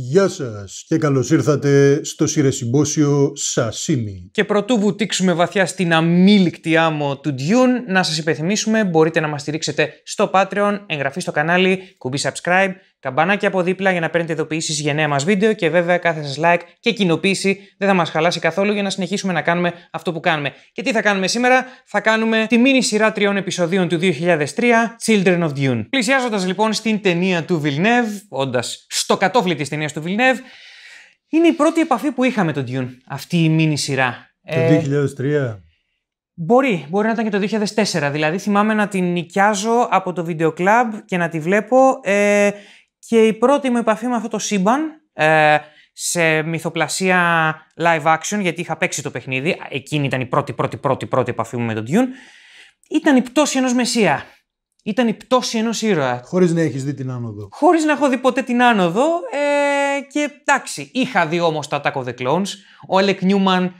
Γεια σας και καλώς ήρθατε στο συρεσιμπόσιο Σασίμι. Και πρωτού βουτήξουμε βαθιά στην αμήλικτη άμμο του Dune, να σας υπενθυμίσουμε μπορείτε να μας στηρίξετε στο Patreon, εγγραφή στο κανάλι, κουμπί subscribe Καμπανάκι από δίπλα για να παίρνετε ειδοποιήσεις για νέα μας βίντεο και βέβαια κάθε σας like και κοινοποίηση δεν θα μας χαλάσει καθόλου για να συνεχίσουμε να κάνουμε αυτό που κάνουμε. Και τι θα κάνουμε σήμερα, θα κάνουμε τη μήνυ σειρά τριών επεισοδίων του 2003, Children of Dune. Πλησιάζοντας λοιπόν στην ταινία του Βιλνεύ, όντας στο κατόφλι της ταινίας του Βιλνεύ, είναι η πρώτη επαφή που είχαμε τον Dune, αυτή η μήνυ σειρά. Το 2003. Ε, μπορεί, μπορεί να ήταν και το 2004. Δηλαδή θυμάμαι να την νοικιάζω από το βίντεο κλαμπ και να τη βλέπω. Ε, και η πρώτη μου επαφή με αυτό το σύμπαν ε, σε μυθοπλασία live action, γιατί είχα παίξει το παιχνίδι, εκείνη ήταν η πρώτη πρώτη πρώτη πρώτη επαφή μου με τον Dune, ήταν η πτώση ενός μεσία. Ήταν η πτώση ενός ήρωα. Χωρίς να έχεις δει την άνοδο. Χωρίς να έχω δει ποτέ την άνοδο. Ε, και εντάξει, είχα δει όμως τα Attack of the Clones. Ο Alec Newman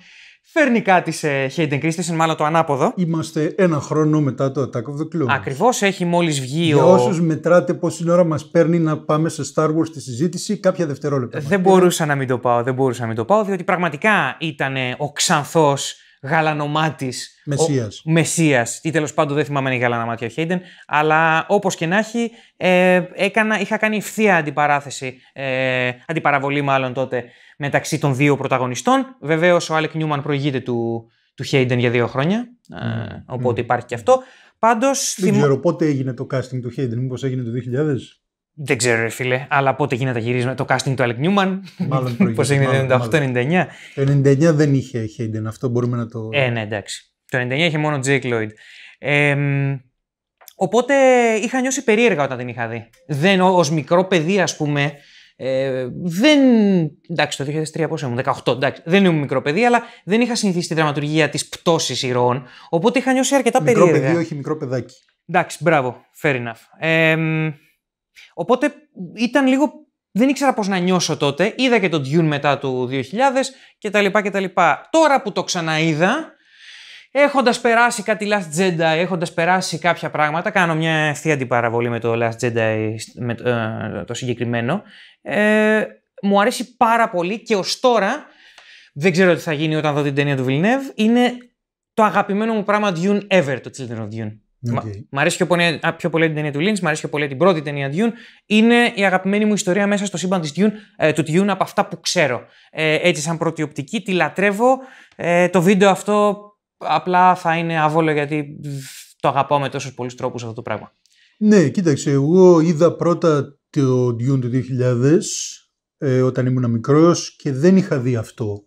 φέρνει κάτι σε Hayden Christensen, μάλλον το ανάποδο. Είμαστε ένα χρόνο μετά το Attack of the Clones. Ακριβώς έχει μόλις βγει Για ο. Για όσους μετράτε πόση ώρα μας παίρνει να πάμε σε Star Wars τη συζήτηση, κάποια δευτερόλεπτα. Δεν μπορούσα να μην το πάω, δεν μπορούσα να μην το πάω, διότι πραγματικά ήταν ε, ο ξανθός γαλανομάτης. Μεσίας. Μεσίας. Ή τέλος πάντων δεν θυμάμαι αν είναι γαλανομάτι ο Χέιντεν. Αλλά όπως και να έχει, ε, έκανα, είχα κάνει ευθεία αντιπαράθεση, ε, αντιπαραβολή μάλλον τότε μεταξύ των δύο πρωταγωνιστών. Βεβαίως ο Άλεκ Νιούμαν προηγείται του, του Χέιντεν για δύο χρόνια. Ε, ναι, ναι. οπότε mm. υπάρχει και αυτό. Πάντως. Δεν θυμ... ξέρω πότε έγινε το casting του Χέιντεν, μήπως έγινε το 2000. Δεν ξέρω, ρε φίλε, αλλά πότε γίνεται γυρίσμα το casting του Άλεκ Νιούμαν, Μάλλον Πώς έγινε το 98-99. Το 99 δεν είχε Χέιντεν αυτό μπορούμε να το. Ε, ναι, εντάξει. Το 99 είχε μόνο Jake Lloyd. Ε, οπότε είχα νιώσει περίεργα όταν την είχα δει. Δεν, ως μικρό παιδί, ας πούμε, ε, δεν. Εντάξει, το 2003 πόσο ήμουν, 18, εντάξει, δεν ήμουν μικρό παιδί, αλλά δεν είχα συνηθίσει τη δραματουργία της πτώσης ηρών. Οπότε είχα νιώσει αρκετά μικρό περίεργα. Μικρό παιδί, όχι μικρό παιδάκι. Εντάξει, μπράβο, fair enough. Ε, οπότε ήταν λίγο. Δεν ήξερα πώς να νιώσω τότε. Είδα και τον Dune μετά του 2000 κτλ. κτλ. Τώρα που το ξαναείδα, Έχοντας περάσει κάτι Last Jedi, έχοντας περάσει κάποια πράγματα, κάνω μια ευθεία αντιπαραβολή με το Last Jedi, με το, ε, το συγκεκριμένο. Ε, μου αρέσει πάρα πολύ και ως τώρα, δεν ξέρω τι θα γίνει όταν δω την ταινία του Βιλνιέβ, είναι το αγαπημένο μου πράγμα Dune ever, το Children of Dune. Okay. Μ' αρέσει πιο πολύ, πιο πολύ την ταινία του Lynch, μ' αρέσει πιο πολύ την πρώτη ταινία Dune. Είναι η αγαπημένη μου ιστορία μέσα στο σύμπαν της Dune, ε, του Dune από αυτά που ξέρω. Ε, έτσι σαν πρώτη οπτική, τη λατρεύω. Ε, το βίντεο αυτό απλά θα είναι άβολο γιατί το αγαπάω με τόσους πολλούς τρόπους αυτό το πράγμα. Ναι, κοίταξε, εγώ είδα πρώτα το Dune του 2000 ε, όταν ήμουν μικρός και δεν είχα δει αυτό.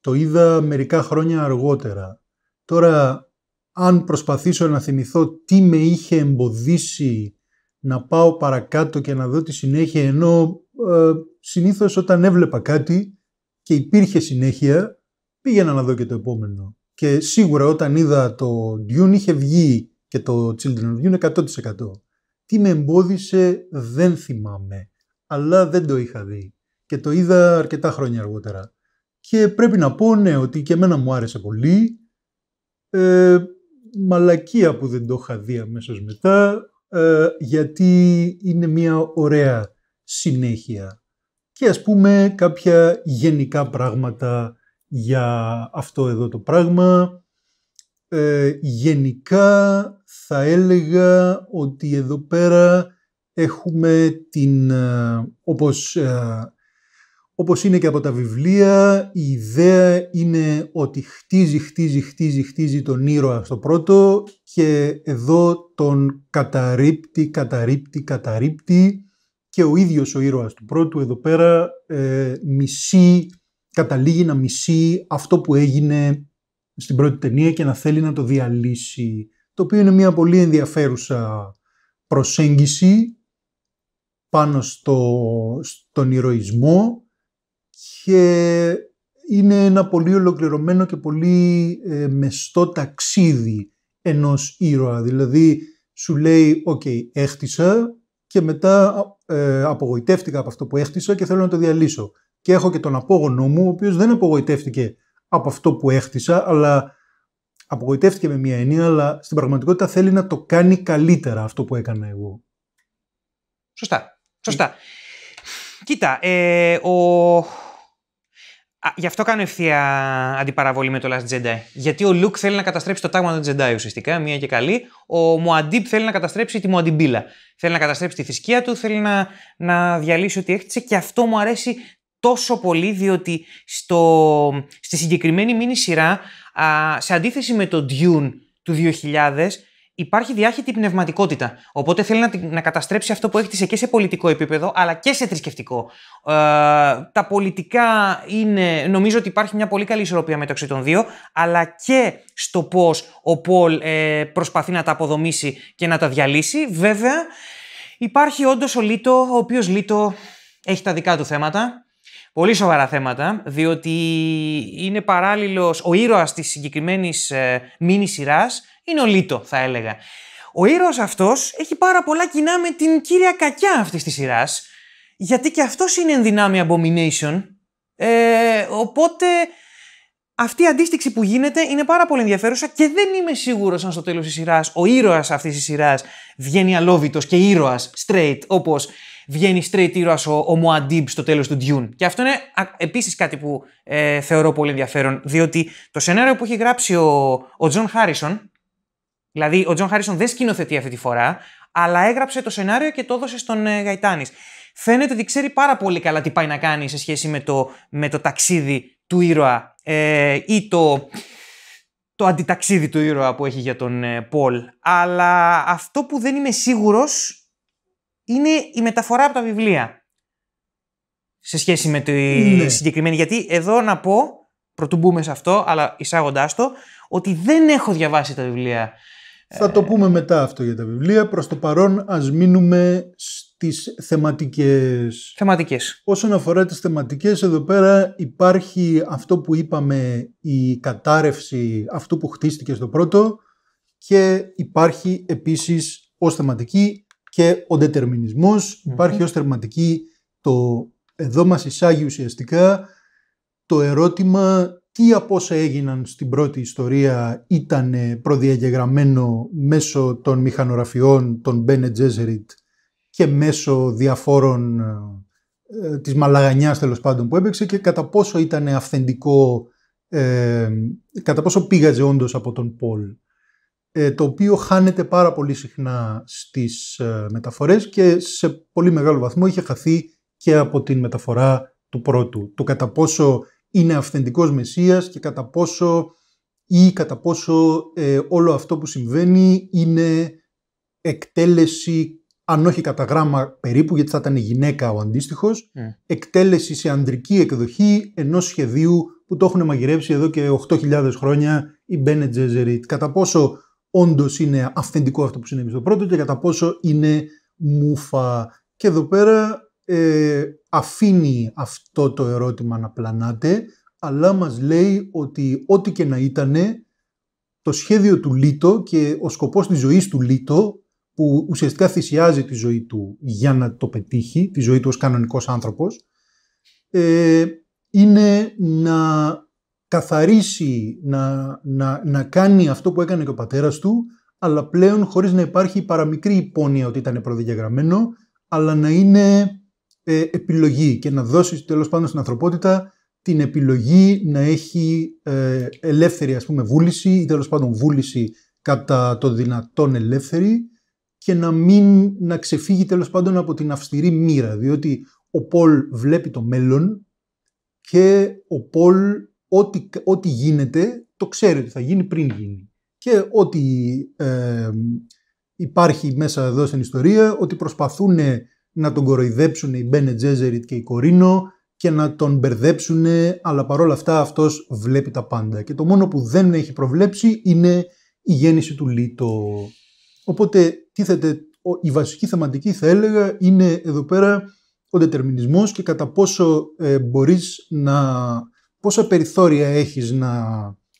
Το είδα μερικά χρόνια αργότερα. Τώρα, αν προσπαθήσω να θυμηθώ τι με είχε εμποδίσει να πάω παρακάτω και να δω τη συνέχεια, ενώ ε, συνήθως όταν έβλεπα κάτι και υπήρχε συνέχεια, πήγαινα να δω και το επόμενο. Και σίγουρα όταν είδα το Dune είχε βγει και το Children of Dune 100%. Τι με εμπόδισε δεν θυμάμαι, αλλά δεν το είχα δει και το είδα αρκετά χρόνια αργότερα. Και πρέπει να πω ναι ότι και εμένα μου άρεσε πολύ. Ε, μαλακία που δεν το είχα δει αμέσως μετά, ε, γιατί είναι μια ωραία συνέχεια. Και ας πούμε κάποια γενικά πράγματα για αυτό εδώ το πράγμα. Ε, γενικά θα έλεγα ότι εδώ πέρα έχουμε την, ε, όπως, ε, όπως είναι και από τα βιβλία, η ιδέα είναι ότι χτίζει, χτίζει, χτίζει, χτίζει τον ήρωα στο πρώτο και εδώ τον καταρρύπτει, καταρρύπτει, καταρρύπτει και ο ίδιος ο ήρωας του πρώτου εδώ πέρα ε, μισεί, καταλήγει να μισεί αυτό που έγινε στην πρώτη ταινία και να θέλει να το διαλύσει, το οποίο είναι μια πολύ ενδιαφέρουσα προσέγγιση πάνω στο, στον ηρωισμό και είναι ένα πολύ ολοκληρωμένο και πολύ ε, μεστό ταξίδι ενός ήρωα. Δηλαδή σου λέει «ΟΚ, έχτισα και μετά ε, απογοητεύτηκα από αυτό που έχτισα και θέλω να το διαλύσω». Και έχω και τον απόγονό μου, ο οποίος δεν απογοητεύτηκε από αυτό που έχτισα, αλλά απογοητεύτηκε με μία έννοια, αλλά στην πραγματικότητα θέλει να το κάνει καλύτερα αυτό που έκανα εγώ. Σωστά. Ε. Σωστά. Κοίτα, ε, ο... Α, γι' αυτό κάνω ευθεία αντιπαραβολή με το Last Jedi. Γιατί ο Λουκ θέλει να καταστρέψει το τάγμα των Jedi ουσιαστικά, μία και καλή. Ο Μουαντίπ θέλει να καταστρέψει τη Μουαντιμπίλα. Θέλει να καταστρέψει τη θρησκεία του, θέλει να, να διαλύσει ό,τι έχτισε και αυτό μου αρέσει τόσο πολύ διότι στο, στη συγκεκριμένη μήνυ σειρά, σε αντίθεση με το Dune του 2000, υπάρχει διάχυτη πνευματικότητα. Οπότε θέλει να, να καταστρέψει αυτό που έχει και σε πολιτικό επίπεδο, αλλά και σε θρησκευτικό. Ε, τα πολιτικά είναι, νομίζω ότι υπάρχει μια πολύ καλή ισορροπία μεταξύ των δύο, αλλά και στο πώς ο Πολ ε, προσπαθεί να τα αποδομήσει και να τα διαλύσει. Βέβαια, υπάρχει όντως ο Λίτο, ο οποίος Λίτο έχει τα δικά του θέματα. Πολύ σοβαρά θέματα, διότι είναι παράλληλος ο ήρωας της συγκεκριμένης ε, μήνυ σειράς είναι ο Λίτο, θα έλεγα. Ο ήρωας αυτός έχει πάρα πολλά κοινά με την κύρια κακιά αυτής της σειράς, γιατί και αυτός είναι δυνάμει abomination. Ε, οπότε αυτή η αντίστοιξη που γίνεται είναι πάρα πολύ ενδιαφέρουσα και δεν είμαι σίγουρος αν στο τέλος της σειράς ο ήρωας αυτής της σειράς βγαίνει αλόβητος και ήρωας straight όπως βγαίνει straight ήρωας ο, ο Μουαντίμπ στο τέλος του Dune. Και αυτό είναι επίσης κάτι που ε, θεωρώ πολύ ενδιαφέρον, διότι το σενάριο που έχει γράψει ο, Τζον Χάρισον, δηλαδή ο Τζον Χάρισον δεν σκηνοθετεί αυτή τη φορά, αλλά έγραψε το σενάριο και το έδωσε στον ε, Γαϊτάνης. Φαίνεται ότι ξέρει πάρα πολύ καλά τι πάει να κάνει σε σχέση με το, με το ταξίδι του ήρωα ε, ή το, το αντιταξίδι του ήρωα που έχει για τον ε, Πολ. Αλλά αυτό που δεν είμαι σίγουρος είναι η μεταφορά από τα βιβλία. Σε σχέση με τη ναι. συγκεκριμένη. Γιατί εδώ να πω, πρωτού μπούμε σε αυτό, αλλά εισάγοντάς το, ότι δεν έχω διαβάσει τα βιβλία. Θα το ε, πούμε μετά αυτό για τα βιβλία. Προς το παρόν ας μείνουμε στις θεματικές. Θεματικές. Όσον αφορά τις θεματικές, εδώ πέρα υπάρχει αυτό που είπαμε η κατάρρευση αυτού που χτίστηκε στο πρώτο και υπάρχει επίσης ως θεματική και ο δετερμινισμός υπάρχει ως τερματική το εδώ μας εισάγει ουσιαστικά το ερώτημα τι από όσα έγιναν στην πρώτη ιστορία ήταν προδιαγεγραμμένο μέσω των μηχανογραφιών των Μπένε Τζέζεριτ και μέσω διαφόρων ε, της μαλαγανιάς τέλος πάντων που έπαιξε και κατά πόσο ήταν αυθεντικό, ε, κατά πόσο πήγαζε όντως από τον Πολ. Ε, το οποίο χάνεται πάρα πολύ συχνά στις ε, μεταφορές και σε πολύ μεγάλο βαθμό είχε χαθεί και από την μεταφορά του πρώτου. Το κατά πόσο είναι αυθεντικός Μεσσίας και κατά πόσο ή κατά πόσο ε, όλο αυτό που συμβαίνει είναι εκτέλεση, αν όχι κατά γράμμα περίπου, γιατί θα ήταν γυναίκα ο αντίστοιχος, ναι. εκτέλεση σε ανδρική εκδοχή ενός σχεδίου που το έχουν μαγειρέψει εδώ και 8.000 χρόνια η Μπένε Τζέζεριτ. Κατά πόσο όντως είναι αυθεντικό αυτό που συνέβη στο πρώτο και κατά πόσο είναι μουφα. Και εδώ πέρα ε, αφήνει αυτό το ερώτημα να πλανάται, αλλά μας λέει ότι ό,τι και να ήταν το σχέδιο του Λίτο και ο σκοπός της ζωής του Λίτο, που ουσιαστικά θυσιάζει τη ζωή του για να το πετύχει, τη ζωή του ως κανονικός άνθρωπος, ε, είναι να καθαρίσει, να, να, να κάνει αυτό που έκανε και ο πατέρας του, αλλά πλέον χωρίς να υπάρχει παραμικρή υπόνοια ότι ήταν προδιαγραμμένο, αλλά να είναι ε, επιλογή και να δώσει τέλος πάντων στην ανθρωπότητα την επιλογή να έχει ε, ελεύθερη ας πούμε βούληση ή τέλος πάντων βούληση κατά το δυνατόν ελεύθερη και να μην να ξεφύγει τέλος πάντων από την αυστηρή μοίρα διότι ο Πολ βλέπει το μέλλον και ο Πολ ό,τι, ό,τι γίνεται το ξέρει ότι θα γίνει πριν γίνει. Και ό,τι ε, υπάρχει μέσα εδώ στην ιστορία, ότι προσπαθούν να τον κοροϊδέψουν οι Μπένε Τζέζεριτ και η Κορίνο και να τον μπερδέψουν, αλλά παρόλα αυτά αυτός βλέπει τα πάντα. Και το μόνο που δεν έχει προβλέψει είναι η γέννηση του Λίτο. Οπότε τίθεται, η βασική θεματική θα έλεγα είναι εδώ πέρα ο δετερμινισμός και κατά πόσο ε, μπορείς να πόσα περιθώρια έχεις να,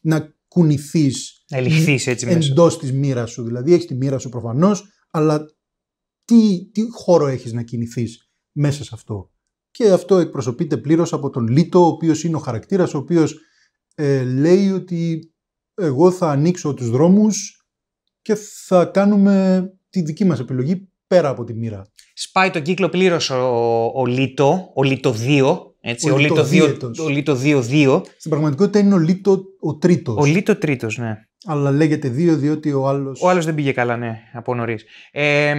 να κουνηθείς τη εντός της μοίρας σου. Δηλαδή έχεις τη μοίρα σου προφανώς, αλλά τι, τι χώρο έχεις να κινηθείς μέσα σε αυτό. Και αυτό εκπροσωπείται πλήρως από τον Λίτο, ο οποίος είναι ο χαρακτήρας, ο οποίος ε, λέει ότι εγώ θα ανοίξω τους δρόμους και θα κάνουμε τη δική μας επιλογή πέρα από τη μοίρα. Σπάει τον κύκλο πλήρως ο, ο Λίτο, ο Λίτο 2, έτσι, ο, Λίτο, ο Λίτο 2-2. Στην πραγματικότητα είναι ο Λίτο ο τρίτος. Ο Λίτο τρίτος, ναι. Αλλά λέγεται 2 διότι ο άλλος. Ο άλλος δεν πήγε καλά, ναι, από νωρίς. Ε,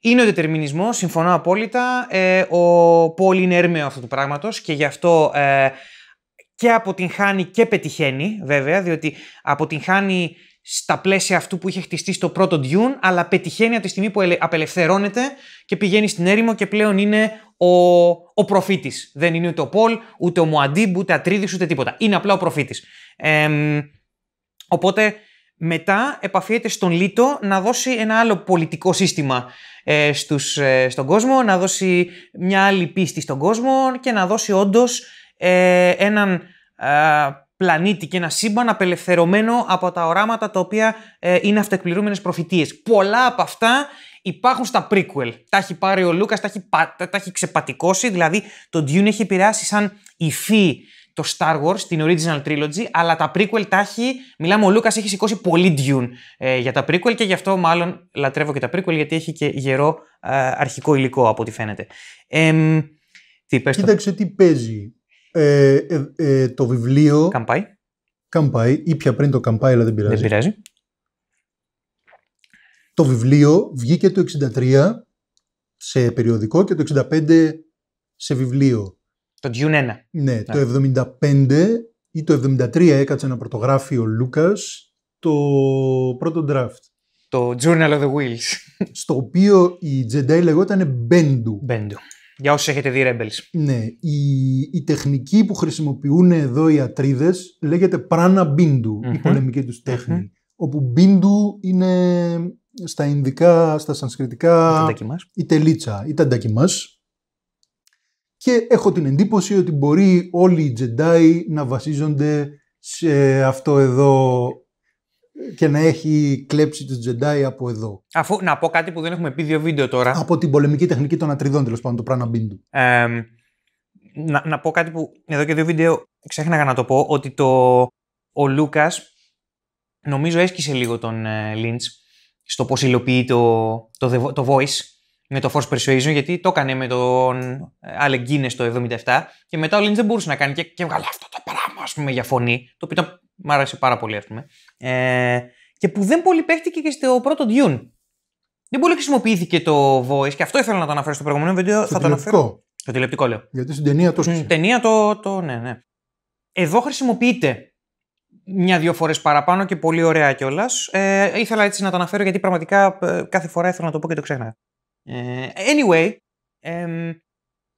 είναι ο δετερμινισμό, συμφωνώ νωρι ειναι ο δετερμινισμο συμφωνω απολυτα Ε, ο Πολ είναι έρμεο αυτού του πράγματος και γι' αυτό ε, και αποτυγχάνει και πετυχαίνει, βέβαια, διότι αποτυγχάνει στα πλαίσια αυτού που είχε χτιστεί στο πρώτο Dune, αλλά πετυχαίνει από τη στιγμή που απελευθερώνεται και πηγαίνει στην έρημο και πλέον είναι ο, ο προφήτης. Δεν είναι ούτε ο Πολ, ούτε ο Μουαντίμπ, ούτε Ατρίδης, ούτε τίποτα. Είναι απλά ο προφήτης. οπότε μετά επαφιέται στον Λίτο να δώσει ένα άλλο πολιτικό σύστημα ε, στους, ε, στον κόσμο, να δώσει μια άλλη πίστη στον κόσμο και να δώσει όντως ε, έναν πλανήτη και ένα σύμπαν απελευθερωμένο από τα οράματα τα οποία ε, είναι αυτοεκπληρούμενες προφητείες. Πολλά από αυτά υπάρχουν στα prequel. Τα έχει πάρει ο Λούκας, τα έχει, τα, τα ξεπατικώσει, δηλαδή το Dune έχει επηρεάσει σαν υφή το Star Wars, την original trilogy, αλλά τα prequel τα έχει, μιλάμε ο Λούκας έχει σηκώσει πολύ Dune ε, για τα prequel και γι' αυτό μάλλον λατρεύω και τα prequel γιατί έχει και γερό ε, αρχικό υλικό από ό,τι φαίνεται. Ε, τι, Κοίταξε τι παίζει ε, ε, ε, το βιβλίο. Καμπάι. Καμπάι, πια πριν το καμπάι, αλλά δεν πειράζει. Δεν πειράζει. Το βιβλίο βγήκε το 63 σε περιοδικό και το 65 σε βιβλίο. Το Dune 1. Ναι, ναι, το 75 ή το 73 έκατσε να πρωτογράφει ο Λούκας το πρώτο draft. Το Journal of the Wheels. Στο οποίο η Jedi λεγόταν Bendu. Bendu. Για όσους έχετε δει Rebels. Ναι. Η, τεχνική που χρησιμοποιούν εδώ οι ατρίδες λέγεται Bindu, η πολεμική τους τεχνη Όπου Bindu είναι στα ινδικά, στα σανσκριτικά. Η τελίτσα ή τα μας. Και έχω την εντύπωση ότι μπορεί όλοι οι τζεντάι να βασίζονται σε αυτό εδώ και να έχει κλέψει τους Τζεντάι από εδώ. Αφού να πω κάτι που δεν έχουμε πει δύο βίντεο τώρα. Από την πολεμική τεχνική των Ατριδών, τέλος πάντων, το πράγμα Μπίντου. Ε, να, να πω κάτι που εδώ και δύο βίντεο ξέχναγα να το πω, ότι το, ο Λούκας νομίζω έσκησε λίγο τον Λίντ ε, στο πώς υλοποιεί το, το, voice με το Force Persuasion, γιατί το έκανε με τον Άλε Γκίνε το 77 και μετά ο Λίντ δεν μπορούσε να κάνει και, και βγάλε αυτό το πράγμα, πούμε, για φωνή, το οποίο ήταν Μ' άρεσε πάρα πολύ, ας πούμε. Ε, και που δεν πολύ παίχτηκε και στο πρώτο Dune. Δεν πολύ χρησιμοποιήθηκε το voice και αυτό ήθελα να το αναφέρω στο προηγούμενο βίντεο. Στο θα το αναφέρω. Στο τηλεπτικό λέω. Γιατί στην ταινία το Στην ταινία το, το. Ναι, ναι. Εδώ χρησιμοποιείται μια-δύο φορές παραπάνω και πολύ ωραία κιόλας. Ε, ήθελα έτσι να το αναφέρω γιατί πραγματικά ε, κάθε φορά ήθελα να το πω και το ξέχνα. Ε, anyway, ε,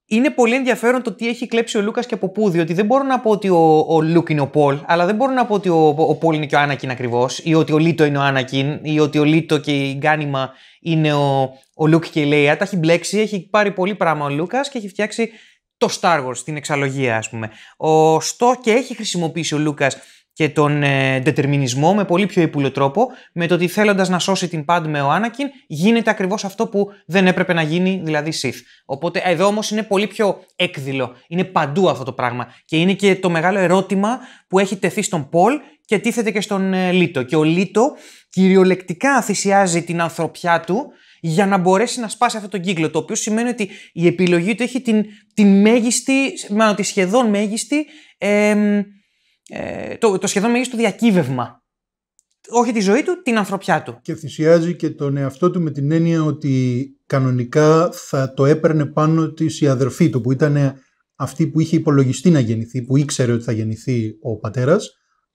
είναι πολύ ενδιαφέρον το τι έχει κλέψει ο Λούκας και από πού. Διότι δεν μπορώ να πω ότι ο, ο Λουκ είναι ο Πολ, αλλά δεν μπορώ να πω ότι ο, ο Πολ είναι και ο Άνακιν ακριβώς, ή ότι ο Λίτο είναι ο Άνακιν, ή ότι ο Λίτο και η Γκάνιμα είναι ο, ο Λουκ και η Λέια. Τα έχει μπλέξει, έχει πάρει πολύ πράγμα ο Λούκας και έχει φτιάξει το Star Wars, την εξαλογία, ας πούμε. Ο, και έχει χρησιμοποιήσει ο Λούκας και τον ε, δετερμινισμό με πολύ πιο υπουλο τρόπο, με το ότι θέλοντας να σώσει την Παντ με ο Άννακιν, γίνεται ακριβώς αυτό που δεν έπρεπε να γίνει, δηλαδή Sith. Οπότε ε, εδώ όμως είναι πολύ πιο έκδηλο. Είναι παντού αυτό το πράγμα. Και είναι και το μεγάλο ερώτημα που έχει τεθεί στον Πολ και τίθεται και στον ε, Λίτο. Και ο Λίτο κυριολεκτικά θυσιάζει την ανθρωπιά του για να μπορέσει να σπάσει αυτό το κύκλο. Το οποίο σημαίνει ότι η επιλογή του έχει την, την μέγιστη, μάλλον τη σχεδόν μέγιστη. Ε, ε, το, το σχεδόν μέγιστο διακύβευμα. Όχι τη ζωή του, την ανθρωπιά του. Και θυσιάζει και τον εαυτό του με την έννοια ότι κανονικά θα το έπαιρνε πάνω της η αδερφή του, που ήταν αυτή που είχε υπολογιστεί να γεννηθεί, που ήξερε ότι θα γεννηθεί ο πατέρας,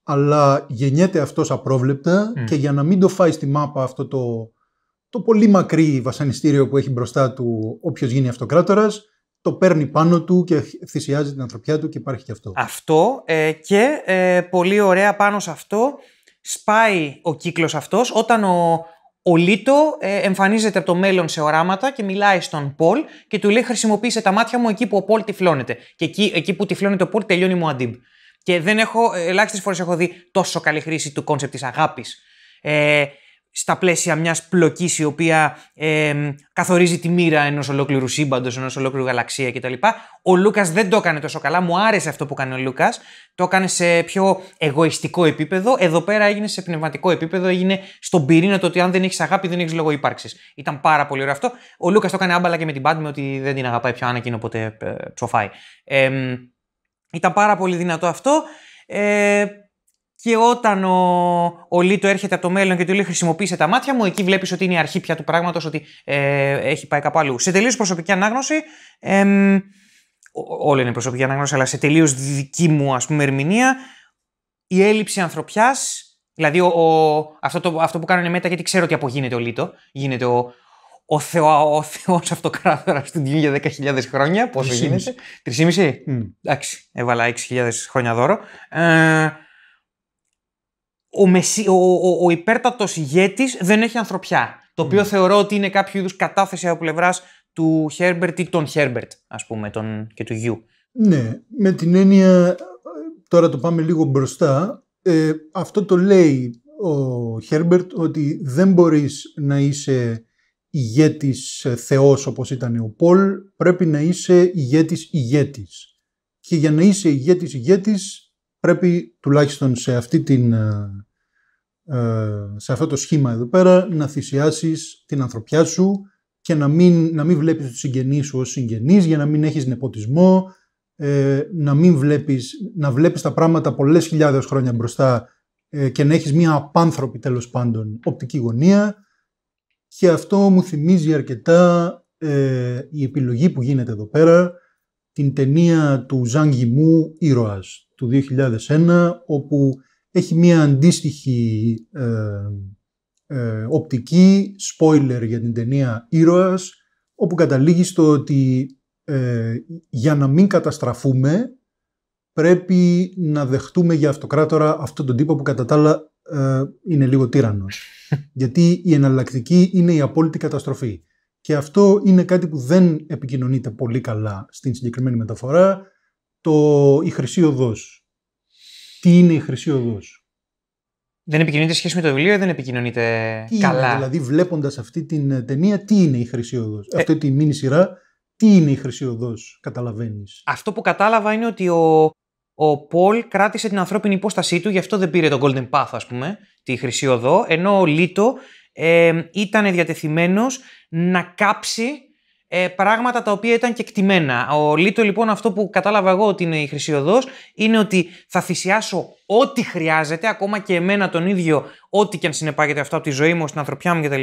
αλλά γεννιέται αυτός απρόβλεπτα και για να μην το φάει στη μάπα αυτό το, το πολύ μακρύ βασανιστήριο που έχει μπροστά του όποιος γίνει αυτοκράτορας, το παίρνει πάνω του και θυσιάζει την ανθρωπιά του και υπάρχει και αυτό. Αυτό ε, και ε, πολύ ωραία πάνω σε αυτό σπάει ο κύκλος αυτός όταν ο, ο Λίτο ε, εμφανίζεται από το μέλλον σε οράματα και μιλάει στον Πολ και του λέει χρησιμοποίησε τα μάτια μου εκεί που ο Πολ τυφλώνεται. Και εκεί, εκεί που τυφλώνεται ο Πολ τελειώνει μου αντίμπ. Και δεν έχω, ελάχιστες φορές έχω δει τόσο καλή χρήση του κόνσεπτ της αγάπης. Ε, στα πλαίσια μιας πλοκής η οποία ε, καθορίζει τη μοίρα ενός ολόκληρου σύμπαντος, ενός ολόκληρου γαλαξία κτλ. Ο Λούκας δεν το έκανε τόσο καλά, μου άρεσε αυτό που έκανε ο Λούκας, το έκανε σε πιο εγωιστικό επίπεδο, εδώ πέρα έγινε σε πνευματικό επίπεδο, έγινε στον πυρήνα το ότι αν δεν έχεις αγάπη δεν έχεις λόγο ύπαρξης. Ήταν πάρα πολύ ωραίο αυτό. Ο Λούκας το έκανε άμπαλα και με την με ότι δεν την αγαπάει πιο Άννα οπότε ε, ψοφάει. Ε, ήταν πάρα πολύ δυνατό αυτό. Ε, και όταν ο, Λίτο έρχεται από το μέλλον και του λέει Χρησιμοποίησε τα μάτια μου, εκεί βλέπεις ότι είναι η αρχή πια του πράγματος, ότι ε, έχει πάει κάπου αλλού. Σε τελείως προσωπική ανάγνωση, ε, είναι προσωπική ανάγνωση, αλλά σε τελείως δική μου ας πούμε, ερμηνεία, η έλλειψη ανθρωπιάς, δηλαδή ο, αυτό, το, αυτό που κάνουν μετά, γιατί ξέρω ότι απογίνεται ο Λίτο, γίνεται ο, ο, θεό, ο θεός αυτοκράτορας του για 10.000 χρόνια, πόσο γίνεται. 3,5. Mm. Εντάξει, έβαλα 6.000 χρόνια δώρο. Ε, ο, ο, ο, ο υπέρτατος ηγέτης δεν έχει ανθρωπιά. Το οποίο ναι. θεωρώ ότι είναι κάποιο είδους κατάθεση από πλευράς του Χέρμπερτ ή των Χέρμπερτ, ας πούμε, τον, και του γιου. Ναι, με την έννοια. Τώρα το πάμε λίγο μπροστά. Ε, αυτό το λέει ο Χέρμπερτ ότι δεν μπορείς να είσαι ηγέτης ε, θεός όπως ήταν ο Πολ, πρέπει να είσαι ηγέτης ηγέτης. Και για να είσαι ηγέτης ηγέτης πρέπει τουλάχιστον σε, αυτή την, ε, ε, αυτό το σχήμα εδώ πέρα να θυσιάσεις την ανθρωπιά σου και να μην, να μην βλέπεις τους συγγενείς σου ως συγγενείς για να μην έχεις νεποτισμό, ε, να μην βλέπεις, να βλέπεις τα πράγματα πολλές χιλιάδες χρόνια μπροστά και να έχεις μία απάνθρωπη τέλος πάντων οπτική γωνία και αυτό μου θυμίζει αρκετά η επιλογή που γίνεται εδώ πέρα την ταινία του Ζαν Γιμού «Ήρωας», του 2001, όπου έχει μία αντίστοιχη ε, ε, οπτική, spoiler για την ταινία «Ήρωας», όπου καταλήγει στο ότι ε, για να μην καταστραφούμε πρέπει να δεχτούμε για αυτοκράτορα αυτόν τον τύπο που κατά τα άλλα είναι λίγο τύραννος. Γιατί η εναλλακτική είναι η απόλυτη καταστροφή. Και αυτό είναι κάτι που δεν επικοινωνείται πολύ καλά στην συγκεκριμένη μεταφορά το, η Χρυσή Οδός. Τι είναι η Χρυσή Οδός. Δεν επικοινωνείται σχέση με το βιβλίο ή δεν επικοινωνείται τι καλά. Είναι, δηλαδή βλέποντας αυτή την ε, ταινία τι είναι η Χρυσή Οδός. Ε... Αυτή τη μίνι σειρά καλα δηλαδη βλεποντας αυτη την ταινια τι ειναι η Χρυσή τη μήνυ σειρα καταλαβαίνεις. Αυτό που κατάλαβα είναι ότι ο, ο Πολ κράτησε την ανθρώπινη υπόστασή του, γι' αυτό δεν πήρε τον Golden Path, ας πούμε, τη Χρυσή Οδό, ενώ ο Λίτο ε, ήταν διατεθειμένος να κάψει ε, πράγματα τα οποία ήταν κεκτημένα. Ο Λίτο λοιπόν αυτό που κατάλαβα εγώ ότι είναι η χρυσή είναι ότι θα θυσιάσω ό,τι χρειάζεται, ακόμα και εμένα τον ίδιο, ό,τι και αν συνεπάγεται αυτό από τη ζωή μου, στην ανθρωπιά μου κτλ.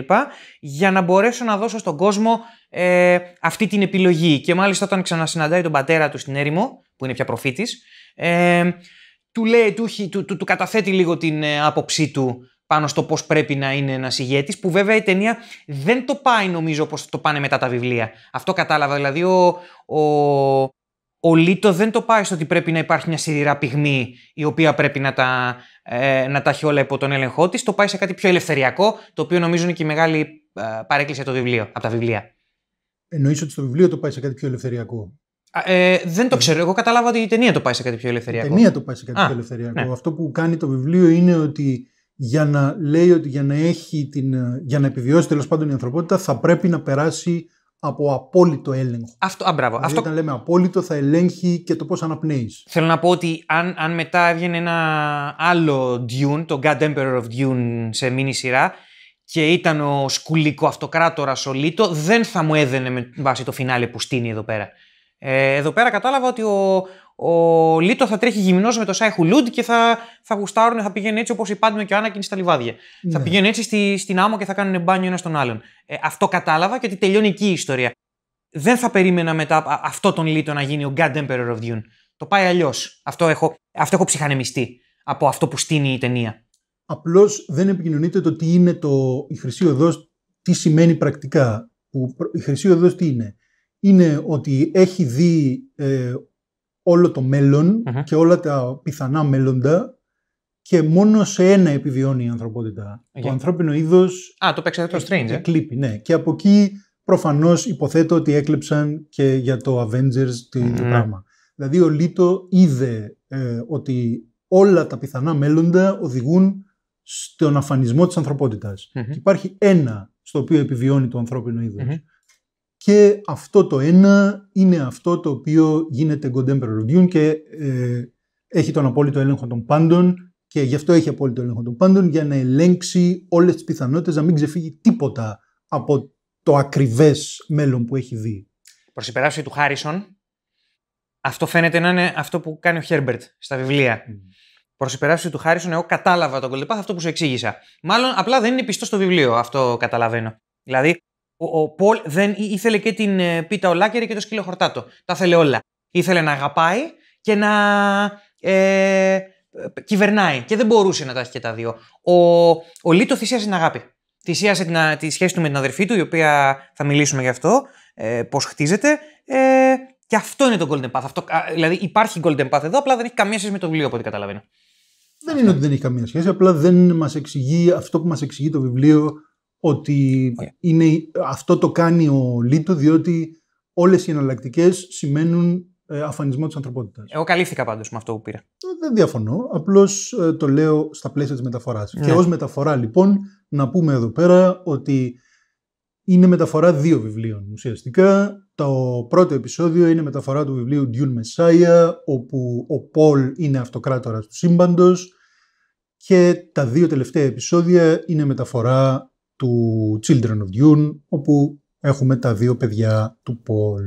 για να μπορέσω να δώσω στον κόσμο ε, αυτή την επιλογή. Και μάλιστα όταν ξανασυναντάει τον πατέρα του στην έρημο, που είναι πια προφήτης, ε, του, λέει, του καταθέτει λίγο την ε, άποψή του πάνω στο πώς πρέπει να είναι ένας ηγέτης, που βέβαια η ταινία δεν το πάει νομίζω όπως το πάνε μετά τα βιβλία. Αυτό κατάλαβα. Δηλαδή, ο, ο, ο Λίτο δεν το πάει στο ότι πρέπει να υπάρχει μια σειρά πυγμή η οποία πρέπει να τα, ε, να τα έχει όλα υπό τον έλεγχό της. Το πάει σε κάτι πιο ελευθεριακό, το οποίο νομίζω είναι και η μεγάλη ε, παρέκκληση από, από τα βιβλία. Εννοείς ότι στο βιβλίο το πάει σε κάτι πιο ελευθεριακό. Ε, δεν το ε. ξέρω. Εγώ καταλάβα ότι η ταινία το πάει σε κάτι πιο ελευθεριακό. Η ταινία το πάει σε κάτι πιο ελευθεριακό. Ναι. Αυτό που κάνει το βιβλίο είναι ότι για να λέει ότι για να, έχει την, ε, για να επιβιώσει τέλος πάντων η ανθρωπότητα θα πρέπει να περάσει από απόλυτο έλεγχο. Αυτό, α, μπράβο. Δηλαδή, αυτό... Όταν λέμε απόλυτο θα ελέγχει και το πώς αναπνέεις. Θέλω να πω ότι αν, αν μετά έβγαινε ένα άλλο Dune, το God Emperor of Dune σε μήνυ σειρά και ήταν ο σκουλικό αυτοκράτορα ο Λίτο, δεν θα μου έδαινε με βάση το φινάλε που στείνει εδώ πέρα. Ε, εδώ πέρα κατάλαβα ότι ο, ο Λίτο θα τρέχει γυμνός με το Σάι Χουλούντ και θα, θα γουστάρουν, θα πηγαίνουν έτσι όπως η Πάντμε και ο Άννακιν στα λιβάδια. Ναι. Θα πηγαίνουν έτσι στη, στην άμμο και θα κάνουν μπάνιο ένα τον άλλον. Ε, αυτό κατάλαβα και ότι τελειώνει εκεί η ιστορία. Δεν θα περίμενα μετά αυτό τον Λίτο να γίνει ο God Emperor of Dune. Το πάει αλλιώς. Αυτό έχω, αυτό έχω ψυχανεμιστεί από αυτό που στείνει η ταινία. Απλώς δεν επικοινωνείται το τι είναι το, η Χρυσή Οδός, τι σημαίνει πρακτικά. Που, η Χρυσή Οδός τι είναι. Είναι ότι έχει δει ε, όλο το μελλον και όλα τα πιθανά μέλλοντα και μόνο σε ένα επιβιώνει η ανθρωπότητα. Το ανθρώπινο είδος. Α, το παίξατε το ε, Strange. Ε. Ε, κλίπι ναι. Και από εκεί προφανώς υποθέτω ότι έκλεψαν και για το Avengers το mm. πράγμα. Δηλαδή ο Λίτο είδε ότι όλα τα πιθανά μέλλοντα οδηγούν στον αφανισμό της ανθρωπότητας. υπάρχει ένα στο οποίο επιβιώνει το ανθρωπινο είδος. Και αυτό το ένα είναι αυτό το οποίο γίνεται contemporary review και ε, έχει τον απόλυτο έλεγχο των πάντων και γι' αυτό έχει απόλυτο έλεγχο των πάντων για να ελέγξει όλες τις πιθανότητες να μην ξεφύγει τίποτα από το ακριβές μέλλον που έχει δει. Προς υπεράσπιση του Χάρισον, αυτό φαίνεται να είναι αυτό που κάνει ο Χέρμπερτ στα βιβλία. Mm. Προ υπεράσπιση του Χάρισον, εγώ κατάλαβα τον Κολτεπάθ αυτό που σου εξήγησα. Μάλλον απλά δεν είναι πιστό στο βιβλίο, αυτό καταλαβαίνω. Δηλαδή, ο, ο Πολ δεν, ήθελε και την ε, πίτα ολάκερη και το σκύλο χορτάτο. Τα θέλε όλα. Ήθελε να αγαπάει και να ε, κυβερνάει. Και δεν μπορούσε να τα έχει και τα δύο. Ο, ο Λίτο θυσίασε την αγάπη. Θυσίασε την, τη σχέση του με την αδερφή του, η οποία θα μιλήσουμε γι' αυτό, ε, πώς χτίζεται. Ε, και αυτό είναι το Golden Path. Αυτό, δηλαδή υπάρχει Golden Path εδώ, απλά δεν έχει καμία σχέση με το βιβλίο από ό,τι καταλαβαίνω. Δεν είναι ότι δεν έχει καμία σχέση, απλά δεν μας εξηγεί αυτό που μας εξηγεί το βιβλίο ότι ναι. είναι, αυτό το κάνει ο Λίτου διότι όλες οι εναλλακτικές σημαίνουν ε, αφανισμό της ανθρωπότητας. Εγώ καλύφθηκα πάντως με αυτό που πήρα. Ε, δεν διαφωνώ, απλώς ε, το λέω στα πλαίσια της μεταφοράς. Και ναι. ως μεταφορά λοιπόν να πούμε εδώ πέρα ότι είναι μεταφορά δύο βιβλίων ουσιαστικά. Το πρώτο επεισόδιο είναι μεταφορά του βιβλίου Dune Messiah, όπου ο Πολ είναι αυτοκράτορας του σύμπαντος και τα δύο τελευταία επεισόδια είναι μεταφορά του Children of Dune, όπου έχουμε τα δύο παιδιά του Πολ.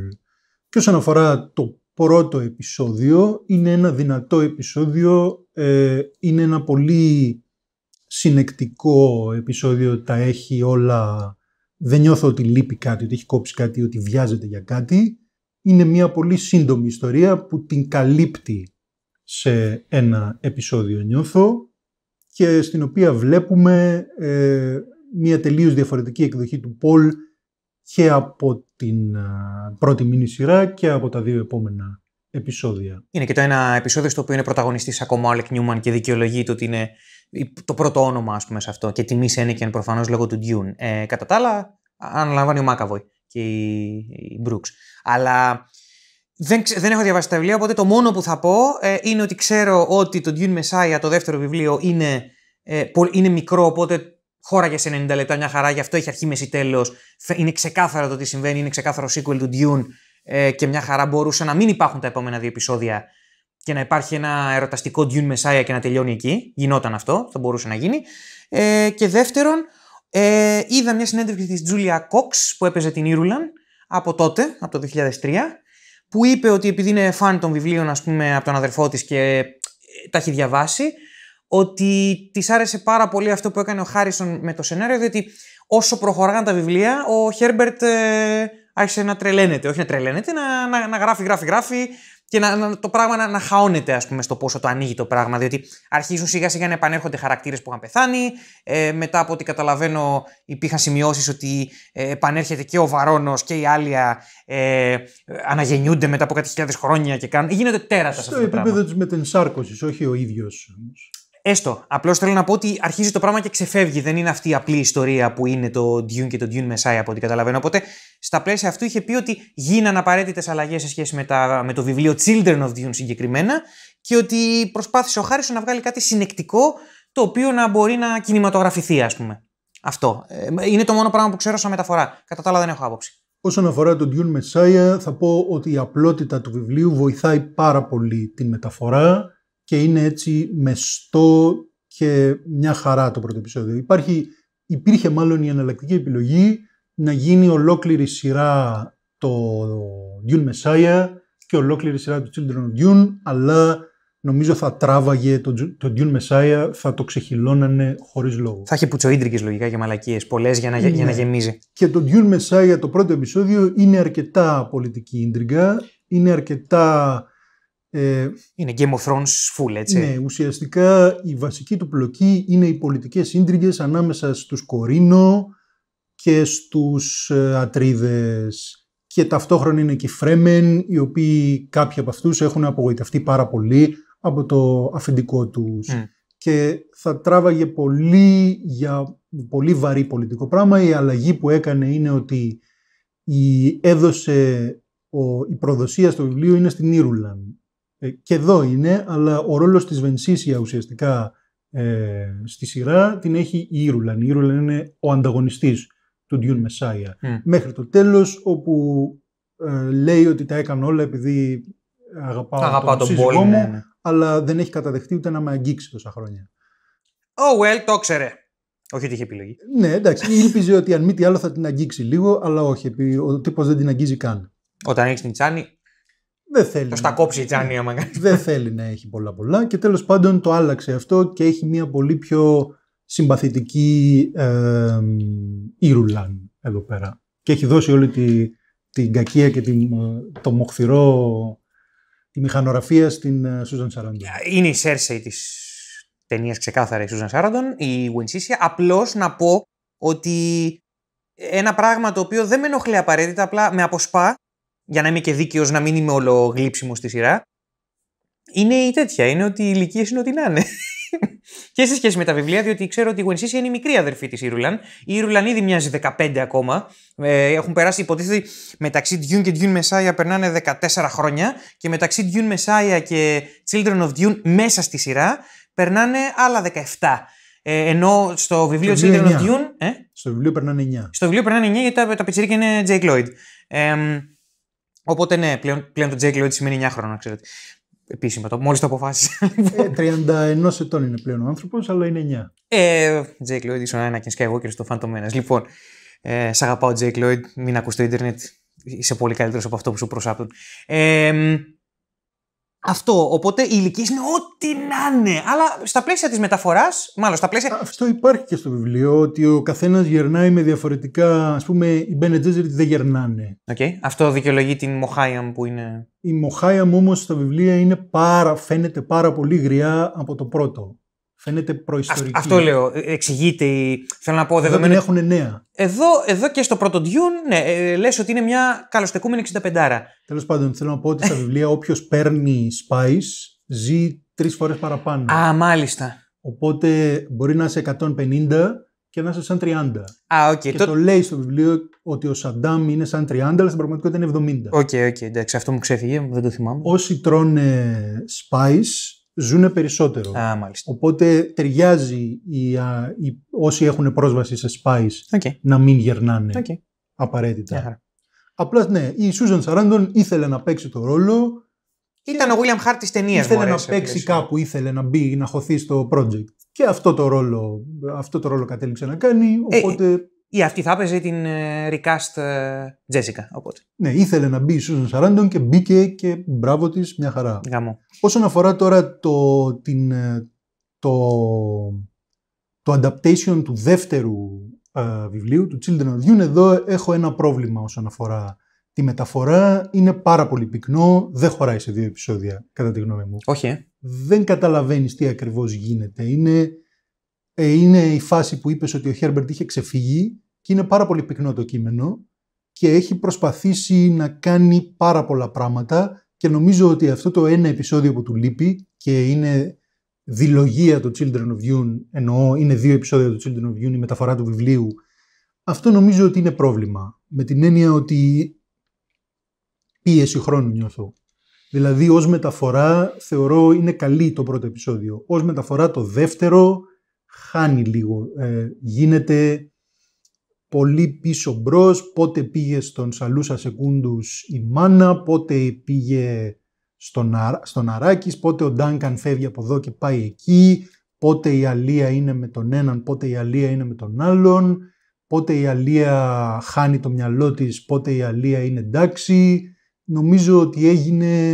Και όσον αφορά το πρώτο επεισόδιο, είναι ένα δυνατό επεισόδιο, ε, είναι ένα πολύ συνεκτικό επεισόδιο, τα έχει όλα, δεν νιώθω ότι λείπει κάτι, ότι έχει κόψει κάτι, ότι βιάζεται για κάτι. Είναι μια πολύ σύντομη ιστορία που την καλύπτει σε ένα επεισόδιο νιώθω και στην οποία βλέπουμε ε, μια τελείως διαφορετική εκδοχή του Πολ και από την πρώτη μήνυ σειρά και από τα δύο επόμενα επεισόδια. Είναι και το ένα επεισόδιο στο οποίο είναι πρωταγωνιστής ακόμα ο Αλεκ Νιούμαν και δικαιολογεί το ότι είναι το πρώτο όνομα ας πούμε σε αυτό και τιμή σε και προφανώς λόγω του Ντιούν Ε, κατά τα άλλα αναλαμβάνει ο Μάκαβοϊ και η, η Αλλά δεν, δεν έχω διαβάσει τα βιβλία, οπότε το μόνο που θα πω ε, είναι ότι ξέρω ότι το Dune Messiah, το δεύτερο βιβλίο, είναι, ε, είναι μικρό, οπότε χώραγε σε 90 λεπτά μια χαρά, γι' αυτό έχει αρχή, μέση, τέλος. Είναι ξεκάθαρο το τι συμβαίνει, είναι ξεκάθαρο sequel του Dune ε, και μια χαρά μπορούσε να μην υπάρχουν τα επόμενα δύο επεισόδια και να υπάρχει ένα ερωταστικό Dune Messiah και να τελειώνει εκεί. Γινόταν αυτό, θα μπορούσε να γίνει. Ε, και δεύτερον, ε, είδα μια συνέντευξη της Julia Cox που έπαιζε την Ήρουλαν από τότε, από το 2003, που είπε ότι επειδή είναι φαν των βιβλίων, ας πούμε, από τον αδερφό της και ε, τα έχει διαβάσει, ότι της άρεσε πάρα πολύ αυτό που έκανε ο Χάρισον με το σενάριο, διότι όσο προχωράγαν τα βιβλία, ο Χέρμπερτ ε, άρχισε να τρελαίνεται. Όχι να τρελαίνεται, να, να, να γράφει, γράφει, γράφει και να, να το πράγμα να, να χαώνεται, ας πούμε, στο πόσο το ανοίγει το πράγμα. Διότι αρχίζουν σιγά σιγά να επανέρχονται χαρακτήρες που είχαν πεθάνει. Ε, μετά από ό,τι καταλαβαίνω, υπήρχαν σημειώσεις ότι ε, επανέρχεται και ο Βαρόνος και η Άλια ε, αναγεννιούνται μετά από κάτι χιλιάδες χρόνια και κάνουν. Γίνεται τέρατα σε αυτό το πράγμα. Στο επίπεδο της μετενσάρκωσης, όχι ο ίδιος Έστω. Απλώς θέλω να πω ότι αρχίζει το πράγμα και ξεφεύγει. Δεν είναι αυτή η απλή ιστορία που είναι το Dune και το Dune Messiah, από ό,τι καταλαβαίνω. Οπότε, στα πλαίσια αυτού είχε πει ότι γίνανε απαραίτητες αλλαγές σε σχέση με, τα, με το βιβλίο Children of Dune συγκεκριμένα και ότι προσπάθησε ο Χάρισον να βγάλει κάτι συνεκτικό το οποίο να μπορεί να κινηματογραφηθεί, ας πούμε. Αυτό. Ε, είναι το μόνο πράγμα που ξέρω σαν μεταφορά. Κατά τα άλλα δεν έχω άποψη. Όσον αφορά τον Dune Messiah, θα πω ότι η απλότητα του βιβλίου βοηθάει πάρα πολύ τη μεταφορά και είναι έτσι μεστό και μια χαρά το πρώτο επεισόδιο. Υπάρχει, υπήρχε μάλλον η εναλλακτική επιλογή να γίνει ολόκληρη σειρά το Dune Messiah και ολόκληρη σειρά του Children of Dune, αλλά νομίζω θα τράβαγε το, το Dune Messiah, θα το ξεχυλώνανε χωρίς λόγο. Θα είχε πουτσοίντρικες λογικά και μαλακίες, πολλές για να, ναι. για να ναι. γεμίζει. Και το Dune Messiah το πρώτο επεισόδιο είναι αρκετά πολιτική ίντριγκα, είναι αρκετά ε, είναι Game of Thrones full, έτσι. Ναι, ουσιαστικά η βασική του πλοκή είναι οι πολιτικές σύντριγγες ανάμεσα στους Κορίνο και στους ε, Ατρίδες. Και ταυτόχρονα είναι και οι Φρέμεν, οι οποίοι κάποιοι από αυτούς έχουν απογοητευτεί πάρα πολύ από το αφεντικό τους. Mm. Και θα τράβαγε πολύ για πολύ βαρύ πολιτικό πράγμα. Η αλλαγή που έκανε είναι ότι η έδωσε ο, η προδοσία στο βιβλίο είναι στην Ήρουλαν ε, και εδώ είναι, αλλά ο ρόλος της Βενσίσια ουσιαστικά ε, στη σειρά την έχει η Ήρουλαν. Η Ήρουλαν είναι ο ανταγωνιστής του Ντιούν Μεσάια. Μέχρι το τέλος όπου ε, λέει ότι τα έκανε όλα επειδή αγαπάω, τον, τον ναι, ναι. αλλά δεν έχει καταδεχτεί ούτε να με αγγίξει τόσα χρόνια. Oh well, το ξέρε. Όχι ότι είχε επιλογή. Ναι, εντάξει. Ήλπιζε ότι αν μη τι άλλο θα την αγγίξει λίγο, αλλά όχι. Ο τύπος δεν την αγγίζει καν. Όταν έχεις την τσάνη, δεν θέλει. κόψει η Τζάνι, Δεν θέλει να έχει πολλά πολλά. Και τέλος πάντων το άλλαξε αυτό και έχει μια πολύ πιο συμπαθητική ε, εδώ πέρα. Και έχει δώσει όλη τη, την κακία και ε, το μοχθηρό τη μηχανογραφία στην Σούζαν ε, Σάραντον. Ε, είναι η Σέρσεϊ της ταινίας ξεκάθαρα η Σούζαν Σάραντον, η Γουενσίσια. Απλώς να πω ότι ένα πράγμα το οποίο δεν με ενοχλεί απαραίτητα, απλά με αποσπά για να είμαι και δίκαιος, να μην είμαι όλο στη σειρά. Είναι η τέτοια, είναι ότι οι ηλικίες είναι ό,τι να είναι. και σε σχέση με τα βιβλία, διότι ξέρω ότι η Γουενσίσια είναι η μικρή αδερφή της Ήρουλαν. Η Ήρουλαν ήδη μοιάζει 15 ακόμα. Ε, έχουν περάσει, υποτίθεται, μεταξύ Dune και Dune Messiah περνάνε 14 χρόνια και μεταξύ Dune Messiah και Children of Dune μέσα στη σειρά περνάνε άλλα 17. Ε, ενώ στο βιβλίο Children of Dune. Ε? Στο βιβλίο περνάνε 9. Στο βιβλίο περνάνε 9 γιατί τα, τα είναι Jake Lloyd. Ε, Οπότε ναι, πλέον, πλέον το Jake Lloyd σημαίνει 9 χρόνια, ξέρετε. Επίσημα το, μόλις το αποφάσισε. Λοιπόν. Ε, 31 ετών είναι πλέον ο άνθρωπος, αλλά είναι 9. Ε, Jake Lloyd, ήσουν ένα και και στο Phantom Menace. Λοιπόν, ε, σ' αγαπάω Jake Lloyd, μην ακούς το ίντερνετ, είσαι πολύ καλύτερος από αυτό που σου προσάπτουν. Ε, αυτό. Οπότε οι ηλικίες είναι ό,τι να είναι. Αλλά στα πλαίσια της μεταφοράς, μάλλον στα πλαίσια. Αυτό υπάρχει και στο βιβλίο, ότι ο καθένας γερνάει με διαφορετικά. Ας πούμε, οι Gesserit δεν γερνάνε. Okay. Αυτό δικαιολογεί την Μοχάιαμ που είναι. Η Μοχάιαμ όμως στα βιβλία είναι πάρα, φαίνεται πάρα πολύ γριά από το πρώτο φαίνεται προϊστορική. Αυτό λέω. Ε, εξηγείται. Θέλω να πω δεδομένου. Εδώ έχουν νέα. Εδώ, εδώ και στο πρώτο Dune, ναι, ε, λες ότι είναι μια καλοστεκούμενη 65. Τέλος πάντων, θέλω να πω ότι στα βιβλία όποιος παίρνει Spice ζει τρεις φορές παραπάνω. Α, μάλιστα. Οπότε μπορεί να είσαι 150 και να είσαι σαν 30. Α, okay. Και το... λέει στο βιβλίο ότι ο Σαντάμ είναι σαν 30, αλλά στην πραγματικότητα είναι 70. Οκ, okay, οκ, okay, εντάξει, αυτό μου ξέφυγε, δεν το θυμάμαι. Όσοι τρώνε Spice Ζούνε περισσότερο. Α, Οπότε ταιριάζει οι, όσοι έχουν πρόσβαση σε spies να μην γερνάνε okay. απαραίτητα. Απλά ναι, η Σούζαν Σαράντον ήθελε να παίξει το ρόλο. Ήταν ο William Hart της ταινίας. Ήθελε να παίξει κάπου, ήθελε να μπει, να χωθεί στο project. Και αυτό το ρόλο, αυτό το ρόλο κατέληξε να κάνει. Ε, οπότε ή αυτή θα έπαιζε την ε, recast ε, Jessica. Οπότε. Ναι, ήθελε να μπει η Susan Sarandon και μπήκε και μπράβο της, μια χαρά. Όσον αφορά τώρα το, την, ε, το, το adaptation του δεύτερου βιβλίου, του Children of Dune, εδώ έχω ένα πρόβλημα όσον αφορά τη μεταφορά. Είναι πάρα πολύ πυκνό, δεν χωράει σε δύο επεισόδια, κατά τη γνώμη μου. Όχι. Δεν καταλαβαίνεις τι ακριβώς γίνεται. Είναι, είναι η φάση που είπες ότι ο Χέρμπερτ είχε ξεφύγει και είναι πάρα πολύ πυκνό το κείμενο και έχει προσπαθήσει να κάνει πάρα πολλά πράγματα και νομίζω ότι αυτό το ένα επεισόδιο που του λείπει και είναι δηλογία του Children of Dune, εννοώ είναι δύο επεισόδια του Children of Dune, η μεταφορά του βιβλίου, αυτό νομίζω ότι είναι πρόβλημα. Με την έννοια ότι πίεση χρόνου νιώθω. Δηλαδή ως μεταφορά θεωρώ είναι καλή το πρώτο επεισόδιο. Ως μεταφορά το δεύτερο χάνει λίγο. Ε, γίνεται πολύ πίσω μπρος, πότε πήγε στον Σαλούσα Σεκούντους η Μάνα, πότε πήγε στον, Αρα... στον Αράκης, πότε ο Ντάνκαν φεύγει από εδώ και πάει εκεί, πότε η Αλία είναι με τον έναν, πότε η Αλία είναι με τον άλλον, πότε η Αλία χάνει το μυαλό της, πότε η Αλία είναι εντάξει. Νομίζω ότι έγινε,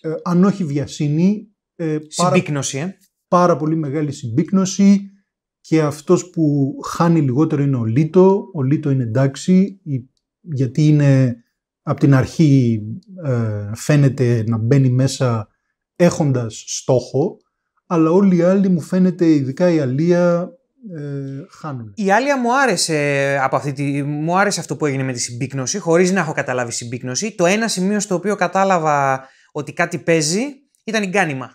ε, αν όχι βιασύνη, ε, πάρα, συμπίκνωση, ε. πάρα πολύ μεγάλη συμπίκνωση και αυτός που χάνει λιγότερο είναι ο Λίτο. Ο Λίτο είναι εντάξει γιατί είναι από την αρχή ε, φαίνεται να μπαίνει μέσα έχοντας στόχο αλλά όλοι οι άλλοι μου φαίνεται ειδικά η Αλία ε, χάνουν. Η Άλια μου άρεσε, από αυτή τη, μου άρεσε αυτό που έγινε με τη συμπίκνωση, χωρίς να έχω καταλάβει συμπίκνωση. Το ένα σημείο στο οποίο κατάλαβα ότι κάτι παίζει ήταν η γκάνημα.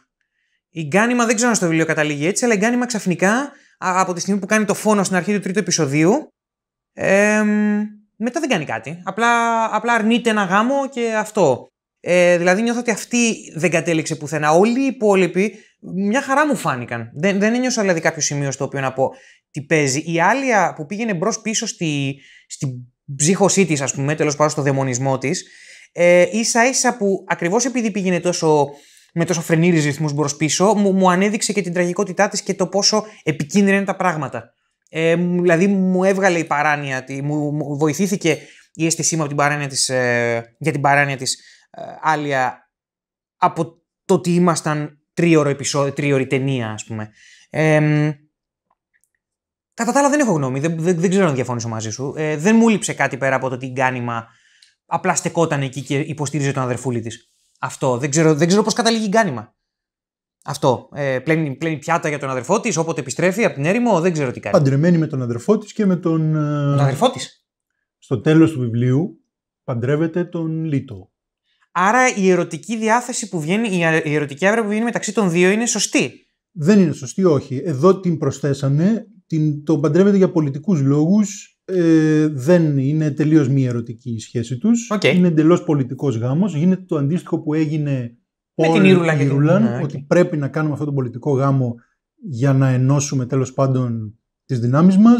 Η γκάνημα δεν ξέρω αν στο βιβλίο καταλήγει έτσι, αλλά η γκάνημα ξαφνικά από τη στιγμή που κάνει το φόνο στην αρχή του τρίτου επεισοδίου, ε, μετά δεν κάνει κάτι. Απλά, απλά αρνείται ένα γάμο και αυτό. Ε, δηλαδή νιώθω ότι αυτή δεν κατέληξε πουθενά. Όλοι οι υπόλοιποι μια χαρά μου φάνηκαν. Δεν, δεν ένιωσα δηλαδή κάποιο σημείο στο οποίο να πω τι παίζει. Η άλλη που πήγαινε μπρος πίσω στη, στην ψύχωσή της, ας πούμε, τέλος πάντων στο δαιμονισμό της, ε, ίσα ίσα που ακριβώς επειδή πήγαινε τόσο με τόσο φρενήρι ρυθμούς μπρος πίσω, μου, μου ανέδειξε και την τραγικότητά της και το πόσο επικίνδυνα είναι τα πράγματα. Ε, δηλαδή μου έβγαλε η παράνοια, τη, μου, βοηθήθηκε η αίσθησή μου την παράνοια ε, για την παράνοια της ε, Άλια από το ότι ήμασταν τρίωρο επεισόδιο, τρίωρη ταινία ας πούμε. Ε, κατά τα άλλα δεν έχω γνώμη, δεν, δεν, δεν ξέρω να διαφωνήσω μαζί σου. Ε, δεν μου λείψε κάτι πέρα από το τι Γκάνιμα απλά στεκόταν εκεί και υποστήριζε τον αδερφούλη της. Αυτό. Δεν ξέρω, δεν ξέρω πώς καταλήγει γκάνιμα. Αυτό. Ε, πλένει, πλένει πιάτα για τον αδερφό της, όποτε επιστρέφει από την έρημο, δεν ξέρω τι κάνει. Παντρεμένη με τον αδερφό της και με τον. Ε, τον αδερφό της. Στο τέλος του βιβλίου παντρεύεται τον Λίτο. Άρα η ερωτική διάθεση που βγαίνει, η ερωτική αύρα που βγαίνει μεταξύ των δύο είναι σωστή. Δεν είναι σωστή, όχι. Εδώ την προσθέσανε, την, τον παντρεύεται για πολιτικούς λόγους ε, δεν είναι τελείως μη ερωτική η σχέση τους. Είναι εντελώς πολιτικός γάμος. Γίνεται το αντίστοιχο που έγινε με την Ήρουλα ναι, Ότι πρέπει να κάνουμε αυτόν τον πολιτικό γάμο για να ενώσουμε τέλος πάντων τις δυνάμεις μας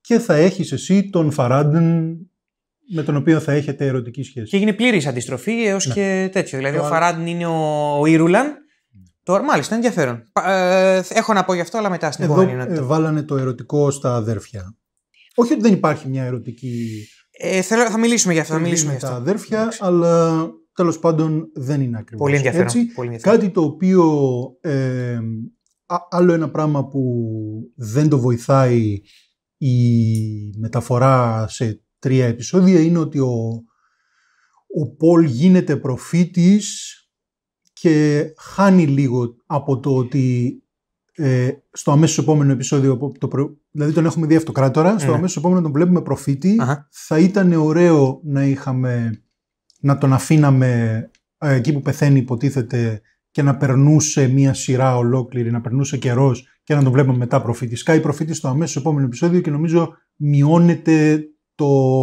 και θα έχεις εσύ τον Φαράντεν με τον οποίο θα έχετε ερωτική σχέση. Και έγινε πλήρης αντιστροφή έως ναι. και τέτοιο. Δηλαδή ο Φαράντεν είναι ο Ήρουλαν. Τώρα, μάλιστα, ενδιαφέρον. Ε, έχω να πω γι' αυτό, αλλά μετά στην επόμενη. Ε, βάλανε το ερωτικό στα αδέρφια. Όχι ότι δεν υπάρχει μια ερωτική. Ε, θέλω, θα μιλήσουμε για αυτό. Θα μιλήσουμε για αδέρφια, αλλά τέλος πάντων δεν είναι ακριβώς. Πολύ Έτσι, Κάτι το οποίο. Ε, άλλο ένα πράγμα που δεν το βοηθάει η μεταφορά σε τρία επεισόδια είναι ότι ο, ο Πολ γίνεται προφήτης και χάνει λίγο από το ότι ε, στο αμέσως επόμενο επεισόδιο το, προ, Δηλαδή τον έχουμε δει αυτοκράτορα, στο ναι. αμέσως επόμενο τον βλέπουμε προφήτη. Θα ήταν ωραίο να είχαμε, να τον αφήναμε ε, εκεί που πεθαίνει υποτίθεται και να περνούσε μια σειρά ολόκληρη, να περνούσε καιρός και να τον βλέπουμε μετά προφήτη. Σκάει προφήτη στο αμέσως επόμενο επεισόδιο και νομίζω μειώνεται το,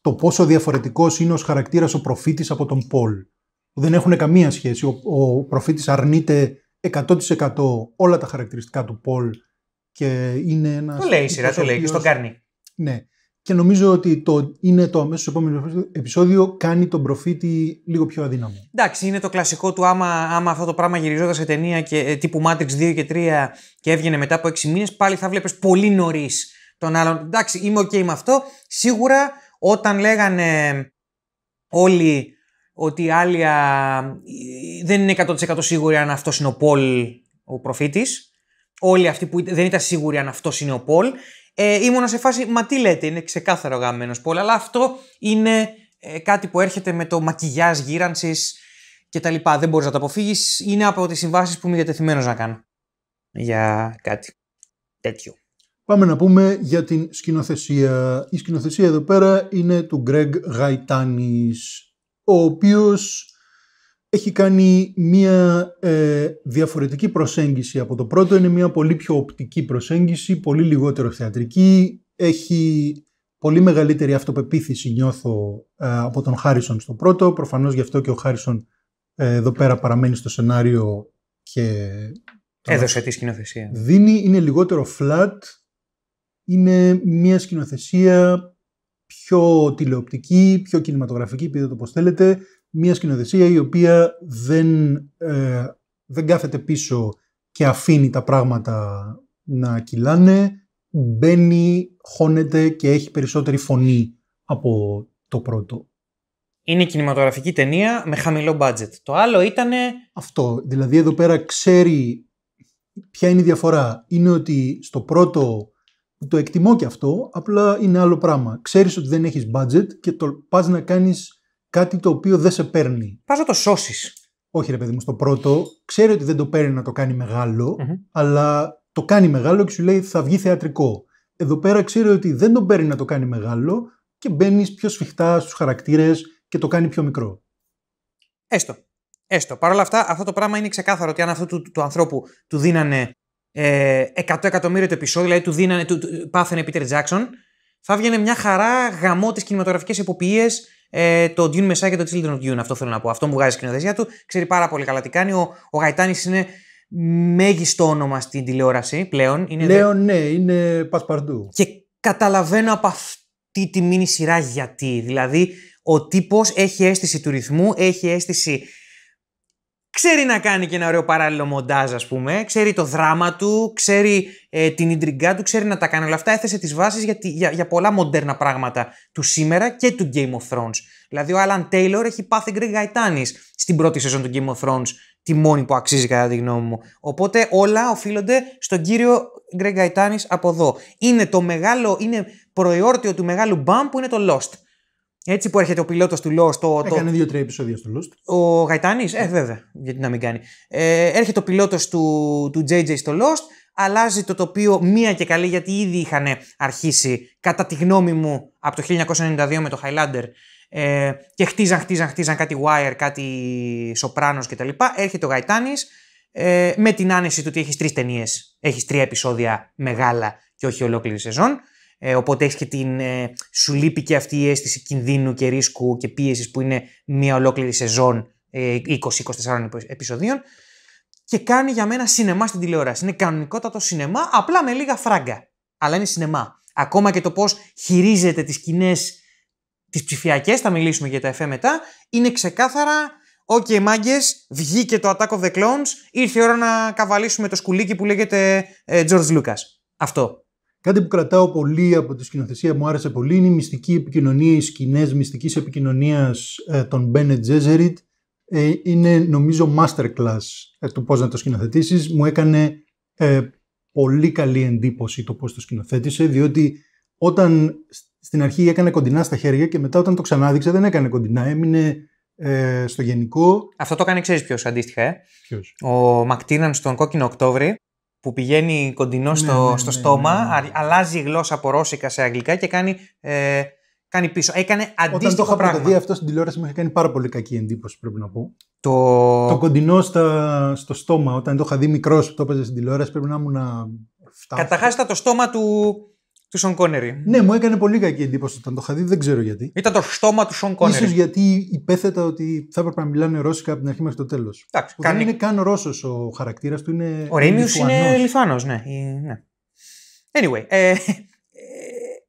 το πόσο διαφορετικός είναι ως χαρακτήρας ο προφήτης από τον Πολ. Δεν έχουν καμία σχέση. Ο, ο προφήτης αρνείται 100% όλα τα χαρακτηριστικά του Πολ και είναι ένας. Το λέει η σειρά, το λέει και στον κάνει. Ναι. Και νομίζω ότι το, είναι το αμέσως επόμενο επεισόδιο κάνει τον προφήτη λίγο πιο αδύναμο. Εντάξει, είναι το κλασικό του άμα, άμα αυτό το πράγμα γυριζόταν σε ταινία και, ε, τύπου Matrix 2 και 3 και έβγαινε μετά από 6 μήνες, πάλι θα βλέπεις πολύ νωρίς τον άλλον. Εντάξει, είμαι οκ με αυτό. Σίγουρα όταν λέγανε όλοι ότι η Άλια ε, δεν είναι 100% σίγουρη αν αυτός είναι ο Πολ ο προφήτης όλοι αυτοί που δεν ήταν σίγουροι αν αυτός είναι ο Πολ, ε, σε φάση, μα τι λέτε, είναι ξεκάθαρο γαμμένος Πολ, αλλά αυτό είναι ε, κάτι που έρχεται με το μακιγιά γύρανση κτλ. Δεν μπορείς να το αποφύγεις. Είναι από τις συμβάσεις που είμαι διατεθειμένος να κάνω για κάτι τέτοιο. Πάμε να πούμε για την σκηνοθεσία. Η σκηνοθεσία εδώ πέρα είναι του Γκρέγ Γαϊτάνης, ο οποίος έχει κάνει μία ε, διαφορετική προσέγγιση από το πρώτο. Είναι μία πολύ πιο οπτική προσέγγιση, πολύ λιγότερο θεατρική. Έχει πολύ μεγαλύτερη αυτοπεποίθηση, νιώθω, ε, από τον Χάρισον στο πρώτο. Προφανώς γι' αυτό και ο Χάρισον ε, εδώ πέρα παραμένει στο σενάριο και... Έδωσε τη σκηνοθεσία. Δίνει, είναι λιγότερο flat. Είναι μία σκηνοθεσία πιο τηλεοπτική, πιο κινηματογραφική, πείτε το πώς θέλετε, μια σκηνοθεσία η οποία δεν, ε, δεν κάθεται πίσω και αφήνει τα πράγματα να κυλάνε, μπαίνει, χώνεται και έχει περισσότερη φωνή από το πρώτο. Είναι κινηματογραφική ταινία με χαμηλό budget. Το άλλο ήταν. Αυτό. Δηλαδή εδώ πέρα ξέρει ποια είναι η διαφορά. Είναι ότι στο πρώτο το εκτιμώ και αυτό, απλά είναι άλλο πράγμα. Ξέρεις ότι δεν έχεις budget και το πας να κάνεις κάτι το οποίο δεν σε παίρνει. Πας να το σώσεις. Όχι, ρε παιδί μου, στο πρώτο ξέρει ότι δεν το παίρνει να το κάνει αλλά το κάνει μεγάλο και σου λέει θα βγει θεατρικό. Εδώ πέρα ξέρει ότι δεν το παίρνει να το κάνει μεγάλο και μπαίνεις πιο σφιχτά στους χαρακτήρες και το κάνει πιο μικρό. Έστω. Έστω. Παρ' όλα αυτά, αυτό το πράγμα είναι ξεκάθαρο ότι αν αυτού του, του ανθρώπου του δίνανε ε, 100 εκατομμύρια το επεισόδιο, δηλαδή του δίνανε, του, του, πάθαινε Peter Jackson, θα βγαίνει μια χαρά γαμό τη κινηματογραφικέ εποποιίε ε, το Dune Messiah και το Children of Dune. Αυτό θέλω να πω. Αυτό μου βγάζει στην σκηνοθεσία του. Ξέρει πάρα πολύ καλά τι κάνει. Ο, ο Γαϊτάνης είναι μέγιστο όνομα στην τηλεόραση πλέον. Είναι ναι, είναι πασπαρντού. Και καταλαβαίνω από αυτή τη μήνυ σειρά γιατί. Δηλαδή, ο τύπος έχει αίσθηση του ρυθμού, έχει αίσθηση ξέρει να κάνει και ένα ωραίο παράλληλο μοντάζ, ας πούμε. Ξέρει το δράμα του, ξέρει ε, την ιντριγκά του, ξέρει να τα κάνει όλα αυτά. Έθεσε τις βάσεις για, για, για, πολλά μοντέρνα πράγματα του σήμερα και του Game of Thrones. Δηλαδή, ο Άλαν Τέιλορ έχει πάθει Greg Γαϊτάνη στην πρώτη σεζόν του Game of Thrones, τη μόνη που αξίζει κατά τη γνώμη μου. Οπότε όλα οφείλονται στον κύριο Greg Gaitanis από εδώ. Είναι το μεγάλο, είναι προϊόρτιο του μεγάλου μπαμ που είναι το Lost. Έτσι που έρχεται ο πιλότος του Lost. Το, Έκανε δύο-τρία επεισόδια στο Lost. Ο Γαϊτάνης, ε, βέβαια, γιατί να μην κάνει. Ε, έρχεται ο πιλότος του, του JJ στο Lost, αλλάζει το τοπίο μία και καλή, γιατί ήδη είχαν αρχίσει, κατά τη γνώμη μου, από το 1992 με το Highlander. Ε, και χτίζαν, χτίζαν, χτίζαν κάτι wire, κάτι Σοπράνο κτλ. Έρχεται ο Γαϊτάνης ε, με την άνεση του ότι έχεις τρεις ταινίες. Έχεις τρία επεισόδια μεγάλα και όχι ολόκληρη σεζόν. Ε, οπότε έχεις και την. Ε, σου λείπει και αυτή η αίσθηση κινδύνου και ρίσκου και πίεσης που είναι μια ολόκληρη σεζόν ε, 20-24 επεισοδίων. Και κάνει για μένα σινεμά στην τηλεόραση. Είναι κανονικότατο σινεμά, απλά με λίγα φράγκα. Αλλά είναι σινεμά. Ακόμα και το πώς χειρίζεται τις σκηνές τις ψηφιακές, θα μιλήσουμε για τα εφέ μετά, είναι ξεκάθαρα. Οκ, okay, μάγκες, βγήκε το Attack of the Clones, ήρθε η ώρα να καβαλήσουμε το σκουλίκι που λέγεται ε, George Lucas. Αυτό. Κάτι που κρατάω πολύ από τη σκηνοθεσία, μου άρεσε πολύ, είναι η μυστική επικοινωνία, οι σκηνές μυστικής επικοινωνίας ε, των Μπένε Τζέζεριτ. Ε, είναι νομίζω masterclass ε, του πώς να το σκηνοθετήσεις. Μου έκανε ε, πολύ καλή εντύπωση το πώς το σκηνοθέτησε, διότι όταν στην αρχή έκανε κοντινά στα χέρια και μετά όταν το ξανάδειξε δεν έκανε κοντινά, έμεινε ε, στο γενικό. Αυτό το έκανε ξέρεις ποιος αντίστοιχα. Ε? Ποιος. Ο Μακτίναν στον Κόκκινο Οκτώβρη που πηγαίνει κοντινό ναι, στο, ναι, ναι, στο στόμα, αλλάζει γλώσσα από ρώσικα σε αγγλικά και κάνει, ε, κάνει πίσω. Έκανε αντίστοιχο Όταν το είχα δει αυτό στην τηλεόραση μου είχε κάνει πάρα πολύ κακή εντύπωση πρέπει να πω. Το, το κοντινό στο στόμα, όταν το είχα δει μικρός που το έπαιζε στην τηλεόραση πρέπει να ήμουν. Καταρχάς ήταν το στόμα του, του Σον Κόνερι. Ναι, μου έκανε πολύ κακή εντύπωση όταν το είχα δει, δεν ξέρω γιατί. Ήταν το στόμα του Σον Κόνερι. σω γιατί υπέθετα ότι θα έπρεπε να μιλάνε Ρώσικα από την αρχή μέχρι το τέλος. Κανεί... Δεν είναι καν Ρώσος ο χαρακτήρας του, είναι. Ο Ρήμιους είναι Λιθουανός, ναι. ναι. Anyway, ε, ε,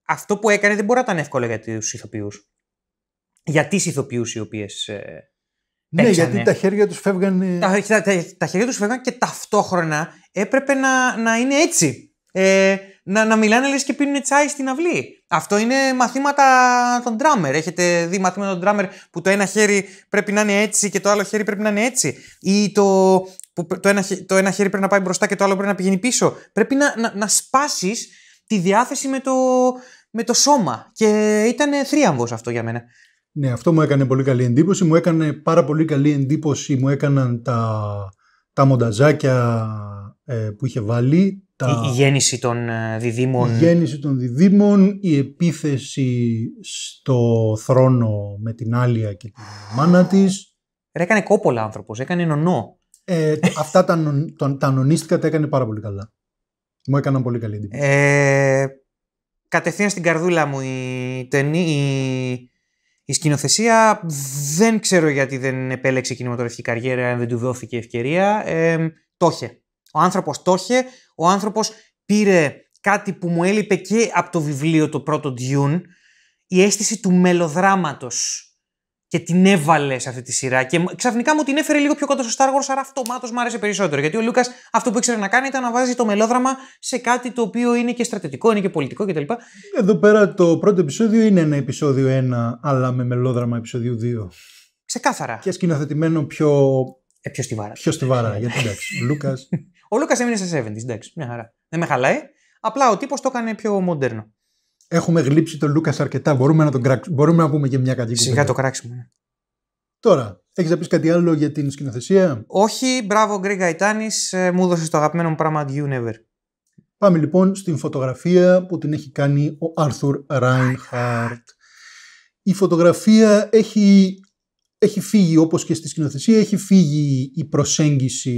αυτό που έκανε δεν μπορεί να ήταν εύκολο για τους ηθοποιούς. Για τις ηθοποιούς οι οποίες. Ε, ναι, γιατί τα χέρια τους φεύγαν. Τα, τα, τα, τα χέρια τους φεύγαν και ταυτόχρονα έπρεπε να, να είναι έτσι. Ε, να, να μιλάνε λες και πίνουν τσάι στην αυλή. Αυτό είναι μαθήματα των drummer. Έχετε δει μαθήματα των drummer που το ένα χέρι πρέπει να είναι έτσι και το άλλο χέρι πρέπει να είναι έτσι. Ή το, που το, ένα, το ένα χέρι πρέπει να πάει μπροστά και το άλλο πρέπει να πηγαίνει πίσω. Πρέπει να, να, να σπάσεις τη διάθεση με το, με το σώμα. Και ήταν θρίαμβος αυτό για μένα. Ναι, αυτό μου έκανε πολύ καλή εντύπωση. Μου έκανε πάρα πολύ καλή εντύπωση. Μου έκαναν τα, τα μονταζάκια ε, που είχε βάλει η, γέννηση των ε, διδήμων. Η γέννηση των διδήμων, η επίθεση στο θρόνο με την Άλια και την μάνα της. Έκανε κόπολα άνθρωπος, έκανε νονό. Ε, αυτά τα, νον, τα, τα έκανε πάρα πολύ καλά. Μου έκαναν πολύ καλή εντύπωση. Ε, κατευθείαν στην καρδούλα μου η, η, σκηνοθεσία. Δεν ξέρω γιατί δεν επέλεξε κινηματογραφική καριέρα, αν δεν του δόθηκε ευκαιρία. Ε, το είχε. Ο άνθρωπος το είχε, ο άνθρωπος πήρε κάτι που μου έλειπε και από το βιβλίο το πρώτο Dune, η αίσθηση του μελοδράματος και την έβαλε σε αυτή τη σειρά. Και ξαφνικά μου την έφερε λίγο πιο κοντά στο Star Wars, άρα αυτομάτω μου άρεσε περισσότερο. Γιατί ο Λούκας αυτό που ήξερε να κάνει ήταν να βάζει το μελόδραμα σε κάτι το οποίο είναι και στρατιωτικό, είναι και πολιτικό κτλ. Εδώ πέρα το πρώτο επεισόδιο είναι ένα επεισόδιο 1, αλλά με μελόδραμα επεισόδιο 2. Ξεκάθαρα. Και σκηνοθετημένο πιο. Ε, πιο στιβάρα. Πιο στιβάρα, γιατί εντάξει. Λούκας. Ο Λούκας έμεινε σε 70 εντάξει, μια χαρά. Δεν με χαλάει. Απλά ο τύπος το έκανε πιο μοντέρνο. Έχουμε γλύψει τον Λούκας αρκετά. Μπορούμε να, τον κράξουμε. Μπορούμε να πούμε και μια κατηγορία. Σιγά το κράξουμε. Ναι. Τώρα, έχεις να πεις κάτι άλλο για την σκηνοθεσία. Όχι, μπράβο, Γκρι Γαϊτάνη. Ε, μου έδωσε το αγαπημένο μου πράγμα Never. Πάμε λοιπόν στην φωτογραφία που την έχει κάνει ο Άρθουρ Ράινχαρτ. Η φωτογραφία έχει, έχει φύγει όπως και στη σκηνοθεσία, έχει φύγει η προσέγγιση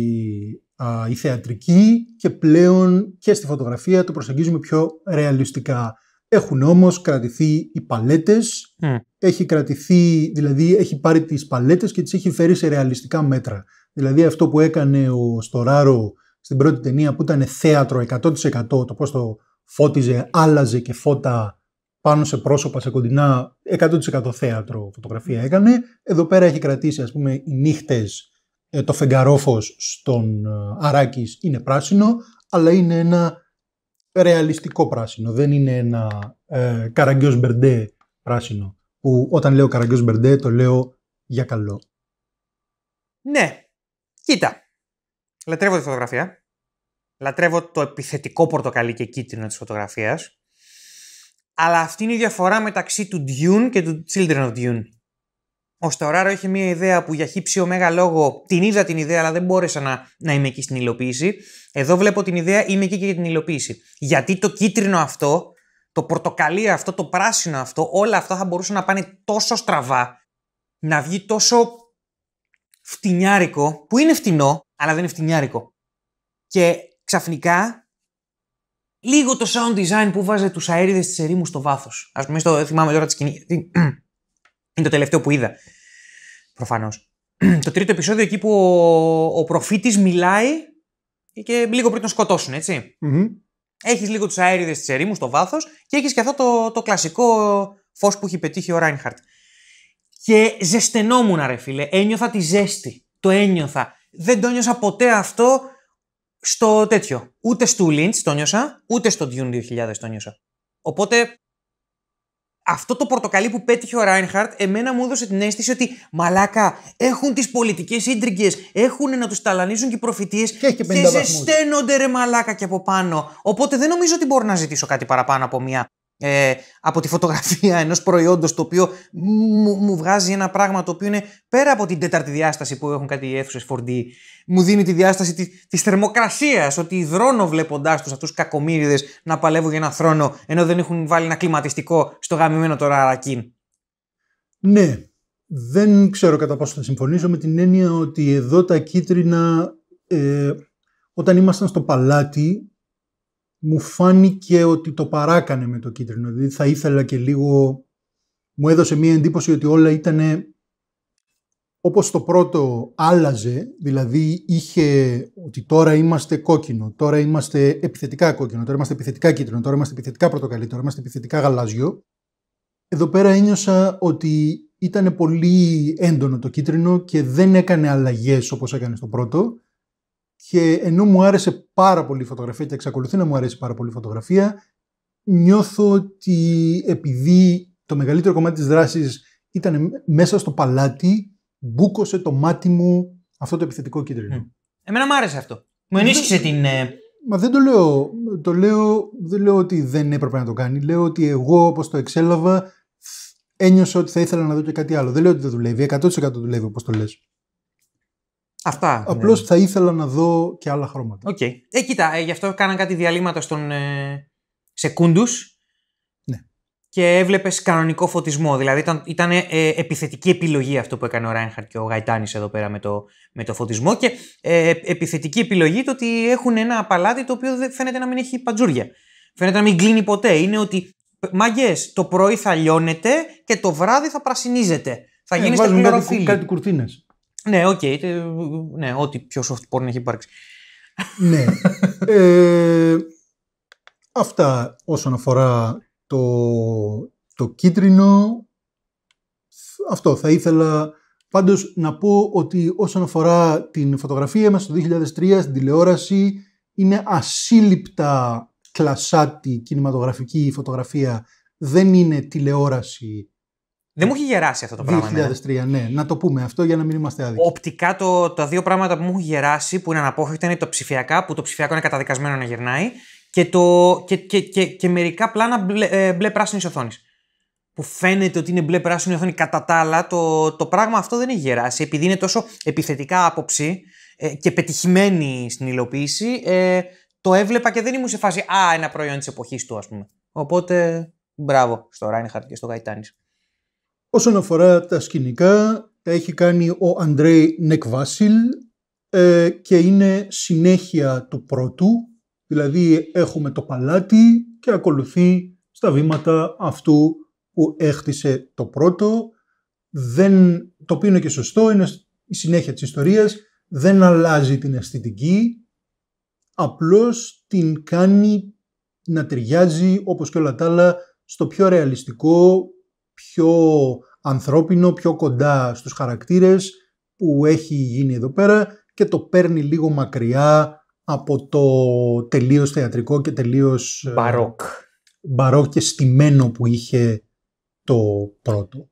η θεατρική και πλέον και στη φωτογραφία το προσεγγίζουμε πιο ρεαλιστικά. Έχουν όμως κρατηθεί οι παλέτες, έχει κρατηθεί, δηλαδή έχει πάρει τις παλέτες και τις έχει φέρει σε ρεαλιστικά μέτρα. Δηλαδή αυτό που έκανε ο Στοράρο στην πρώτη ταινία που ήταν θέατρο 100% το πώς το φώτιζε, άλλαζε και φώτα πάνω σε πρόσωπα, σε κοντινά, 100% θέατρο φωτογραφία έκανε. Εδώ πέρα έχει κρατήσει ας πούμε οι νύχτες ε, το φεγγαρόφος στον ε, Αράκης είναι πράσινο, αλλά είναι ένα ρεαλιστικό πράσινο. Δεν είναι ένα ε, καραγκιός μπερντέ πράσινο, που όταν λέω καραγκιός μπερντέ το λέω για καλό. Ναι, κοίτα. Λατρεύω τη φωτογραφία. Λατρεύω το επιθετικό πορτοκαλί και κίτρινο της φωτογραφίας. Αλλά αυτή είναι η διαφορά μεταξύ του Dune και του Children of Dune. Ο Σταουράρο είχε μια ιδέα που για χύψη μέγα λόγο την είδα την ιδέα, αλλά δεν μπόρεσα να, να είμαι εκεί στην υλοποίηση. Εδώ βλέπω την ιδέα, είμαι εκεί και για την υλοποίηση. Γιατί το κίτρινο αυτό, το πορτοκαλί αυτό, το πράσινο αυτό, όλα αυτά θα μπορούσαν να πάνε τόσο στραβά, να βγει τόσο φτηνιάρικο, που είναι φτηνό, αλλά δεν είναι φτηνιάρικο. Και ξαφνικά λίγο το sound design που βάζε τους αέριδε της ερήμου στο βάθος. Ας πούμε, στο, θυμάμαι τώρα τη σκηνή. Είναι το τελευταίο που είδα. Προφανώς. το τρίτο επεισόδιο εκεί που ο, ο προφήτης μιλάει και λίγο πριν τον σκοτώσουν, έτσι. Έχεις λίγο τους αέριδες της ερήμου στο βάθος και έχεις και αυτό το, το κλασικό φως που έχει πετύχει ο Ράινχαρτ. Και ζεστενόμουν, ρε φίλε. Ένιωθα τη ζέστη. Το ένιωθα. Δεν το ένιωσα ποτέ αυτό στο τέτοιο. Ούτε στο Lynch το νιώσα, ούτε στο Dune 2000 το νιώσα. Οπότε αυτό το πορτοκαλί που πέτυχε ο Ράινχαρτ, εμένα μου έδωσε την αίσθηση ότι μαλάκα έχουν τις πολιτικές ίντριγκες, έχουν να τους ταλανίζουν και οι προφητείες και, και, και ζεσταίνονται ρε μαλάκα και από πάνω. Οπότε δεν νομίζω ότι μπορώ να ζητήσω κάτι παραπάνω από μια ε, από τη φωτογραφία ενός προϊόντος το οποίο μου, μου βγάζει ένα πράγμα το οποίο είναι πέρα από την τέταρτη διάσταση που έχουν κάτι οι αίθουσες 4D μου δίνει τη διάσταση της, της θερμοκρασίας ότι υδρώνω βλέποντάς τους αυτούς κακομύριδες να παλεύουν για ένα θρόνο ενώ δεν έχουν βάλει ένα κλιματιστικό στο γαμιμένο τώρα αρακίν. Ναι, δεν ξέρω κατά πόσο θα συμφωνήσω με την έννοια ότι εδώ τα κίτρινα ε, όταν ήμασταν στο παλάτι μου φάνηκε ότι το παράκανε με το κίτρινο. Δηλαδή θα ήθελα και λίγο... Μου έδωσε μία εντύπωση ότι όλα ήταν όπως το πρώτο άλλαζε, δηλαδή είχε ότι τώρα είμαστε κόκκινο, τώρα είμαστε επιθετικά κόκκινο, τώρα είμαστε επιθετικά κίτρινο, τώρα είμαστε επιθετικά πρωτοκαλί, τώρα είμαστε επιθετικά γαλάζιο. Εδώ πέρα ένιωσα ότι ήταν πολύ έντονο το κίτρινο και δεν έκανε αλλαγές όπως έκανε στο πρώτο και ενώ μου άρεσε πάρα πολύ η φωτογραφία και εξακολουθεί να μου αρέσει πάρα πολύ η φωτογραφία, νιώθω ότι επειδή το μεγαλύτερο κομμάτι της δράσης ήταν μέσα στο παλάτι, μπούκωσε το μάτι μου αυτό το επιθετικό κίτρινο. Εμένα μου άρεσε αυτό. Μου ε, ενίσχυσε την... Ε, Μα δεν το λέω. Το λέω, δεν λέω ότι δεν έπρεπε να το κάνει. Λέω ότι εγώ όπως το εξέλαβα ένιωσα ότι θα ήθελα να δω και κάτι άλλο. Δεν λέω ότι δεν δουλεύει. 100% δουλεύει όπως το λες. Αυτά. Απλώ ναι. θα ήθελα να δω και άλλα χρώματα. Okay. Ε, κοίτα, ε, γι' αυτό κάναν κάτι διαλύματα στον, ε, σε Ναι. Και έβλεπες κανονικό φωτισμό. Δηλαδή ήταν, ήταν ε, επιθετική επιλογή αυτό που έκανε ο Ράινχαρτ και ο Γαϊτάνης εδώ πέρα με το, με το φωτισμό. Και ε, επιθετική επιλογή το ότι έχουν ένα παλάτι το οποίο φαίνεται να μην έχει παντζούρια. Φαίνεται να μην κλείνει ποτέ. Είναι ότι μαγκέ, το πρωί θα λιώνεται και το βράδυ θα πρασινίζεται. Θα γίνει ε, στα κάτι κουρτίνες. Ναι, οκ. Ε, ε, ναι, ό,τι πιο soft porn έχει υπάρξει. ναι. Ε, αυτά όσον αφορά το, το κίτρινο. Αυτό θα ήθελα πάντως να πω ότι όσον αφορά την φωτογραφία μας το 2003 στην τηλεόραση είναι ασύλληπτα κλασάτη κινηματογραφική φωτογραφία. Δεν είναι τηλεόραση δεν μου έχει γεράσει αυτό το 2003, πράγμα. 2003, ναι. ναι. Να το πούμε αυτό για να μην είμαστε άδικοι. Οπτικά το, τα δύο πράγματα που μου έχουν γεράσει, που είναι αναπόφευκτα, είναι το ψηφιακά, που το ψηφιακό είναι καταδικασμένο να γυρνάει, και, το, και, και, και, και μερικά πλάνα μπλε, ε, μπλε πράσινης οθόνης. Που φαίνεται ότι είναι μπλε πράσινη οθόνη κατά τα άλλα, το, το πράγμα αυτό δεν έχει γεράσει. Επειδή είναι τόσο επιθετικά άποψη ε, και πετυχημένη στην υλοποίηση, ε, το έβλεπα και δεν ήμουν σε φάση Α, ένα προϊόν της εποχής του, ας πούμε. Οπότε μπράβο στο Ράινχαρτ και στο Γαϊτάνης. Όσον αφορά τα σκηνικά, τα έχει κάνει ο Αντρέι Νεκβάσιλ ε, και είναι συνέχεια του πρώτου, δηλαδή έχουμε το παλάτι και ακολουθεί στα βήματα αυτού που έχτισε το πρώτο, δεν, το οποίο είναι και σωστό, είναι η συνέχεια της ιστορίας, δεν αλλάζει την αισθητική, απλώς την κάνει να ταιριάζει όπως και όλα τα άλλα στο πιο ρεαλιστικό πιο ανθρώπινο, πιο κοντά στους χαρακτήρες που έχει γίνει εδώ πέρα και το παίρνει λίγο μακριά από το τελείως θεατρικό και τελείως ε, μπαρόκ, μπαρόκ και στημένο που είχε το πρώτο.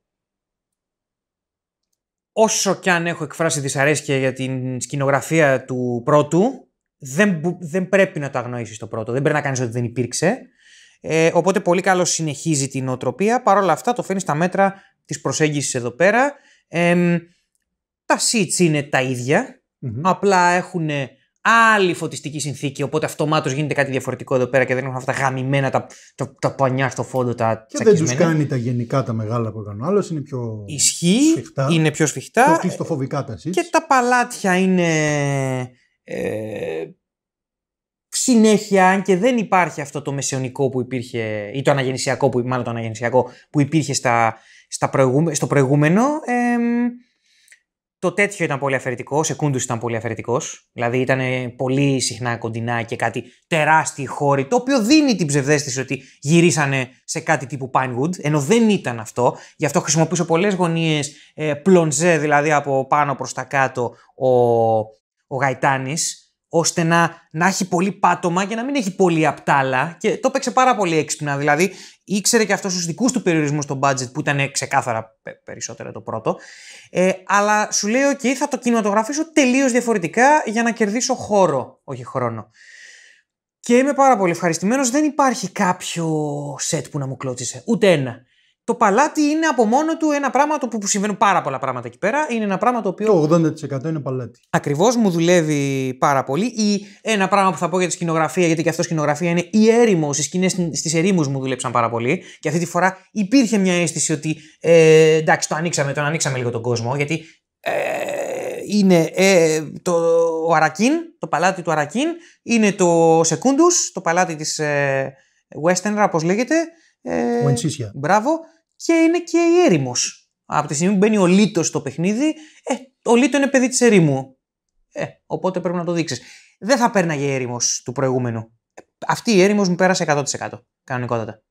Όσο κι αν έχω εκφράσει δυσαρέσκεια για την σκηνογραφία του πρώτου, δεν, δεν πρέπει να το αγνοήσεις το πρώτο. Δεν πρέπει να κάνεις ότι δεν υπήρξε. Ε, οπότε πολύ καλό συνεχίζει την οτροπία. Παρ' όλα αυτά το φαίνει στα μέτρα της προσέγγισης εδώ πέρα. Ε, τα seats είναι τα ιδια απλά έχουν ε, άλλη φωτιστική συνθήκη, οπότε αυτομάτως γίνεται κάτι διαφορετικό εδώ πέρα και δεν έχουν αυτά τα γαμημένα τα, τα, τα πανιά στο φόντο. Τα και τσακισμένα. δεν τους κάνει τα γενικά τα μεγάλα που έκανε άλλος, είναι πιο Ισχύει, σφιχτά. Είναι πιο σφιχτά. Πιο κλειστοφοβικά τα seats. Και τα παλάτια είναι ε, συνέχεια, αν και δεν υπάρχει αυτό το μεσαιωνικό που υπήρχε, ή το αναγεννησιακό, που, μάλλον το αναγεννησιακό, που υπήρχε στα, στα προηγούμε, στο προηγούμενο, ε, το τέτοιο ήταν πολύ αφαιρετικό, ο Σεκούντου ήταν πολύ αφαιρετικός. Δηλαδή ήταν ε, πολύ συχνά κοντινά και κάτι τεράστιοι χώροι, το οποίο δίνει την ψευδέστηση ότι γυρίσανε σε κάτι τύπου Pinewood, ενώ δεν ήταν αυτό. Γι' αυτό χρησιμοποιούσε πολλές γωνίες ε, πλονζέ, δηλαδή από πάνω προς τα κάτω, ο, ο Γαϊτάνης, ώστε να, να έχει πολύ πάτωμα και να μην έχει πολύ απτάλα. Και το έπαιξε πάρα πολύ έξυπνα. Δηλαδή, ήξερε και αυτός στου δικούς του περιορισμούς στο budget, που ήταν ξεκάθαρα περισσότερο το πρώτο. Ε, αλλά σου λέει: OK, θα το κινηματογραφήσω τελείως διαφορετικά για να κερδίσω χώρο, όχι χρόνο. Και είμαι πάρα πολύ ευχαριστημένος. Δεν υπάρχει κάποιο σετ που να μου κλώτσισε. Ούτε ένα. Το παλάτι είναι από μόνο του ένα πράγμα το που συμβαίνουν πάρα πολλά πράγματα εκεί πέρα. Είναι ένα πράγμα το οποίο. Το 80% είναι παλάτι. Ακριβώς, μου δουλεύει πάρα πολύ. Ή ένα πράγμα που θα πω για τη σκηνογραφία, γιατί και αυτό σκηνογραφία είναι η έρημο. Οι σκηνέ στις ερήμους μου δουλέψαν πάρα πολύ. Και αυτή τη φορά υπήρχε μια αίσθηση ότι. Ε, εντάξει, το ανοίξαμε, τον ανοίξαμε λίγο τον κόσμο, γιατί. Ε, είναι ε, το ο Αρακίν, το παλάτι του Αρακίν, είναι το Σεκούντου, το παλάτι της ε, όπως λέγεται, ε, Μπράβο. Και είναι και η έρημος. Από τη στιγμή που μπαίνει ο Λίτος στο παιχνίδι, ε, ο Λίτο είναι παιδί της ερήμου. Ε, οπότε πρέπει να το δείξεις. Δεν θα πέρναγε έρημος του προηγούμενου. Αυτή η έρημος μου πέρασε 100%. Κανονικότατα.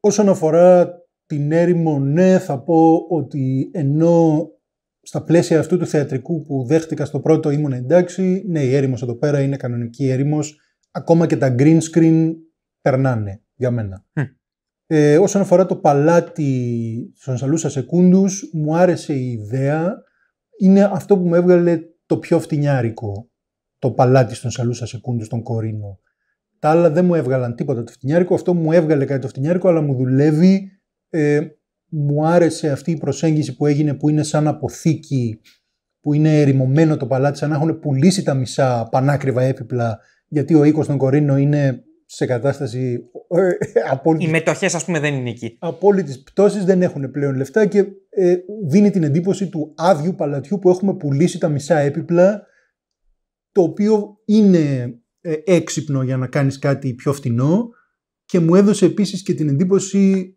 Όσον αφορά την έρημο, ναι, θα πω ότι ενώ στα πλαίσια αυτού του θεατρικού που δέχτηκα στο πρώτο ήμουν εντάξει, ναι, η έρημος εδώ πέρα είναι κανονική έρημος. Ακόμα και τα green screen περνάνε για μένα. Ε, όσον αφορά το παλάτι στον Σαλούσα Σεκούντους, μου άρεσε η ιδέα. Είναι αυτό που με έβγαλε το πιο φτηνιάρικο, το παλάτι στον Σαλούσα Σεκούντους, τον Κορίνο. Τα άλλα δεν μου έβγαλαν τίποτα το φτηνιάρικο, αυτό μου έβγαλε κάτι το φτηνιάρικο, αλλά μου δουλεύει. Ε, μου άρεσε αυτή η προσέγγιση που έγινε, που είναι σαν αποθήκη, που είναι ερημωμένο το παλάτι, σαν να έχουν πουλήσει τα μισά πανάκριβα έπιπλα, γιατί ο οίκος των Κορίνο είναι σε κατάσταση. Ε, ε, Απόλυτη... Οι μετοχές, ας πούμε, δεν είναι εκεί. Απόλυτης πτώσης δεν έχουν πλέον λεφτά και ε, δίνει την εντύπωση του άδειου παλατιού που έχουμε πουλήσει τα μισά έπιπλα. Το οποίο είναι έξυπνο για να κάνεις κάτι πιο φτηνό και μου έδωσε επίσης και την εντύπωση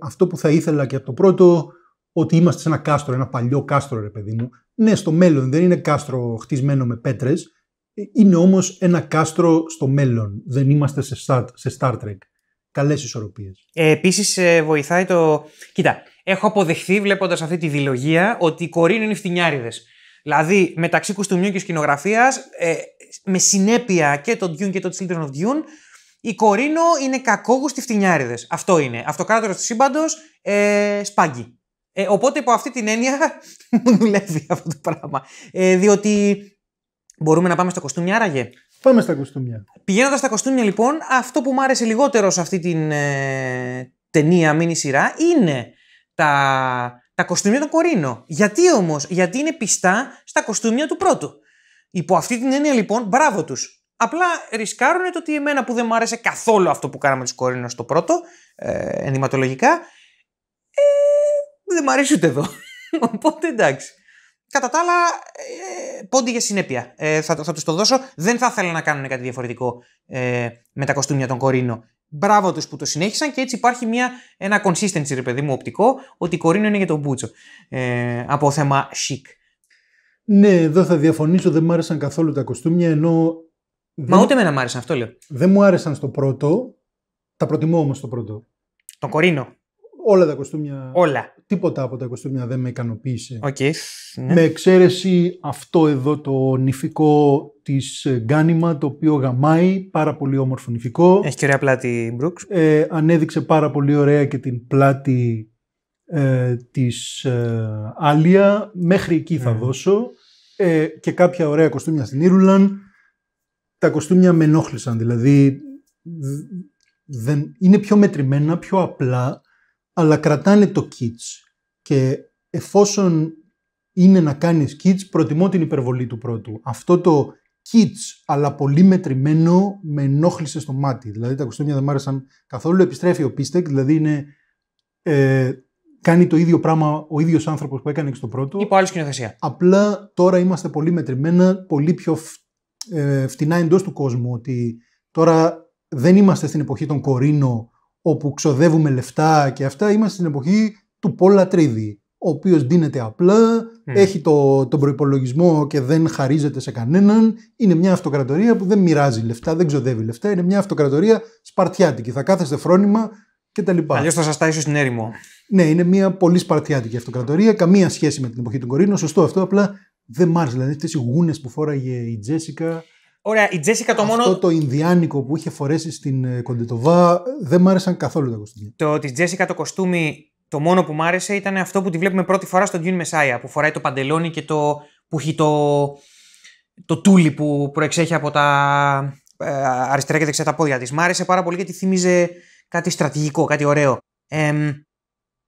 αυτό που θα ήθελα και από το πρώτο ότι είμαστε σε ένα κάστρο, ένα παλιό κάστρο ρε παιδί μου. Ναι, στο μέλλον δεν είναι κάστρο χτισμένο με πέτρες, είναι όμως ένα κάστρο στο μέλλον. Δεν είμαστε σε, σε Star Trek. Καλές ισορροπίες. Ε, επίσης ε, βοηθάει το... Κοίτα, έχω αποδεχθεί βλέποντας αυτή τη δηλογία ότι οι κορίνοι είναι φτηνιάριδες. Δηλαδή, μεταξύ κουστούμιου και σκηνογραφίας, ε, με συνέπεια και το Dune και το Children of Dune, η Κορίνο είναι κακόγουστη φτηνιάριδες. Αυτό είναι. Αυτοκράτορας του σύμπαντος, ε, σπάγκι. Ε, οπότε, υπό αυτή την έννοια, μου δουλεύει αυτό το πράγμα. Ε, διότι Μπορούμε να πάμε στα κοστούμια άραγε. Πάμε στα κοστούμια. Πηγαίνοντας στα κοστούμια λοιπόν, αυτό που μου άρεσε λιγότερο σε αυτή την ε, ταινία, μήνυ σειρά, είναι τα, τα κοστούμια των Κορίνο. Γιατί όμως, γιατί είναι πιστά στα κοστούμια του πρώτου. Υπό αυτή την έννοια λοιπόν, μπράβο τους. Απλά ρισκάρουν το ότι εμένα που δεν μου άρεσε καθόλου αυτό που κάναμε του Κορίνος στο πρώτο, ε, ενδυματολογικά, ε, δεν μου αρέσει ούτε εδώ. Οπότε εντάξει. Κατά τα άλλα, ε, πόντι για συνέπεια. Ε, θα, θα τους το δώσω. Δεν θα ήθελα να κάνουν κάτι διαφορετικό ε, με τα κοστούμια των Κορίνο. Μπράβο τους που το συνέχισαν και έτσι υπάρχει μια, ένα consistency, ρε παιδί μου, οπτικό, ότι η Κορίνο είναι για τον Μπούτσο. Ε, από θέμα chic. Ναι, εδώ θα διαφωνήσω. Δεν μου άρεσαν καθόλου τα κοστούμια, ενώ. Μα ούτε εμένα μ' άρεσαν, αυτό λέω. Δεν μου άρεσαν στο πρώτο. Τα προτιμώ όμως το πρώτο. Τον Κορίνο. Όλα τα κοστούμια. Όλα τίποτα από τα κοστούμια δεν με ικανοποίησε. Okay, ναι. Με εξαίρεση αυτό εδώ το νηφικό της ε, Γκάνιμα, το οποίο γαμάει, πάρα πολύ όμορφο νηφικό. Έχει και ωραία πλάτη Μπρουξ. Ε, ανέδειξε πάρα πολύ ωραία και την πλάτη ε, της Άλια. Μέχρι εκεί θα ναι. δώσω. και κάποια ωραία κοστούμια στην Ήρουλαν. Τα κοστούμια με ενόχλησαν, δηλαδή δεν, είναι πιο μετρημένα, πιο απλά αλλά κρατάνε το kits Και εφόσον είναι να κάνεις kits, προτιμώ την υπερβολή του πρώτου. Αυτό το kits, αλλά πολύ μετρημένο, με ενόχλησε στο μάτι. Δηλαδή τα κουστούμια δεν μ' άρεσαν καθόλου. Επιστρέφει ο Πίστεκ, δηλαδή είναι... Ε, κάνει το ίδιο πράγμα ο ίδιος άνθρωπος που έκανε και στο πρώτο. Υπό άλλη σκηνοθεσία. Απλά τώρα είμαστε πολύ μετρημένα, πολύ πιο ε, φτηνά εντός του κόσμου. Ότι τώρα δεν είμαστε στην εποχή των Κορίνο όπου ξοδεύουμε λεφτά και αυτά, είμαστε στην εποχή του Πολ ο οποίος δίνεται απλά, έχει το, τον προϋπολογισμό και δεν χαρίζεται σε κανέναν, είναι μια αυτοκρατορία που δεν μοιράζει λεφτά, δεν ξοδεύει λεφτά, είναι μια αυτοκρατορία σπαρτιάτικη, θα κάθεστε φρόνημα κτλ. Αλλιώς θα σας τα στην έρημο. Ναι, είναι μια πολύ σπαρτιάτικη αυτοκρατορία, καμία σχέση με την εποχή του Κορίνου. Σωστό αυτό, απλά δεν μ' άρεσε. Δηλαδή, αυτές οι γούνες που φόραγε η Τζέσικα. Ωραία, η Τζέσικα το Αυτό μόνο. Αυτό το Ινδιάνικο που είχε φορέσει στην ε, Κοντετοβά δεν μ' άρεσαν καθόλου τα κοστούμια. Το τη Τζέσικα το κοστούμι το μόνο που μ' άρεσε ήταν αυτό που τη βλέπουμε πρώτη φορά στον Dune Μεσάια που φοράει το παντελόνι και το, που έχει το, το τούλι που προεξέχει από τα ε, αριστερά και δεξιά τα πόδια της. Μ' άρεσε πάρα πολύ γιατί θύμιζε κάτι στρατηγικό, κάτι ωραίο. Ε,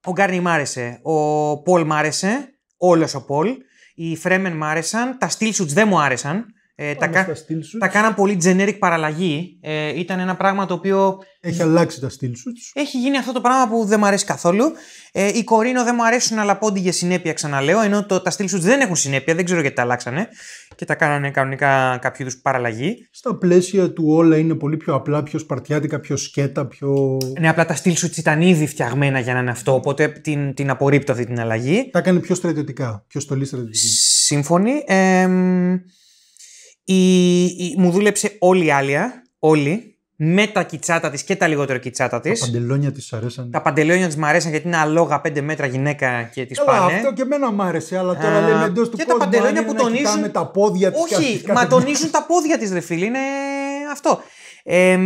ο Γκάρνι μ' άρεσε, ο Πολ μ' άρεσε, όλος ο Πολ. Οι Φρέμεν μ' άρεσαν, τα Steel Suits δεν μου άρεσαν. Ε, τα, τα κάναν πολύ generic παραλλαγή. Ε, ήταν ένα πράγμα το οποίο. Έχει αλλάξει τα στυλ σου. Έχει γίνει αυτό το πράγμα που δεν μου αρέσει καθόλου. Ε, οι Κορίνο δεν μου αρέσουν, αλλά πόντι για συνέπεια ξαναλέω. Ενώ τα στυλ σου δεν έχουν συνέπεια, δεν ξέρω γιατί τα αλλάξανε. Και τα κάνανε κανονικά κάποιο είδους παραλλαγή. Στα πλαίσια του όλα είναι πολύ πιο απλά, πιο σπαρτιάτικα, πιο σκέτα, πιο. Ναι, απλά τα στυλ σου ήταν ήδη φτιαγμένα για να είναι αυτό. Οπότε την, την απορρίπτω αυτή την αλλαγή. Τα κάνει πιο στρατιωτικά, πιο στολή στρατιωτική. Σύμφωνοι. Η, η, μου δούλεψε όλη η άλια, όλη, με τα κιτσάτα της και τα λιγότερα κιτσάτα τη. Τα παντελόνια της αρέσαν. Τα παντελόνια της μου αρέσαν γιατί είναι αλόγα 5 μέτρα γυναίκα και της πάνε. αυτό και εμένα μου άρεσε, αλλά τώρα λέμε εντός του Και τα παντελόνια που τονίζουν. τα πόδια της Όχι, μα τονίζουν τα πόδια της, ρε φίλοι, είναι αυτό. Ε,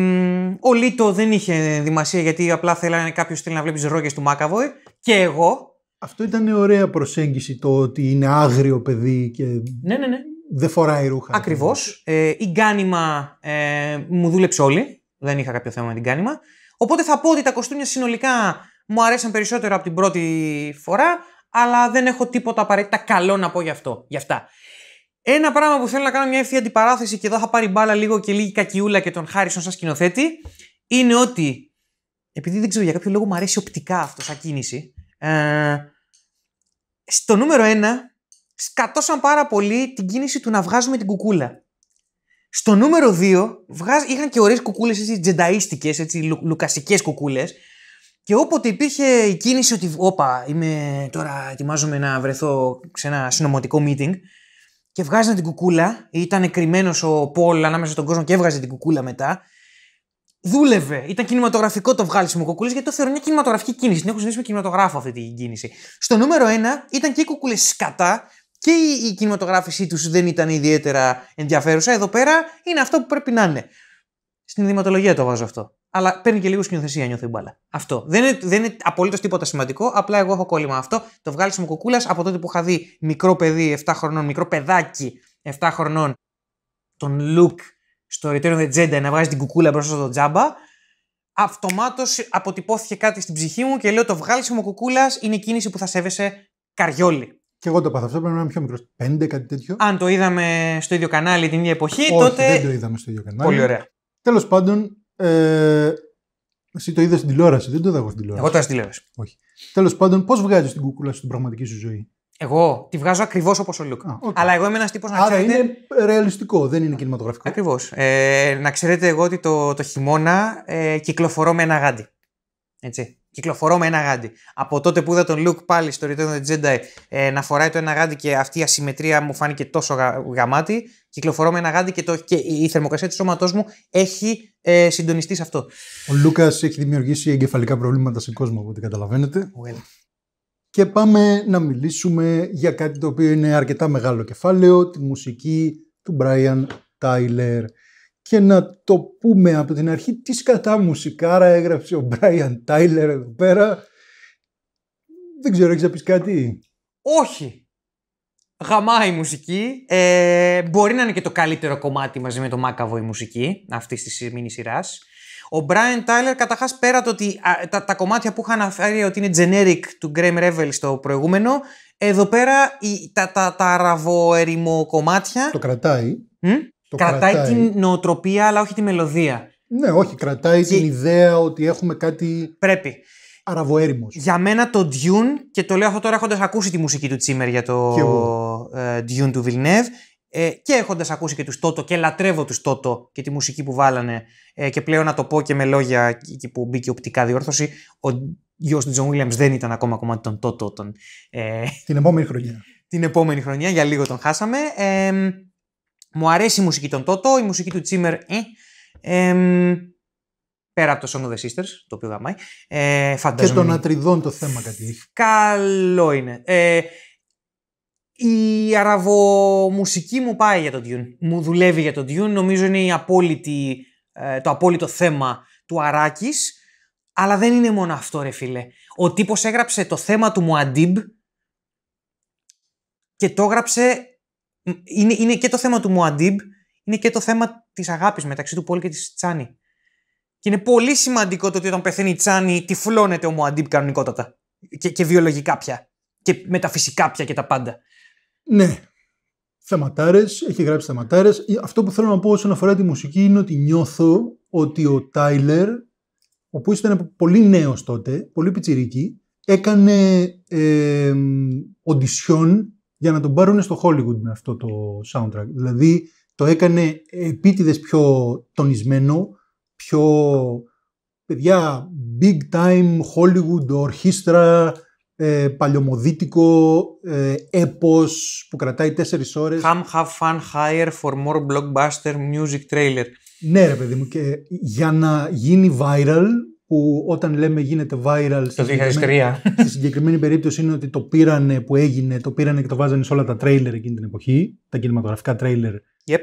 ο Λίτο δεν είχε δημασία γιατί απλά θέλανε κάποιος θέλει να βλέπεις ρόγες του Μάκαβοη. Και εγώ. Αυτό ήταν ωραία προσέγγιση το ότι είναι άγριο παιδί και. Ναι, ναι, ναι. Δεν φοράει ρούχα. Ακριβώς. Ε, η γκάνιμα ε, μου δούλεψε όλη. Δεν είχα κάποιο θέμα με την γκάνιμα. Οπότε θα πω ότι τα κοστούμια συνολικά μου αρέσαν περισσότερο από την πρώτη φορά, αλλά δεν έχω τίποτα απαραίτητα καλό να πω γι' αυτό. Γι αυτά. Ένα πράγμα που θέλω να κάνω μια ευθεία αντιπαράθεση και εδώ θα πάρει μπάλα λίγο και λίγη κακιούλα και τον Χάρισον σαν σκηνοθέτη, είναι ότι επειδή δεν ξέρω για κάποιο λόγο μου αρέσει οπτικά αυτό σαν κίνηση, ε, στο νούμερο σκατώσαν πάρα πολύ την κίνηση του να βγάζουμε την κουκούλα. Στο νούμερο 2 είχαν και ωραίες κουκούλες, έτσι τζενταίστικες, έτσι λου, λουκασικές κουκούλες. Και όποτε υπήρχε η κίνηση ότι, όπα, είμαι τώρα, ετοιμάζομαι να βρεθώ σε ένα συνωμοτικό meeting και βγάζανε την κουκούλα, ήταν κρυμμένο ο Πολ ανάμεσα στον κόσμο και έβγαζε την κουκούλα μετά. Δούλευε. Ήταν κινηματογραφικό το μου κουκούλες γιατί το θεωρώ μια κινηματογραφική κίνηση. Την έχω συνδέσει με κινηματογράφο αυτή την κίνηση. Στο νούμερο 1 ήταν και οι κουκούλες σκατά και η κινηματογράφησή τους δεν ήταν ιδιαίτερα ενδιαφέρουσα. Εδώ πέρα είναι αυτό που πρέπει να είναι. Στην ιδηματολογία το βάζω αυτό. Αλλά παίρνει και λίγο σκηνοθεσία, νιώθω η μπάλα. Αυτό. Δεν είναι, δεν είναι απολύτως τίποτα σημαντικό. Απλά εγώ έχω κόλλημα αυτό. Το βγάλεις μου κουκούλας από τότε που είχα δει μικρό παιδί 7 χρονών, μικρό παιδάκι 7 χρονών, τον Λουκ στο Return of the Jedi να βγάζει την κουκούλα μπροστά στο τζάμπα. Αυτομάτως αποτυπώθηκε κάτι στην ψυχή μου και λέω: Το βγάλεις μου κουκούλας είναι κίνηση που θα σέβεσαι καριόλι. Και εγώ το πάθα αυτό, πρέπει να είμαι πιο μικρός. Πέντε, κάτι τέτοιο. Αν το είδαμε στο ίδιο κανάλι την ίδια εποχή, Όχι, τότε. Δεν το είδαμε στο ίδιο κανάλι. Πολύ ωραία. Τέλος πάντων, ε, εσύ το είδες στην τηλεόραση, δεν το είδα εγώ στην τηλεόραση. Εγώ το είδα στην τηλεόραση. Όχι. Τέλος πάντων, πώς βγάζεις την κούκουλα στην πραγματική σου ζωή. Εγώ τη βγάζω ακριβώς όπως ο Λουκ. Αλλά εγώ είμαι ένας τύπος να Άρα είναι ρεαλιστικό, δεν είναι κινηματογραφικό. Ακριβώς. Ε, να ξέρετε εγώ ότι το, το χειμώνα ε, κυκλοφορώ με ένα γάντι. Έτσι. Κυκλοφορώ με ένα γάντι. Από τότε που είδα τον Λουκ πάλι στο Return of the Jedi ε, να φοράει το ένα γάντι και αυτή η ασυμμετρία μου φάνηκε τόσο γα, γαμάτη, κυκλοφορώ με ένα γάντι και, το, και η θερμοκρασία του σώματός μου έχει ε, συντονιστεί σε αυτό. Ο Λούκας έχει δημιουργήσει εγκεφαλικά προβλήματα σε κόσμο, από ό,τι καταλαβαίνετε. Well. Και πάμε να μιλήσουμε για κάτι το οποίο είναι αρκετά μεγάλο κεφάλαιο, τη μουσική του Brian Tyler και να το πούμε από την αρχή τι σκατά μουσικάρα έγραψε ο Μπράιαν Τάιλερ εδώ πέρα. Δεν ξέρω, έχεις να πεις κάτι. Όχι. Γαμάει η μουσική. Ε, μπορεί να είναι και το καλύτερο κομμάτι μαζί με το Μάκαβο η μουσική αυτής της μήνυ σειράς. Ο Brian Tyler καταρχάς πέρα το ότι τα, τα, κομμάτια που είχα αναφέρει ότι είναι generic του Graham Revel στο προηγούμενο, εδώ πέρα η, τα, τα, τα κομμάτια. Το κρατάει κρατάει, την νοοτροπία, αλλά όχι τη μελωδία. Ναι, όχι, κρατάει την ιδέα ότι έχουμε κάτι. Πρέπει. Αραβοέρημος. Για μένα το Dune, και το λέω αυτό τώρα έχοντας ακούσει τη μουσική του Τσίμερ για το ε, Dune του Βιλνιέβ, ε, και έχοντας ακούσει και τους Τότο και λατρεύω τους Τότο και τη μουσική που βάλανε. Ε, και πλέον να το πω και με λόγια εκεί που μπήκε οπτικά διόρθωση, ο γιος του Τζον Βίλιαμ δεν ήταν ακόμα κομμάτι των Τότο. Τον, ε, την επόμενη χρονιά. την επόμενη χρονιά, για λίγο τον χάσαμε. Μου αρέσει η μουσική των Τότο, η μουσική του Τσίμερ, ε, πέρα από το Song of the Sisters, το οποίο γαμάει. Ε, φαντάζομαι... Και των Ατριδών το θέμα κάτι έχει. Καλό είναι. Ε, η αραβομουσική μου πάει για τον Dune. Μου δουλεύει για τον Dune. Νομίζω είναι η απόλυτη, ε, το απόλυτο θέμα του Αράκης. Αλλά δεν είναι μόνο αυτό ρε φίλε. Ο τύπος έγραψε το θέμα του Μουαντίμπ και το έγραψε είναι, είναι και το θέμα του Μουαντίμπ, είναι και το θέμα της αγάπης μεταξύ του Πολ και της Τσάνη. Και είναι πολύ σημαντικό το ότι όταν πεθαίνει η Τσάνι, τυφλώνεται ο Μουαντίμπ κανονικότατα. Και, και βιολογικά πια. Και μεταφυσικά πια και τα πάντα. Ναι. Θεματάρες, έχει γράψει θεματάρες. Ε, αυτό που θέλω να πω όσον αφορά τη μουσική είναι ότι νιώθω ότι ο Τάιλερ, ο οποίος ήταν πολύ νέος τότε, πολύ πιτσιρίκι, έκανε οντισιόν ε, για να τον πάρουν στο Hollywood με αυτό το soundtrack. Δηλαδή το έκανε επίτηδες πιο τονισμένο, πιο παιδιά big time Hollywood, ορχήστρα, ε, παλιωμοδίτικο, ε, έπος που κρατάει τέσσερις ώρες. Come have fun higher for more blockbuster music trailer. Ναι ρε παιδί μου και για να γίνει viral που όταν λέμε γίνεται viral. Το 2003. Στη συγκεκριμένη περίπτωση είναι ότι το πήρανε που έγινε, το πήρανε και το βάζανε σε όλα τα τρέιλερ εκείνη την εποχή, τα κινηματογραφικά τρέιλερ. Yep.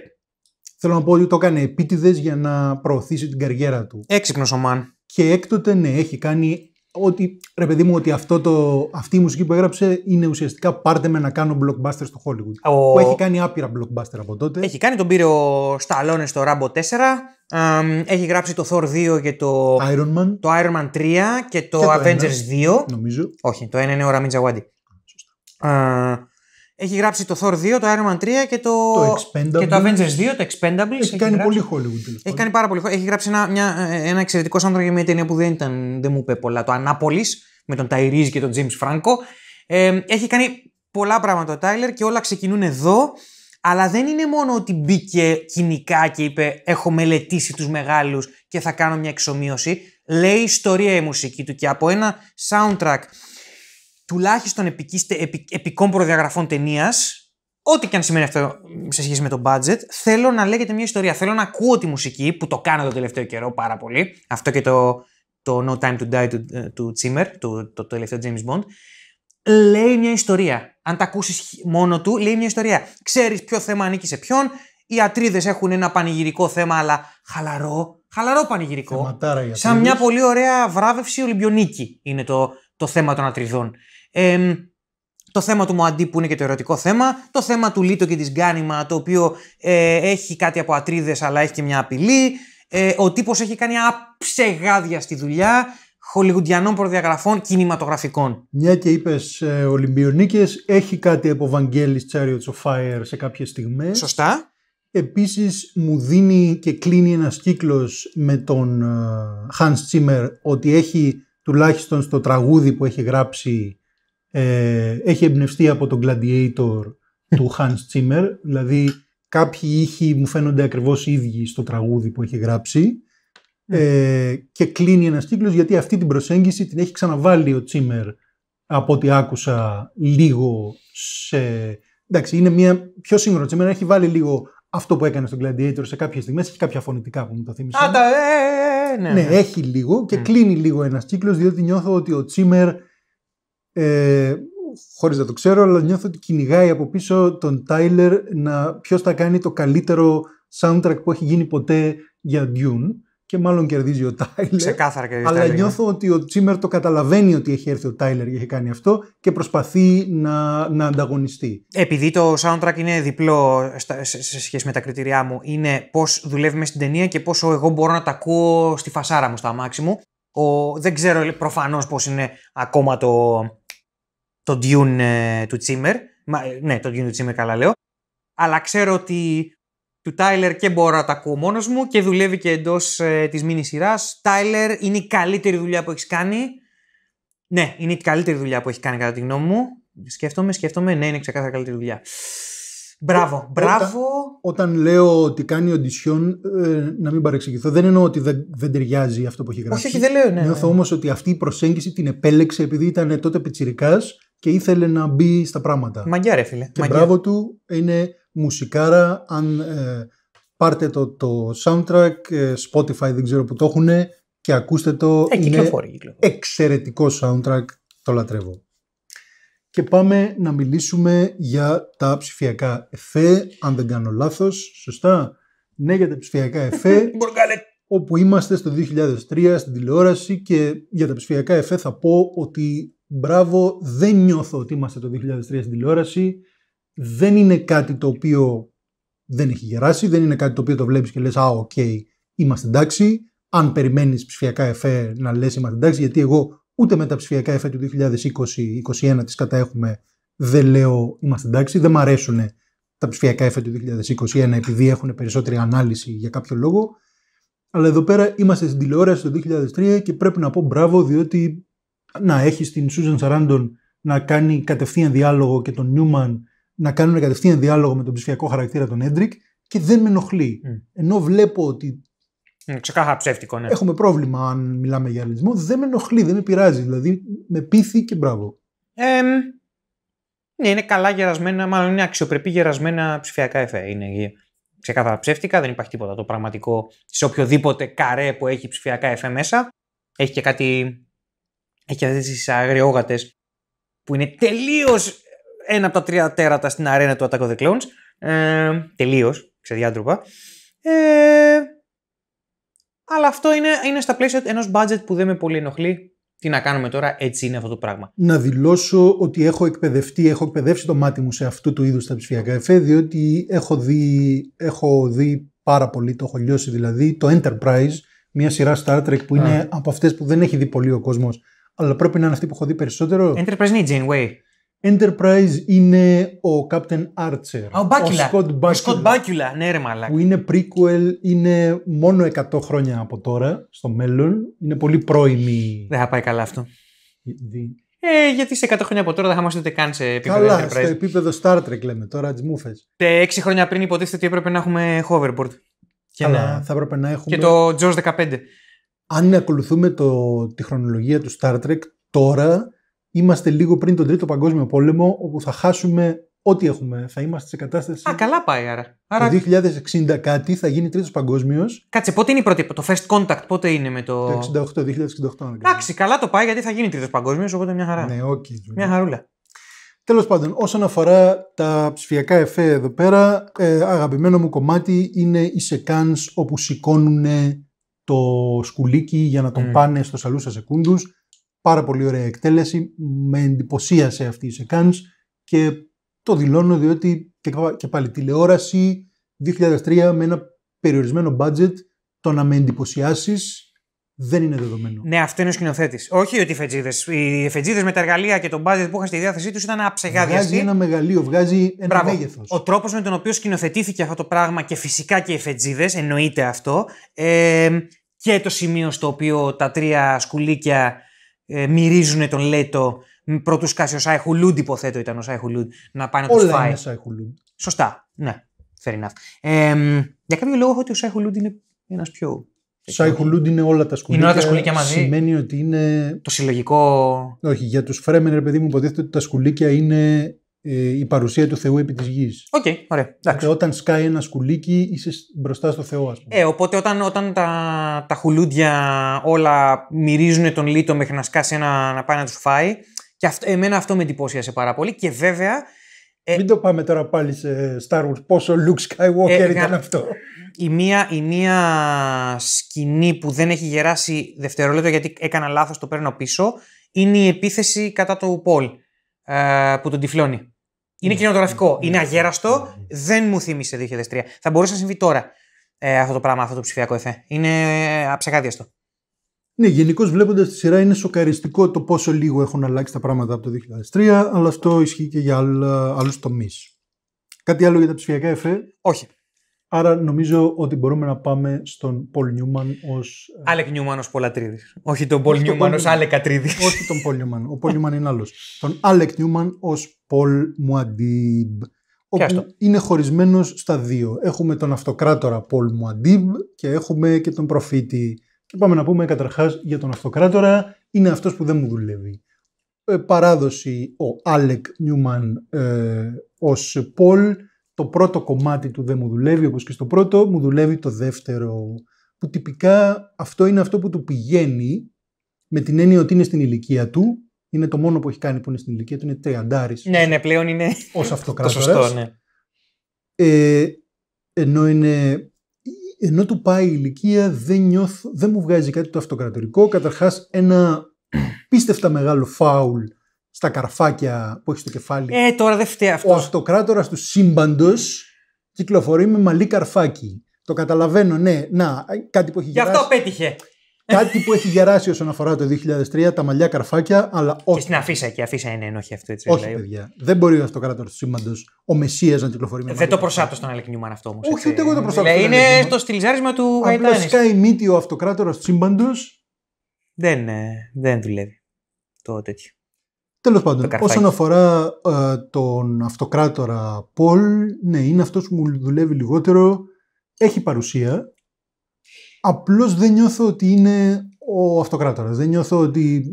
Θέλω να πω ότι το έκανε επίτηδες για να προωθήσει την καριέρα του. Έξυπνος ο Μαν. Και έκτοτε, ναι, έχει κάνει ότι ρε παιδί μου, ότι αυτό το, αυτή η μουσική που έγραψε είναι ουσιαστικά πάρτε με να κάνω blockbuster στο Hollywood. Που έχει κάνει άπειρα blockbuster από τότε. Έχει κάνει, τον πήρε ο Σταλόνε στο Rambo 4. Um, έχει γράψει το Thor 2 και το Iron Man, το Iron Man 3 και το, και το Avengers 1, 2. Νομίζω. Όχι, το 1 είναι ο Ramin σωστά Uh, έχει γράψει το Thor 2, το Iron Man 3 και το, το, και το Avengers 2, το Expendables. Έχει, έχει κάνει γράψει... πολύ Hollywood. Λοιπόν. Έχει κάνει πάρα πολύ. Έχει γράψει ένα, μια, ένα εξαιρετικό σάντρο για μια ταινία που δεν, ήταν, δεν μου είπε πολλά. Το Ανάπολη με τον Tyrese και τον James Franco. Ε, έχει κάνει πολλά πράγματα ο Τάιλερ και όλα ξεκινούν εδώ. Αλλά δεν είναι μόνο ότι μπήκε κοινικά και είπε έχω μελετήσει τους μεγάλους και θα κάνω μια εξομοίωση. Λέει ιστορία η μουσική του και από ένα soundtrack τουλάχιστον επικής, επικών προδιαγραφών ταινίας, ό,τι και αν σημαίνει αυτό σε σχέση με το budget, θέλω να λέγεται μια ιστορία. Θέλω να ακούω τη μουσική που το κάνω το τελευταίο καιρό πάρα πολύ. Αυτό και το, το No Time to Die του, ε, του το, το τελευταίο James Bond. Λέει μια ιστορία. Αν τα ακούσεις μόνο του, λέει μια ιστορία. Ξέρεις ποιο θέμα ανήκει σε ποιον. Οι ατρίδες έχουν ένα πανηγυρικό θέμα, αλλά χαλαρό. Χαλαρό πανηγυρικό. σαν μια πολύ ωραία βράβευση Ολυμπιονίκη είναι το, το θέμα των ατριδών. Ε, το θέμα του Μωαντί που είναι και το ερωτικό θέμα, το θέμα του Λίτο και της Γκάνιμα το οποίο ε, έχει κάτι από ατρίδες αλλά έχει και μια απειλή, ε, ο τύπος έχει κάνει αψεγάδια στη δουλειά, χολιγουντιανών προδιαγραφών κινηματογραφικών. Μια και είπες ε, Ολυμπιονίκες, έχει κάτι από Βαγγέλης Τσάριο of σε κάποιες στιγμές. Σωστά. Επίσης μου δίνει και κλείνει ένας κύκλος με τον ε, Hans ότι έχει τουλάχιστον στο τραγούδι που έχει γράψει ε, έχει εμπνευστεί από τον Gladiator του Hans Zimmer, δηλαδή κάποιοι ήχοι μου φαίνονται ακριβώς ίδιοι στο τραγούδι που έχει γράψει ναι. ε, και κλείνει ένας κύκλος γιατί αυτή την προσέγγιση την έχει ξαναβάλει ο Τσίμερ από ό,τι άκουσα λίγο σε... Εντάξει, είναι μια πιο σύγχρονη Τσίμερ, έχει βάλει λίγο αυτό που έκανε στον Gladiator σε κάποιες στιγμές, έχει κάποια φωνητικά που μου το θύμισε. Ε, ε, ε, ναι, ναι, ναι, έχει λίγο και mm. κλείνει λίγο ένας κύκλος διότι νιώθω ότι ο Τσίμερ ε, χωρίς να το ξέρω, αλλά νιώθω ότι κυνηγάει από πίσω τον Τάιλερ να ποιος θα κάνει το καλύτερο soundtrack που έχει γίνει ποτέ για Dune και μάλλον κερδίζει ο Τάιλερ. Ξεκάθαρα κερδίζει. Αλλά ναι. νιώθω ότι ο Τσίμερ το καταλαβαίνει ότι έχει έρθει ο Τάιλερ και έχει κάνει αυτό και προσπαθεί να, να ανταγωνιστεί. Επειδή το soundtrack είναι διπλό σε σχέση με τα κριτήριά μου, είναι πώς δουλεύει στην ταινία και πόσο εγώ μπορώ να τα ακούω στη φασάρα μου, στα αμάξι μου. Ο, δεν ξέρω προφανώς πώς είναι ακόμα το, το Dune ε, του Τσίμερ. Ναι, το Dune του Τσίμερ καλά λέω. Αλλά ξέρω ότι του Τάιλερ και μπορώ να τα ακούω μόνος μου και δουλεύει και εντός ε, της μήνυ σειρά. Τάιλερ είναι η καλύτερη δουλειά που έχεις κάνει. Ναι, είναι η καλύτερη δουλειά που έχει κάνει κατά τη γνώμη μου. Σκέφτομαι, σκέφτομαι. Ναι, είναι ξεκάθαρα καλύτερη δουλειά. Μπράβο, μπράβο. Όταν, λέω ότι κάνει οντισιόν, ε, να μην παρεξηγηθώ, δεν εννοώ ότι δεν, δεν ταιριάζει αυτό που έχει γράψει. Όχι, όχι, δεν λέω, ναι, Νιώθω ναι. όμως ότι αυτή η προσέγγιση την επέλεξε επειδή ήταν τότε πιτσυρικά και ήθελε να μπει στα πράγματα. Μαγκιά ρε φίλε. Και μπράβο του, είναι μουσικάρα, αν ε, πάρτε το, το soundtrack, ε, Spotify δεν ξέρω που το έχουν και ακούστε το. Ε, είναι εξαιρετικό soundtrack, το λατρεύω. Και πάμε να μιλήσουμε για τα ψηφιακά εφέ, αν δεν κάνω λάθος, σωστά. Ναι, για τα ψηφιακά εφέ. όπου είμαστε στο 2003 στην τηλεόραση και για τα ψηφιακά εφέ θα πω ότι μπράβο, δεν νιώθω ότι είμαστε το 2003 στην τηλεόραση. Δεν είναι κάτι το οποίο δεν έχει γεράσει, δεν είναι κάτι το οποίο το βλέπεις και λες «Α, οκ, okay, είμαστε εντάξει». Αν περιμένεις ψηφιακά εφέ να λες «Είμαστε εντάξει», γιατί εγώ ούτε με τα ψηφιακά εφέ του 2020-2021 τις καταέχουμε, δεν λέω «Είμαστε εντάξει», δεν μ' αρέσουν τα ψηφιακά εφέ του 2021 επειδή έχουν περισσότερη ανάλυση για κάποιο λόγο. Αλλά εδώ πέρα είμαστε στην τηλεόραση το 2003 και πρέπει να πω μπράβο διότι να έχει την Σούζαν Σαράντον να κάνει κατευθείαν διάλογο και τον Νιούμαν να κάνουν κατευθείαν διάλογο με τον ψηφιακό χαρακτήρα τον Έντρικ και δεν με ενοχλεί. Mm. Ενώ βλέπω ότι. Mm, ξεκάθαρα ψεύτικο, ναι. Έχουμε πρόβλημα αν μιλάμε για ρεαλισμό. Δεν με ενοχλεί, δεν με πειράζει. Δηλαδή με πείθει και μπράβο. Ε, ναι, είναι καλά γερασμένα, μάλλον είναι αξιοπρεπή γερασμένα ψηφιακά εφέ. Είναι ξεκάθαρα ψεύτικα, δεν υπάρχει τίποτα το πραγματικό σε οποιοδήποτε καρέ που έχει ψηφιακά εφέ μέσα. Έχει και κάτι έχει αυτές τις αγριόγατες που είναι τελείως ένα από τα τρία τέρατα στην αρένα του Attack of the Clones. Ε, τελείως, ξεδιάντροπα. Ε, αλλά αυτό είναι, είναι στα πλαίσια ενός budget που δεν με πολύ ενοχλεί. Τι να κάνουμε τώρα, έτσι είναι αυτό το πράγμα. Να δηλώσω ότι έχω εκπαιδευτεί, έχω εκπαιδεύσει το μάτι μου σε αυτού του είδους τα ψηφιακά εφέ, διότι έχω δει, έχω δει πάρα πολύ, το έχω λιώσει δηλαδή, το Enterprise, μια σειρά Star Trek που είναι από αυτές που δεν έχει δει πολύ ο κόσμος αλλά πρέπει να είναι αυτή που έχω δει περισσότερο. Enterprise είναι η Janeway. Enterprise είναι ο Captain Archer. Ο, Μπάκυλα. ο Scott Bakula. Ο ναι ρε μαλάκα. Που είναι prequel, είναι μόνο 100 χρόνια από τώρα, στο μέλλον. Είναι πολύ πρώιμη. Δεν θα πάει καλά αυτό. Ε, γιατί σε 100 χρόνια από τώρα δεν θα είμαστε ούτε καν σε επίπεδο Καλά, Enterprise. στο επίπεδο Star Trek λέμε τώρα, τι μου Τε 6 χρόνια πριν υποτίθεται ότι έπρεπε να έχουμε hoverboard. Και Καλά, να... θα έπρεπε να έχουμε... Και το George 15 αν ακολουθούμε το, τη χρονολογία του Star Trek, τώρα είμαστε λίγο πριν τον Τρίτο Παγκόσμιο Πόλεμο, όπου θα χάσουμε ό,τι έχουμε. Θα είμαστε σε κατάσταση. Α, καλά πάει άρα. άρα... Το 2060 κάτι θα γίνει Τρίτος Παγκόσμιος. Κάτσε, πότε είναι η πρώτη. Το first contact, πότε είναι με το. Το 68, 2068. Εντάξει, καλά το πάει γιατί θα γίνει Τρίτος Παγκόσμιος, οπότε μια χαρά. Ναι, okay, μια χαρούλα. Τέλος πάντων, όσον αφορά τα ψηφιακά εφέ εδώ πέρα, ε, αγαπημένο μου κομμάτι είναι οι σεκάνς όπου σηκώνουν το σκουλίκι για να τον mm. πάνε στο Σαλούσα Σεκούντους. Πάρα πολύ ωραία εκτέλεση. Με εντυπωσίασε αυτή η Σεκάνς και το δηλώνω διότι και πάλι τηλεόραση 2003 με ένα περιορισμένο budget το να με εντυπωσιάσεις δεν είναι δεδομένο. Ναι, αυτό είναι ο σκηνοθέτης. Όχι ότι οι εφετζίδε. Οι εφετζίδε με τα εργαλεία και τον μπάζετ που είχαν στη διάθεσή τους ήταν αψεγάδιαστοι. Βγάζει ένα μεγαλείο, βγάζει ένα μέγεθος. Ο τρόπος με τον οποίο σκηνοθετήθηκε αυτό το πράγμα και φυσικά και οι εφετζίδε, εννοείται αυτό. Ε, και το σημείο στο οποίο τα τρία σκουλίκια ε, μυρίζουν τον Λέτο πρωτού σκάσει ο Χουλούντ, υποθέτω ήταν ο Σάιχουλούντ, να πάνε να τους φάει. Είναι Σωστά. Ναι, φέρει Ε, για κάποιο λόγο έχω ότι ο Χουλούντ είναι ένας πιο Σάι Χουλούντ είναι όλα τα σκουλίκια. Είναι όλα τα σκουλίκια μαζί. Σημαίνει ότι είναι. Το συλλογικό. Όχι, για τους Φρέμεν, ρε παιδί μου, υποτίθεται ότι τα σκουλίκια είναι ε, η παρουσία του Θεού επί της γης. Οκ, ωραία. Εντάξει. Όταν σκάει ένα σκουλίκι, είσαι μπροστά στο Θεό, ας πούμε. Ε, οπότε όταν, όταν τα, τα χουλούντια όλα μυρίζουν τον λίτο μέχρι να σκάσει ένα να πάει να τους φάει. Και αυτό, εμένα αυτό με εντυπωσίασε πάρα πολύ. Και βέβαια ε, Μην το πάμε τώρα πάλι σε Star Wars. Πόσο Luke Skywalker ε, ήταν αυτό. Η μία, σκηνή που δεν έχει γεράσει δευτερόλεπτο γιατί έκανα λάθος, το παίρνω πίσω, είναι η επίθεση κατά του Πολ ε, που τον τυφλώνει. Είναι mm. είναι αγέραστο, ναι. δεν μου θύμισε 2003. Θα μπορούσε να συμβεί τώρα ε, αυτό το πράγμα, αυτό το ψηφιακό εφέ. Είναι ε, αψεκάδιαστο. Ναι, γενικώ βλέποντας τη σειρά είναι σοκαριστικό το πόσο λίγο έχουν αλλάξει τα πράγματα από το 2003, αλλά αυτό ισχύει και για άλλους τομείς. Κάτι άλλο για τα ψηφιακά, Εφέ. Όχι. Άρα νομίζω ότι μπορούμε να πάμε στον Πολ Νιούμαν ως. Αλεκ ε, Νιούμαν ως Πολατρίδης. Όχι τον Πολ Νιούμαν ω Αλεκ Ατρίδης. Όχι τον Πολ Νιούμαν. Ο Πολ Νιούμαν είναι άλλος. Τον Αλεκ Νιούμαν ως Πολ Μουαντίμπ. Όπου είναι χωρισμένος στα δύο. Έχουμε τον αυτοκράτορα Πολ Μουαντίμπ και έχουμε και τον προφήτη και πάμε να πούμε καταρχάς για τον αυτοκράτορα, είναι αυτός που δεν μου δουλεύει. Ε, παράδοση ο Άλεκ Νιούμαν ε, ως Πολ, το πρώτο κομμάτι του δεν μου δουλεύει, όπως και στο πρώτο, μου δουλεύει το δεύτερο, που τυπικά αυτό είναι αυτό που του πηγαίνει, με την έννοια ότι είναι στην ηλικία του, είναι το μόνο που έχει κάνει που είναι στην ηλικία του, είναι τριαντάρης. Ναι, ναι, πλέον είναι ως αυτοκράτορας. το σωστό, ναι. Ε, ενώ είναι ενώ του πάει η ηλικία δεν, δεν μου βγάζει κάτι το αυτοκρατορικό. Καταρχάς ένα πίστευτα μεγάλο φάουλ στα καρφάκια που έχει στο κεφάλι. Ε, τώρα δεν φταίει αυτό. Ο αυτοκράτορας του σύμπαντος κυκλοφορεί με μαλλί καρφάκι. Το καταλαβαίνω, ναι. Να, κάτι που έχει γεράσει. Γι' αυτό πέτυχε. Κάτι που έχει γεράσει όσον αφορά το 2003, τα μαλλιά καρφάκια, αλλά όχι. Και στην αφίσα και η αφίσα είναι ενόχη αυτό, έτσι. Όχι, δηλαδή. παιδιά. Δεν μπορεί ο αυτοκράτορας του σήμαντο ο Μεσία να κυκλοφορεί με Δεν το προσάπτω στον Αλεκ αυτό όμως. Όχι, ούτε εγώ το προσάπτω. Δηλαδή, είναι στο στυλιζάρισμα του Γαϊτάνη. Φυσικά η μύτη ο αυτοκράτορας του σύμπαντος. Δεν, ε, δεν δουλεύει το τέτοιο. Τέλος πάντων, όσον αφορά ε, τον αυτοκράτορα Πολ, ναι, είναι αυτός που μου δουλεύει λιγότερο. Έχει παρουσία, απλώς δεν νιώθω ότι είναι ο αυτοκράτορας. Δεν νιώθω ότι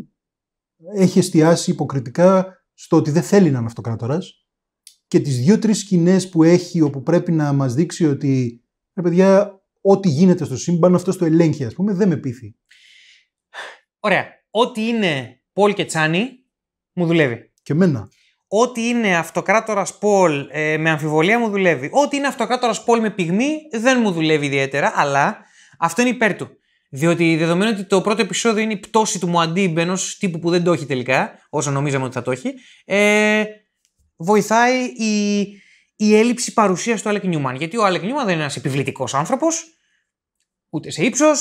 έχει εστιάσει υποκριτικά στο ότι δεν θέλει να είναι αυτοκράτορας και τις δύο-τρεις σκηνές που έχει όπου πρέπει να μας δείξει ότι ρε παιδιά, ό,τι γίνεται στο σύμπαν αυτό το ελέγχει ας πούμε, δεν με πείθει. Ωραία. Ό,τι είναι Πολ και Τσάνι μου δουλεύει. Και εμένα. Ό,τι είναι αυτοκράτορας Πολ ε, με αμφιβολία μου δουλεύει. Ό,τι είναι αυτοκράτορας Πολ με πυγμή δεν μου δουλεύει ιδιαίτερα, αλλά αυτό είναι υπέρ του. Διότι δεδομένου ότι το πρώτο επεισόδιο είναι η πτώση του Μουαντίμπ, ενός τύπου που δεν το έχει τελικά, όσο νομίζαμε ότι θα το έχει, ε, βοηθάει η, η έλλειψη παρουσίας του Άλεκ Νιούμαν. Γιατί ο Άλεκ Νιούμαν δεν είναι ένας επιβλητικός άνθρωπος, ούτε σε ύψος,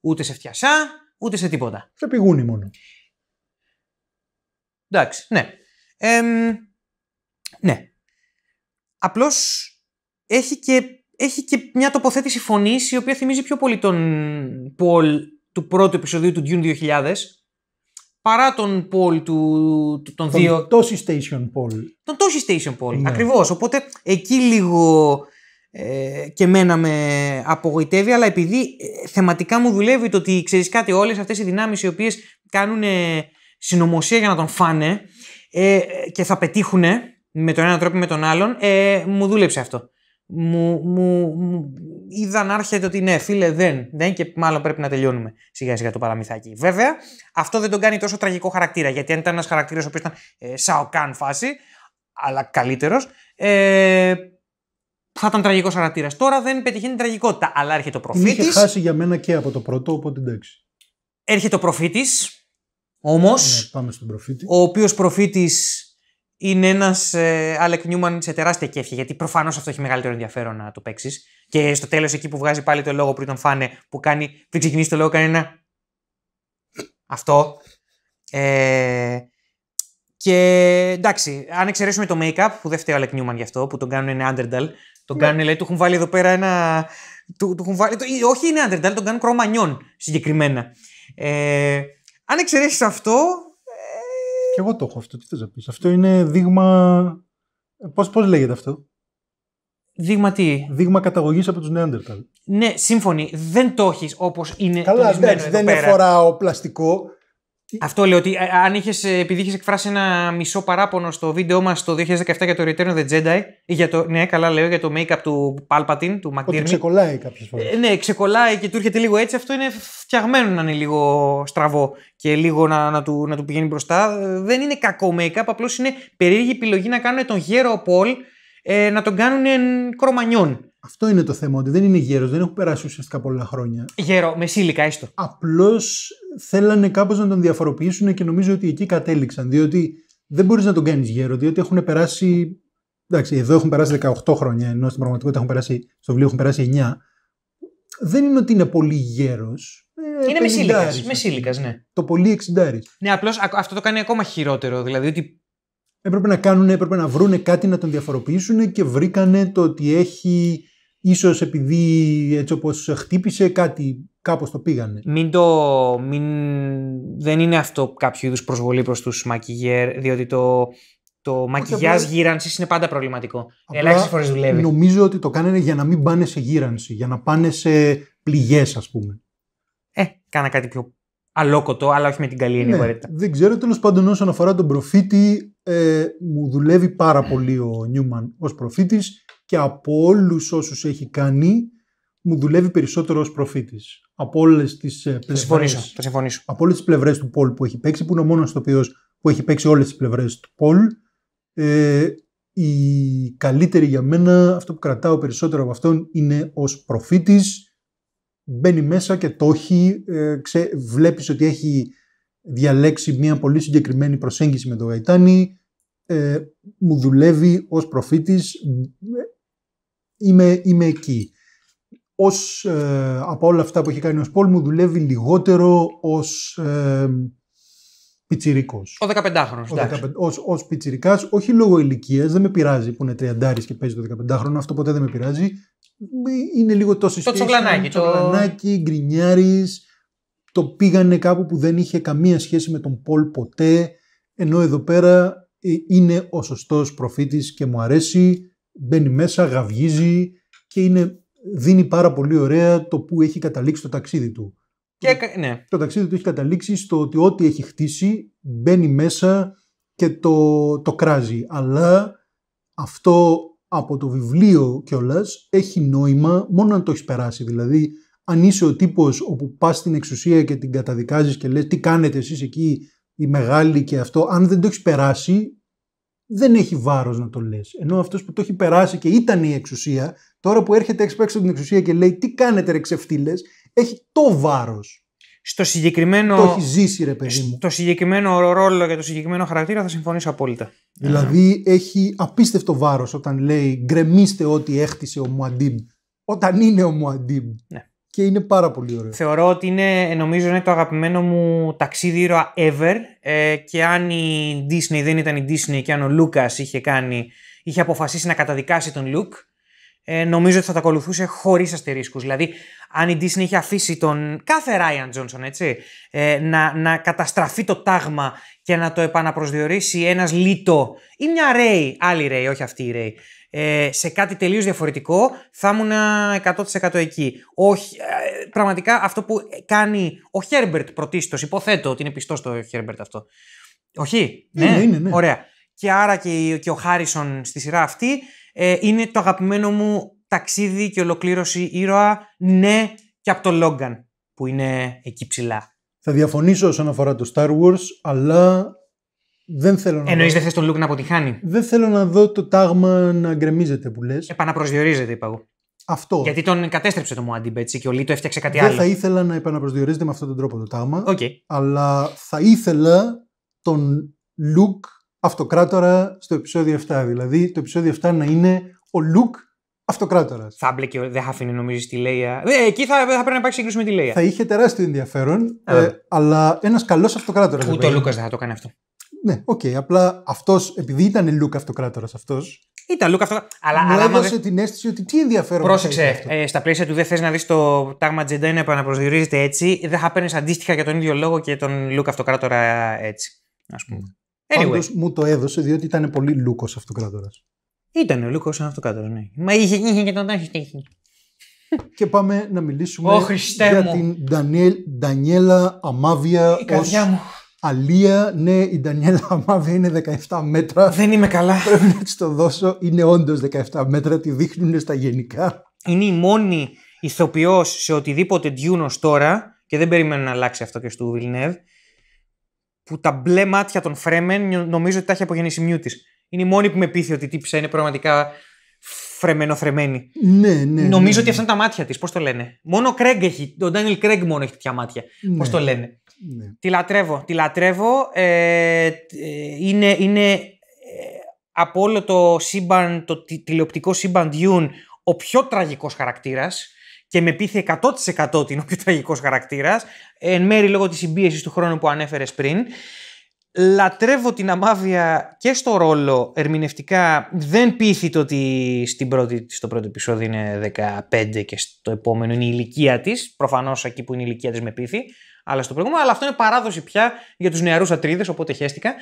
ούτε σε φτιασά, ούτε σε τίποτα. Σε πηγούνι μόνο. Εντάξει, ναι. ναι. Απλώς έχει και έχει και μια τοποθέτηση φωνής η οποία θυμίζει πιο πολύ τον Πολ του πρώτου επεισοδίου του Dune 2000 παρά τον Πολ του, του, τον δύο. Station Πολ. Τον Toshi Station Πολ. Ναι. Ακριβώς. Οπότε εκεί λίγο ε, και μένα με απογοητεύει, αλλά επειδή ε, θεματικά μου δουλεύει το ότι ξέρεις κάτι, όλες αυτές οι δυνάμεις οι οποίες κάνουν ε, συνωμοσία για να τον φάνε ε, και θα πετύχουν με τον ένα τρόπο ή με τον άλλον, ε, μου δούλεψε αυτό μου, μου, μου είδα να έρχεται ότι ναι, φίλε, δεν, δεν και μάλλον πρέπει να τελειώνουμε σιγά σιγά το παραμυθάκι. Βέβαια, αυτό δεν τον κάνει τόσο τραγικό χαρακτήρα, γιατί αν ήταν ένας χαρακτήρας ο οποίος ήταν ε, Σαοκάν φάση, αλλά καλύτερος, ε, θα ήταν τραγικός χαρακτήρας. Τώρα δεν πετυχαίνει την τραγικότητα, αλλά έρχεται ο προφήτη. Είχε χάσει για μένα και από το πρώτο, οπότε εντάξει. Έρχεται ο προφήτης, όμως. Ναι, πάμε στον Ο οποίος προφήτης είναι ένας Αλεκ ε, Νιούμαν σε τεράστια κέφια, γιατί προφανώς αυτό έχει μεγαλύτερο ενδιαφέρον να το παίξεις. Και στο τέλος, εκεί που βγάζει πάλι το λόγο πριν τον φάνε, που κάνει, πριν ξεκινήσει το λόγο, κάνει ένα. Αυτό. Ε, και εντάξει, αν εξαιρέσουμε το make-up, που δεν φταίει ο Αλεκ Νιούμαν γι' αυτό, που τον κάνουν είναι άντερνταλ, τον ναι. κάνουν, λέει, του έχουν βάλει εδώ πέρα ένα. Του, του έχουν βάλει, το, όχι είναι άντερνταλ, τον κάνουν κρομανιόν συγκεκριμένα. Ε, αν εξαιρέσεις αυτό, και εγώ το έχω αυτό. Τι θες να πεις. Αυτό είναι δείγμα. πώς πώς λέγεται αυτό. Δείγμα τι. Δείγμα καταγωγής από τους Νέαντερταλ. Ναι, σύμφωνοι. Δεν το έχεις όπως είναι. Καλά, εντάξει, δεν πέρα. φοράω πλαστικό. Αυτό λέω ότι ε, ε, αν είχες ε, επειδή είχες εκφράσει ένα μισό παράπονο στο βίντεο μας το 2017 για το Return of the Jedi, για το, ναι, καλά λέω, για το make-up του Palpatine, του McDermott. Ότι ξεκολλάει κάποιες φορές. ναι, ξεκολλάει και του έρχεται λίγο έτσι. Αυτό είναι φτιαγμένο να είναι λίγο στραβό και λίγο να, να, του, να του πηγαίνει μπροστά. Δεν είναι κακό make-up, απλώς είναι περίεργη επιλογή να κάνουν τον γέρο Πολ ε, να τον κάνουν κρομανιόν. Αυτό είναι το θέμα, ότι δεν είναι γέρος, δεν έχουν περάσει ουσιαστικά πολλά χρόνια. Γέρο, μεσήλικα έστω. Απλώς θέλανε κάπως να τον διαφοροποιήσουν και νομίζω ότι εκεί κατέληξαν. Διότι δεν μπορείς να τον κάνεις γέρο, διότι έχουν περάσει. Εντάξει, εδώ έχουν περάσει 18 χρόνια, ενώ στην πραγματικότητα έχουν περάσει, στο βιβλίο έχουν περάσει 9. Δεν είναι ότι είναι πολύ γέρος. Ε, είναι μεσήλικα, ναι. Το πολύ εξιντάρις. Ναι, απλώς αυτό το κάνει ακόμα χειρότερο. Δηλαδή ότι έπρεπε να κάνουν, έπρεπε να βρούνε κάτι να τον διαφοροποιήσουν και βρήκανε το ότι έχει ίσως επειδή έτσι όπως χτύπησε κάτι κάπως το πήγανε. Μην το... Μην... Δεν είναι αυτό κάποιο είδους προσβολή προς τους μακιγέρ, διότι το... Το μακιγιάζ γύρανσης είναι πάντα προβληματικό. Ελάχιστες φορές δουλεύει. Νομίζω ότι το κάνανε για να μην πάνε σε γύρανση, για να πάνε σε πληγές, ας πούμε. Ε, κάνα κάτι πιο αλόκοτο, αλλά όχι με την καλή έννοια. Ναι, δεν ξέρω, τέλος πάντων, όσον αφορά τον προφήτη, ε, μου δουλεύει πάρα πολύ ο Νιούμαν ως προφήτης και από όλους όσους έχει κάνει, μου δουλεύει περισσότερο ως προφήτης. Από όλες τις πλευρέ. Από όλες τις πλευρές του Πολ που έχει παίξει, που είναι ο μόνος τοπίο που έχει παίξει όλες τις πλευρές του Πολ. Ε, η καλύτερη για μένα, αυτό που κρατάω περισσότερο από αυτόν, είναι ως προφήτης μπαίνει μέσα και το έχει, ε, βλέπεις ότι έχει διαλέξει μια πολύ συγκεκριμένη προσέγγιση με τον Γαϊτάνη, ε, μου δουλεύει ως προφήτης, ε, είμαι, είμαι εκεί. Ως, ε, από όλα αυτά που έχει κάνει ο Σπόλ, μου δουλεύει λιγότερο ως ε, πιτσιρίκος. Ο 15χρονος, εντάξει. Ως, ως πιτσιρικάς, όχι λόγω ηλικίας, δεν με πειράζει που είναι τριαντάρης και παίζει το 15χρονο, αυτό ποτέ δεν με πειράζει είναι λίγο τόση Το τσογλανάκι. Το γκρινιάρης. Το πήγανε κάπου που δεν είχε καμία σχέση με τον Πολ ποτέ. Ενώ εδώ πέρα ε, είναι ο σωστός προφήτης και μου αρέσει. Μπαίνει μέσα, γαυγίζει και είναι, δίνει πάρα πολύ ωραία το που έχει καταλήξει το ταξίδι του. Και, ναι. Το ταξίδι του έχει καταλήξει στο ότι ό,τι έχει χτίσει μπαίνει μέσα και το, το κράζει. Αλλά αυτό από το βιβλίο κιόλας έχει νόημα μόνο αν το έχεις περάσει. Δηλαδή, αν είσαι ο τύπος όπου πας στην εξουσία και την καταδικάζεις και λες τι κάνετε εσείς εκεί, η μεγάλη και αυτό, αν δεν το έχεις περάσει, δεν έχει βάρος να το λες. Ενώ αυτός που το έχει περάσει και ήταν η εξουσία, τώρα που έρχεται έξω από την εξουσία και λέει τι κάνετε ρε ξεφτύλες, έχει το βάρος στο συγκεκριμένο. Το έχει ζήσει, ρε παιδί μου. Στο συγκεκριμένο ρόλο και το συγκεκριμένο χαρακτήρα θα συμφωνήσω απόλυτα. Δηλαδή έχει απίστευτο βάρος όταν λέει γκρεμίστε ό,τι έχτισε ο Μουαντίμ. Όταν είναι ο Μουαντίμ. Ναι. Και είναι πάρα πολύ ωραίο. Θεωρώ ότι είναι, νομίζω είναι το αγαπημένο μου ταξίδι ήρωα ever. Ε, και αν η Disney δεν ήταν η Disney και αν ο Λούκα είχε κάνει. Είχε αποφασίσει να καταδικάσει τον Λουκ ε, νομίζω ότι θα τα ακολουθούσε χωρίς αστερίσκους. Δηλαδή, αν η Disney είχε αφήσει τον κάθε Ryan Johnson έτσι, ε, να, να καταστραφεί το τάγμα και να το επαναπροσδιορίσει ένας Λίτο ή μια Ray, άλλη Ray, όχι αυτή η Ray, ε, σε κάτι τελείως διαφορετικό, θα ήμουν 100% εκεί. Όχι, ε, πραγματικά αυτό που κάνει ο Χέρμπερτ πρωτίστως, υποθέτω ότι είναι πιστός το Χέρμπερτ αυτό. Όχι, ναι ναι, ναι, ναι, ναι, ωραία. Και άρα και, και ο Χάρισον στη σειρά αυτή ε, είναι το αγαπημένο μου ταξίδι και ολοκλήρωση ήρωα. Ναι, και από τον Λόγκαν που είναι εκεί ψηλά. Θα διαφωνήσω όσον αφορά το Star Wars, αλλά δεν θέλω να. Εννοείς, δεν θες τον Λουκ να αποτυχάνει. Δεν θέλω να δω το τάγμα να γκρεμίζεται που λες. Επαναπροσδιορίζεται, είπα εγώ. Αυτό. Γιατί τον κατέστρεψε το Μουάντιμπ έτσι και ο Λίτο έφτιαξε κάτι άλλο. Δεν θα ήθελα να επαναπροσδιορίζεται με αυτόν τον τρόπο το τάγμα. Okay. Αλλά θα ήθελα τον Λουκ αυτοκράτορα στο επεισόδιο 7. Δηλαδή το επεισόδιο 7 να είναι ο Λουκ αυτοκράτορας. Θα μπλε δεν θα αφήνει νομίζω τη Λέια. Ε, εκεί θα, πρέπει να υπάρξει σύγκριση με τη Λέια. Θα είχε τεράστιο ενδιαφέρον, ε, ε, αλλά ένας καλός αυτοκράτορας. Ούτε ο Λούκας δεν θα το κάνει αυτό. Ναι, οκ. Okay, απλά αυτός, επειδή ήταν Λουκ αυτοκράτορας αυτός. Ήταν Λουκ αυτοκράτορα. Αλλά, μου αλλά έδωσε δε... την αίσθηση ότι τι ενδιαφέρον. Πρόσεξε. Ε, στα πλαίσια του δεν θες να δεις το τάγμα Τζεντάι να επαναπροσδιορίζεται έτσι. Δεν θα παίρνεις αντίστοιχα για τον ίδιο λόγο και τον Λουκ αυτοκράτορα έτσι. Anyway. Πάντως μου το έδωσε διότι ήταν πολύ λούκος αυτοκράτορα. Ήταν ο λούκο αυτοκράτορα, ναι. Μα είχε, είχε και τον τάχη Και πάμε να μιλήσουμε για μου. την Ντανιέλ, Ντανιέλα Αμάβια η ως μου. Αλία. Ναι, η Ντανιέλα Αμάβια είναι 17 μέτρα. Δεν είμαι καλά. Πρέπει να της το δώσω. Είναι όντως 17 μέτρα, τη δείχνουν στα γενικά. Είναι η μόνη ηθοποιός σε οτιδήποτε Dune τώρα και δεν περιμένω να αλλάξει αυτό και στο Βιλνιέβ που τα μπλε μάτια των Φρέμεν νομίζω ότι τα έχει απογεννήσει της. Είναι η μόνη που με πείθει ότι η είναι πραγματικά φρεμενοθρεμένη. Ναι, ναι, ναι. Νομίζω ναι. ότι αυτά είναι τα μάτια της. Πώς το λένε. Μόνο ο Κρέγκ έχει. Ο Ντάνιλ Κρέγκ μόνο έχει τέτοια μάτια. Ναι. Πώς το λένε. Ναι. Τη λατρεύω. Τη λατρεύω. Ε, είναι, είναι ε, από όλο το σύμπαν, το τηλεοπτικό σύμπαν Dune, ο πιο τραγικός χαρακτήρας και με πείθει 100% ότι είναι ο πιο τραγικός χαρακτήρας, εν μέρη λόγω της συμπίεσης του χρόνου που ανέφερες πριν. Λατρεύω την αμάβια και στο ρόλο ερμηνευτικά. Δεν πείθει το ότι στην πρώτη, στο πρώτο επεισόδιο είναι 15 και στο επόμενο είναι η ηλικία της. Προφανώς εκεί που είναι η ηλικία της με πείθει. Αλλά στο προηγούμενο, αλλά αυτό είναι παράδοση πια για τους νεαρούς ατρίδες, οπότε χαίστηκα.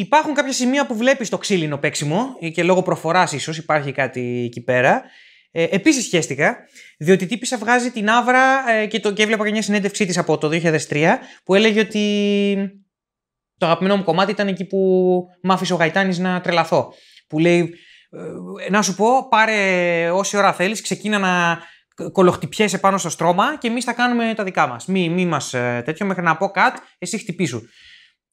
Υπάρχουν κάποια σημεία που βλέπεις το ξύλινο παίξιμο και λόγω προφοράς ίσως υπάρχει κάτι εκεί πέρα. Ε, Επίσης χαίστηκα, διότι τύπησα βγάζει την άβρα ε, και, το, και έβλεπα και μια συνέντευξή της από το 2003 που έλεγε ότι το αγαπημένο μου κομμάτι ήταν εκεί που μ' άφησε ο Γαϊτάνης να τρελαθώ. Που λέει, ε, να σου πω, πάρε όση ώρα θέλεις, ξεκίνα να κολοχτυπιέσαι πάνω στο στρώμα και εμείς θα κάνουμε τα δικά μας. Μη, μη μας ε, τέτοιο μέχρι να πω κάτι, εσύ χτυπήσου.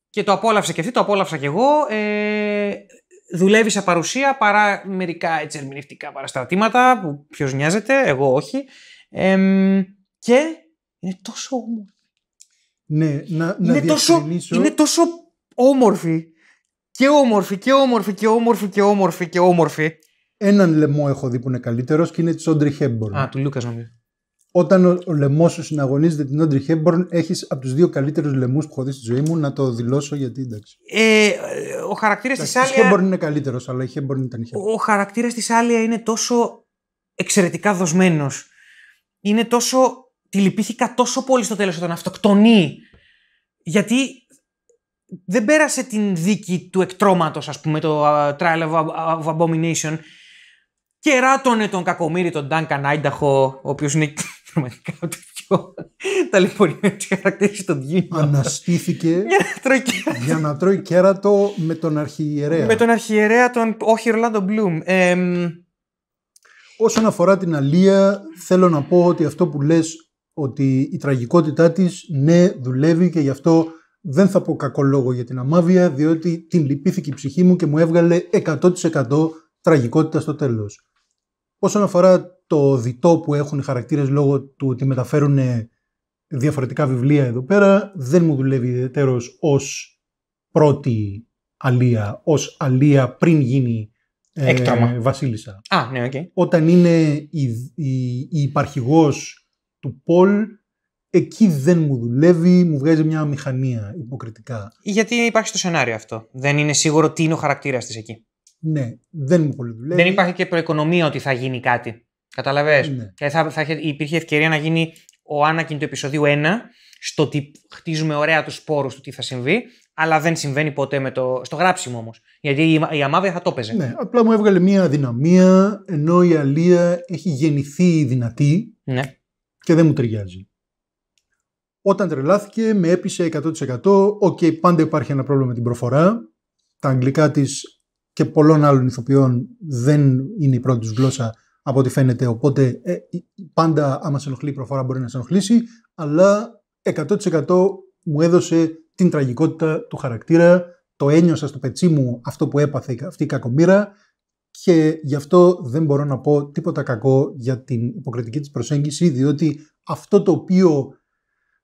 Και το απόλαυσα και αυτή, το απόλαυσα και εγώ. Ε, δουλεύει σε παρουσία παρά μερικά έτσι, ερμηνευτικά παραστατήματα που ποιος νοιάζεται, εγώ όχι. και είναι τόσο όμορφη. Ναι, να, να είναι, τόσο, είναι τόσο όμορφη. Και όμορφη και όμορφη και όμορφη και όμορφη και όμορφη. Έναν λαιμό έχω δει που είναι καλύτερος και είναι τη Όντρι Χέμπορν. Α, του Λούκας νομίζω. Όταν ο, λαιμός σου συναγωνίζεται την Όντρι Χέμπορν, έχεις από τους δύο καλύτερους λαιμούς που έχω δει στη ζωή μου να το δηλώσω γιατί εντάξει. Ε, ο χαρακτήρας της Άλια. Η Χέμπορν είναι καλύτερος, αλλά η Χέμπορν ήταν η Χέμπορν. Ο χαρακτήρας της Άλια είναι τόσο εξαιρετικά δοσμένος. Είναι τόσο. Τη λυπήθηκα τόσο πολύ στο τέλος όταν αυτοκτονεί. Γιατί δεν πέρασε την δίκη του εκτρώματος, ας πούμε, το uh, Trial of, of Abomination. Κεράτωνε τον κακομύρι τον Duncan Idaho, ο οποίος είναι Πραγματικά Αναστήθηκε για να τρώει κέρατο με τον αρχιερέα. Με τον αρχιερέα, τον όχι Ρολάντο Μπλουμ. Ε, Όσον αφορά την Αλία, θέλω να πω ότι αυτό που λες ότι η τραγικότητά της, ναι, δουλεύει και γι' αυτό δεν θα πω κακό λόγο για την Αμάβια διότι την λυπήθηκε η ψυχή μου και μου έβγαλε 100% τραγικότητα στο τέλος. Όσον αφορά το διτό που έχουν οι χαρακτήρες λόγω του ότι μεταφέρουν ε, διαφορετικά βιβλία εδώ πέρα δεν μου δουλεύει ιδιαίτερος ως πρώτη αλία, ως αλία πριν γίνει ε, βασίλισσα. Α, ναι, okay. Όταν είναι η, η, του Πολ εκεί δεν μου δουλεύει, μου βγάζει μια μηχανία υποκριτικά. Γιατί υπάρχει στο σενάριο αυτό. Δεν είναι σίγουρο τι είναι ο χαρακτήρας της εκεί. Ναι, δεν μου πολύ δουλεύει. Δεν υπάρχει και προοικονομία ότι θα γίνει κάτι. Καταλαβέ. Ναι. Και θα, θα υπήρχε ευκαιρία να γίνει ο άνακιν του επεισοδίου 1 στο ότι χτίζουμε ωραία τους σπόρους του τι θα συμβεί, αλλά δεν συμβαίνει ποτέ με το. στο γράψιμο όμως. Γιατί η, η αμάβια θα το παίζει. Ναι, απλά μου έβγαλε μια αδυναμία ενώ η αλία έχει γεννηθεί δυνατή ναι. και δεν μου ταιριάζει. Όταν τρελάθηκε, με έπεισε 100%. Οκ, okay, πάντα υπάρχει ένα πρόβλημα με την προφορά. Τα αγγλικά της και πολλών άλλων ηθοποιών δεν είναι η πρώτη τους γλώσσα από ό,τι φαίνεται. Οπότε ε, πάντα άμα σε ενοχλεί η προφορά μπορεί να σε ενοχλήσει, αλλά 100% μου έδωσε την τραγικότητα του χαρακτήρα, το ένιωσα στο πετσί μου αυτό που έπαθε αυτή η κακομήρα και γι' αυτό δεν μπορώ να πω τίποτα κακό για την υποκριτική της προσέγγιση, διότι αυτό το οποίο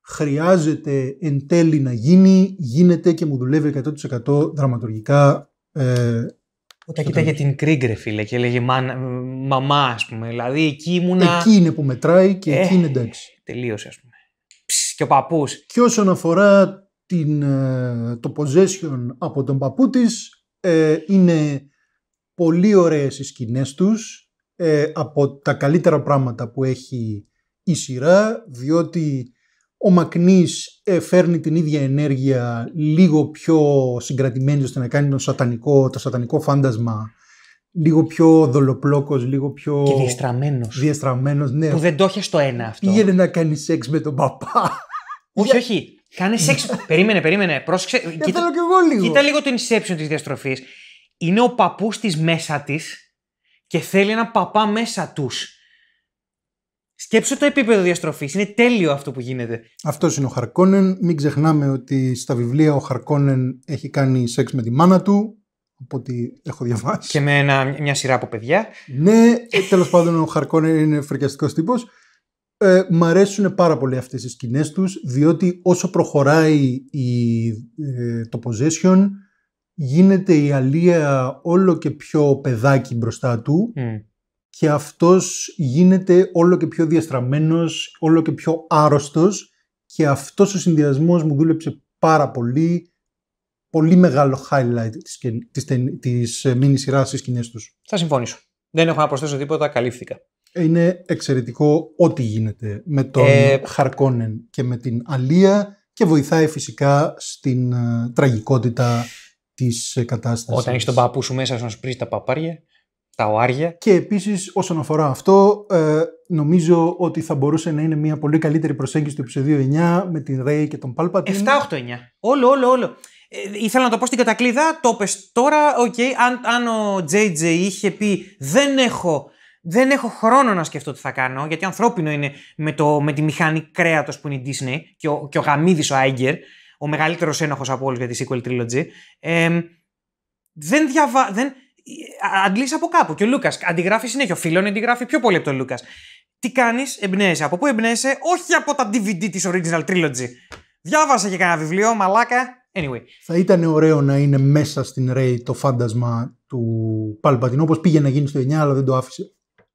χρειάζεται εν τέλει να γίνει, γίνεται και μου δουλεύει 100% δραματουργικά ε, όταν κοιτά κοίταγε την Κρίγκρε, φίλε, και έλεγε μα, μαμά, ας πούμε. Δηλαδή εκεί ήμουνα. Εκεί είναι που μετράει και ε, εκεί είναι εντάξει. Τελείωσε, ας πούμε. Ψ, και ο παππούς. Και όσον αφορά την, ε, το possession από τον παππού της, ε, είναι πολύ ωραίες οι σκηνές τους. Ε, από τα καλύτερα πράγματα που έχει η σειρά, διότι ο Μακνής ε, φέρνει την ίδια ενέργεια λίγο πιο συγκρατημένη ώστε να κάνει τον σατανικό, το σατανικό φάντασμα λίγο πιο δολοπλόκος, λίγο πιο... Και διεστραμμένος Διαστραμμένος, ναι. Που δεν το είχε στο ένα αυτό. Πήγαινε να κάνει σεξ με τον παπά. Όχι, όχι. Κάνε σεξ. περίμενε, περίμενε. Πρόσεξε. Ε, κοίτα, θέλω κι εγώ λίγο. Κοίτα λίγο το inception της διαστροφής. Είναι ο παππούς της μέσα της και θέλει ένα παπά μέσα τους. Σκέψου το επίπεδο διαστροφής. Είναι τέλειο αυτό που γίνεται. Αυτός είναι ο Χαρκόνεν. Μην ξεχνάμε ότι στα βιβλία ο Χαρκόνεν έχει κάνει σεξ με τη μάνα του. οπότε έχω διαβάσει. Και με ένα, μια σειρά από παιδιά. Ναι, ε, τέλος πάντων ο Χαρκόνεν είναι φρικιαστικός τύπος. Ε, μ' αρέσουν πάρα πολύ αυτές οι σκηνές τους, διότι όσο προχωράει η, ε, το possession, γίνεται η αλία όλο και πιο παιδάκι μπροστά του. Mm και αυτός γίνεται όλο και πιο διαστραμμένος, όλο και πιο άρρωστος και αυτός ο συνδυασμός μου δούλεψε πάρα πολύ. Πολύ μεγάλο highlight της, της, της mini ε, σειράς στις σκηνές τους. Θα συμφωνήσω. Δεν έχω να προσθέσω τίποτα, καλύφθηκα. Ε, είναι εξαιρετικό ό,τι γίνεται με τον ε... Χαρκόνεν και με την Αλία και βοηθάει φυσικά στην ε, τραγικότητα της κατάστασης. Όταν έχεις τον παππού σου μέσα σου να σου τα παπάρια τα οάρια. Και επίσης, όσον αφορά αυτό, ε, νομίζω ότι θα μπορούσε να είναι μια πολύ καλύτερη προσέγγιση του επεισοδίου 9 με την Ρέι και τον Πάλπατιν. 7-8-9. Όλο, όλο, όλο. Ε, ήθελα να το πω στην κατακλίδα, το πες τώρα, οκ, okay, αν, αν ο JJ είχε πει δεν έχω, δεν έχω χρόνο να σκεφτώ τι θα κάνω, γιατί ανθρώπινο είναι με, το, με τη μηχανή κρέατος που είναι η Disney και ο, και ο γαμίδης ο Άιγκερ, ο μεγαλύτερος ένοχος από όλους για τη sequel trilogy, ε, δεν, διαβα... δεν, αντλείς από κάπου. Και ο Λούκας αντιγράφει συνέχεια. Ο Φίλον αντιγράφει πιο πολύ από τον Λούκας. Τι κάνεις, εμπνέεσαι. Από πού εμπνέεσαι, όχι από τα DVD της Original Trilogy. Διάβασα και κανένα βιβλίο, μαλάκα. Anyway. Θα ήταν ωραίο να είναι μέσα στην Ray το φάντασμα του Palpatine, όπως πήγε να γίνει στο 9, αλλά δεν το άφησε.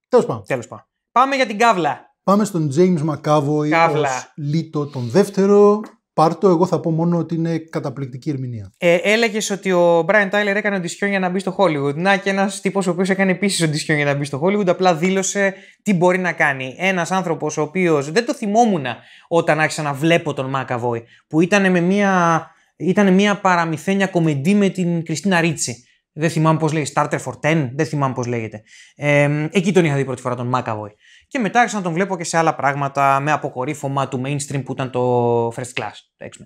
Τέλος πάντων. Τέλος πάντων. Πάμε για την καύλα. Πάμε στον James McAvoy ως Λίτο τον δεύτερο. Πάρτο, εγώ θα πω μόνο ότι είναι καταπληκτική ερμηνεία. Ε, Έλεγες ότι ο Brian Tyler έκανε οντισιόν για να μπει στο Hollywood. Να και ένας τύπος ο οποίος έκανε επίσης οντισιόν για να μπει στο Hollywood, απλά δήλωσε τι μπορεί να κάνει. Ένας άνθρωπος ο οποίος δεν το θυμόμουν όταν άρχισα να βλέπω τον Μάκαβόη, που ήταν με μια, ήταν μια παραμυθένια κομεντή με την Κριστίνα Ρίτσι. Δεν θυμάμαι πώς λέγεται. Starter for 10, δεν θυμάμαι πώς λέγεται. Ε, εκεί τον είχα δει πρώτη φορά τον Μάκαβόη. Και μετά άρχισα να τον βλέπω και σε άλλα πράγματα με αποκορύφωμα του mainstream που ήταν το First Class, το x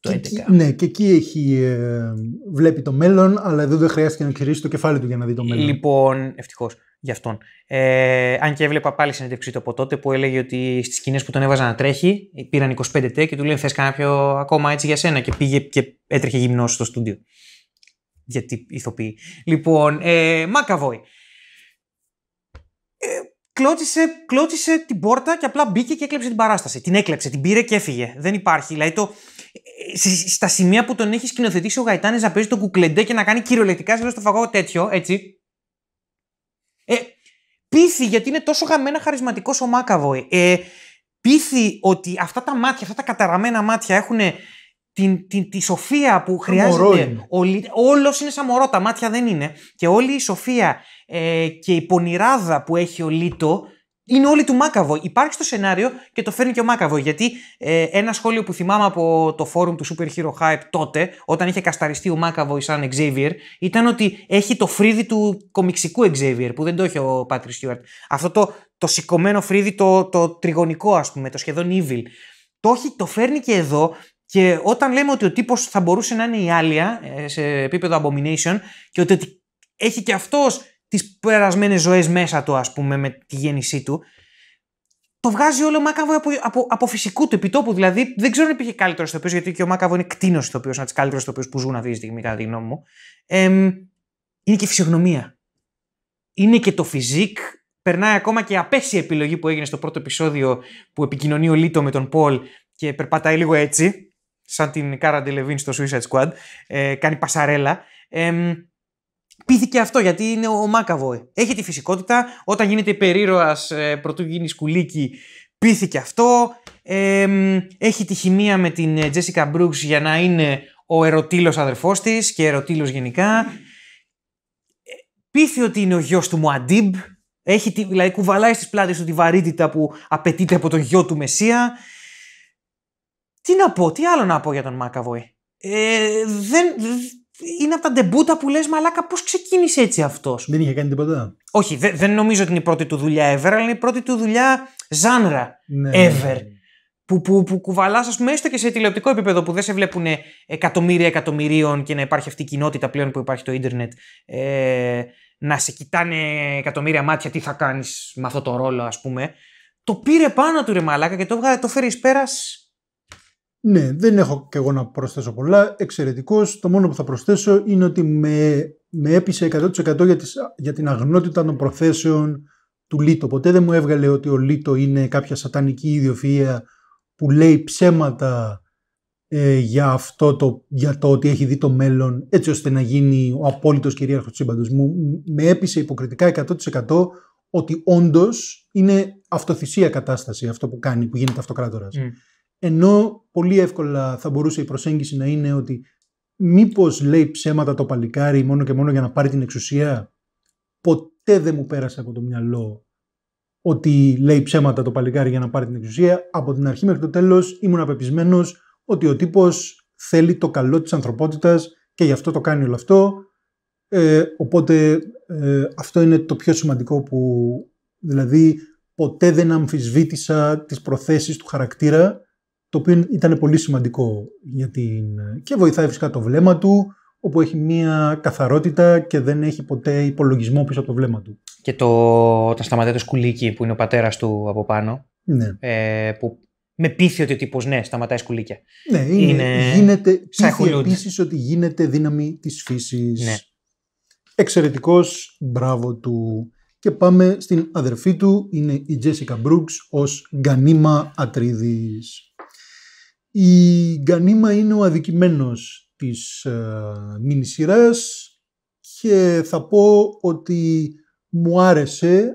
Το 11. Εκεί, ναι, και εκεί έχει, ε, βλέπει το μέλλον, αλλά εδώ δεν χρειάστηκε να κυρίσει το κεφάλι του για να δει το μέλλον. Λοιπόν, ευτυχώς γι' αυτόν. Ε, αν και έβλεπα πάλι συνέντευξή του από τότε που έλεγε ότι στις σκηνές που τον έβαζαν να τρέχει, πήραν 25 τέ και του λένε Θες κάποιο ακόμα έτσι για σένα. Και πήγε και έτρεχε γυμνός στο στούντιο. Γιατί ηθοποιεί. Λοιπόν, ε, Μακαβόη κλώτησε, την πόρτα και απλά μπήκε και έκλεψε την παράσταση. Την έκλεψε, την πήρε και έφυγε. Δεν υπάρχει. Δηλαδή το, ε, στα σημεία που τον έχει σκηνοθετήσει ο Γαϊτάνης να παίζει τον κουκλεντέ και να κάνει κυριολεκτικά σε στο φαγό τέτοιο, έτσι. Ε, γιατί είναι τόσο γαμμένα χαρισματικός ο Μάκαβοϊ. Ε, πείθει ότι αυτά τα μάτια, αυτά τα καταραμένα μάτια έχουν την, την, τη σοφία που χρειάζεται. Όλος είναι σαν μωρό, τα μάτια δεν είναι. Και όλη η σοφία ε, και η πονηράδα που έχει ο Λίτο είναι όλη του Μάκαβο. Υπάρχει στο σενάριο και το φέρνει και ο Μάκαβο. Γιατί ε, ένα σχόλιο που θυμάμαι από το φόρουμ του Super Hero Hype τότε, όταν είχε κασταριστεί ο Μάκαβο ή σαν Xavier, ήταν ότι έχει το φρύδι του κομιξικού Xavier, που δεν το έχει ο Patrick Stewart. Αυτό το, το σηκωμένο φρύδι, το, το τριγωνικό, ας πούμε, το σχεδόν evil. Το, το φέρνει και εδώ και όταν λέμε ότι ο τύπος θα μπορούσε να είναι η άλλη ε, σε επίπεδο Abomination και ότι έχει και αυτός τις περασμένες ζωές μέσα του ας πούμε με τη γέννησή του το βγάζει όλο ο Μάκαβο από, από, από φυσικού του επιτόπου. Δηλαδή δεν ξέρω αν υπήρχε καλύτερος οποίο, γιατί και ο Μάκαβο είναι κτίνος ηθοποιός, ένα από τους καλύτερους ηθοποιούς που ζουν αυτή τη στιγμή, κατά τη γνώμη μου. είναι και φυσιογνωμία. Είναι και το φυσικ. Περνάει ακόμα και η απέσια επιλογή που έγινε στο πρώτο επεισόδιο που επικοινωνεί ο Λίτο με τον Πολ και περπατάει λίγο έτσι, σαν την Κάρα Ντελεβίν στο Suicide Squad. Ε, κάνει πασαρέλα. Ε, Πείθηκε αυτό γιατί είναι ο Μάκαβοε. Έχει τη φυσικότητα. Όταν γίνεται υπερήρωας ε, πρωτού γίνει σκουλίκι, πείθηκε αυτό. έχει τη χημεία με την Τζέσικα ε, Μπρούξ για να είναι ο ερωτήλος αδερφός της και ερωτήλος γενικά. Ε, πείθει ότι είναι ο γιος του Μουαντίμπ. Έχει, δηλαδή κουβαλάει στις πλάτες του τη βαρύτητα που απαιτείται από τον γιο του μεσία. Τι να πω, τι άλλο να πω για τον Μάκαβοε. Ε, δεν, είναι από τα ντεμπούτα που λες, μαλάκα, πώς ξεκίνησε έτσι αυτός. Δεν είχε κάνει τίποτα. Όχι, δεν νομίζω ότι είναι η πρώτη του δουλειά ever, αλλά είναι η πρώτη του δουλειά ζάνρα ναι, ναι, ever. Ναι. Που, που, που κουβαλάς, ας πούμε, έστω και σε τηλεοπτικό επίπεδο που δεν σε βλέπουν εκατομμύρια εκατομμυρίων και να υπάρχει αυτή η κοινότητα πλέον που υπάρχει το ίντερνετ. Ε, να σε κοιτάνε εκατομμύρια μάτια τι θα κάνεις με αυτό το ρόλο, ας πούμε. Το πήρε πάνω του ρε μαλάκα και το, το φέρεις πέρας ναι, δεν έχω και εγώ να προσθέσω πολλά. Εξαιρετικός. Το μόνο που θα προσθέσω είναι ότι με, με έπεισε 100% για, τις, για την αγνότητα των προθέσεων του Λίτο. Ποτέ δεν μου έβγαλε ότι ο Λίτο είναι κάποια σατανική ιδιοφυΐα που λέει ψέματα ε, για, αυτό το, για το ότι έχει δει το μέλλον έτσι ώστε να γίνει ο απόλυτος κυρίαρχος του σύμπαντος μου. Με έπεισε υποκριτικά 100% ότι όντως είναι αυτοθυσία κατάσταση αυτό που κάνει, που γίνεται αυτοκράτορας. Mm. Ενώ πολύ εύκολα θα μπορούσε η προσέγγιση να είναι ότι μήπως λέει ψέματα το παλικάρι μόνο και μόνο για να πάρει την εξουσία. Ποτέ δεν μου πέρασε από το μυαλό ότι λέει ψέματα το παλικάρι για να πάρει την εξουσία. Από την αρχή μέχρι το τέλος ήμουν απεπισμένος ότι ο τύπος θέλει το καλό της ανθρωπότητας και γι' αυτό το κάνει όλο αυτό. Ε, οπότε ε, αυτό είναι το πιο σημαντικό που δηλαδή ποτέ δεν αμφισβήτησα τις προθέσεις του χαρακτήρα το οποίο ήταν πολύ σημαντικό για την... και βοηθάει φυσικά το βλέμμα του, όπου έχει μία καθαρότητα και δεν έχει ποτέ υπολογισμό πίσω από το βλέμμα του. Και το, όταν σταματάει το σκουλίκι που είναι ο πατέρας του από πάνω, ναι. ε, που με πείθει ότι ο τύπος ναι, σταματάει σκουλίκια. Ναι, είναι, είναι... γίνεται, πείθει επίσης ότι γίνεται δύναμη της φύσης. Ναι. Εξαιρετικός, μπράβο του. Και πάμε στην αδερφή του, είναι η Τζέσικα Μπρούξ ως Γκανίμα Ατρίδης. Η Γκανίμα είναι ο αδικημένος της ε, σειράς και θα πω ότι μου άρεσε,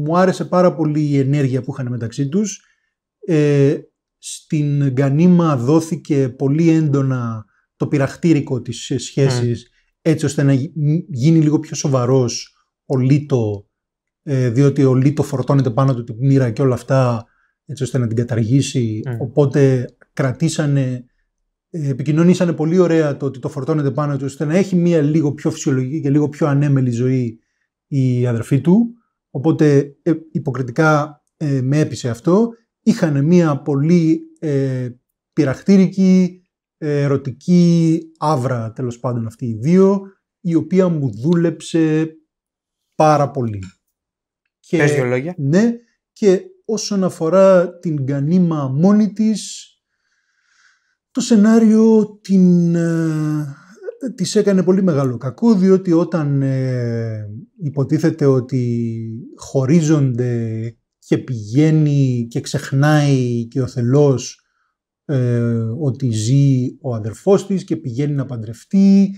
μου άρεσε πάρα πολύ η ενέργεια που είχαν μεταξύ τους. Ε, στην Γκανίμα δόθηκε πολύ έντονα το πειραχτήρικο της σχέσης ναι. έτσι ώστε να γίνει λίγο πιο σοβαρός ο Λίτο ε, διότι ο Λίτο φορτώνεται πάνω του την μοίρα και όλα αυτά έτσι ώστε να την καταργήσει. Ναι. Οπότε κρατήσανε, ε, επικοινωνήσανε πολύ ωραία το ότι το φορτώνεται πάνω του, ώστε να έχει μία λίγο πιο φυσιολογική και λίγο πιο ανέμελη ζωή η αδερφή του. Οπότε ε, υποκριτικά ε, με έπεισε αυτό. Είχαν μία πολύ ε, πειραχτήρικη, ερωτική άβρα τέλος πάντων αυτοί οι δύο, η οποία μου δούλεψε πάρα πολύ. Και, Πες δύο λόγια. Ναι, και όσον αφορά την Γκανίμα μόνη της, το σενάριο την, ε, της έκανε πολύ μεγάλο κακό, διότι όταν ε, υποτίθεται ότι χωρίζονται και πηγαίνει και ξεχνάει και ο θελός ε, ότι ζει ο αδερφός της και πηγαίνει να παντρευτεί.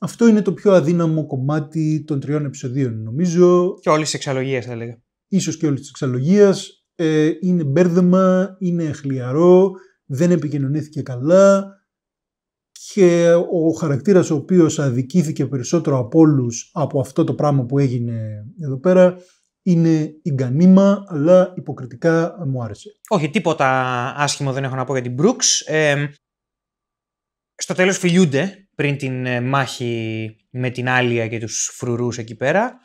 Αυτό είναι το πιο αδύναμο κομμάτι των τριών επεισοδίων νομίζω. Και όλες της εξαλογίες θα έλεγα. Ίσως και όλες της εξαλογίες ε, είναι μπέρδεμα, είναι χλιαρό, δεν επικοινωνήθηκε καλά και ο χαρακτήρας ο οποίος αδικήθηκε περισσότερο από όλους από αυτό το πράγμα που έγινε εδώ πέρα είναι γκανίμα, αλλά υποκριτικά μου άρεσε. Όχι, τίποτα άσχημο δεν έχω να πω για την Μπρουξ. στο τέλος φιλιούνται πριν την ε, μάχη με την Άλια και τους φρουρούς εκεί πέρα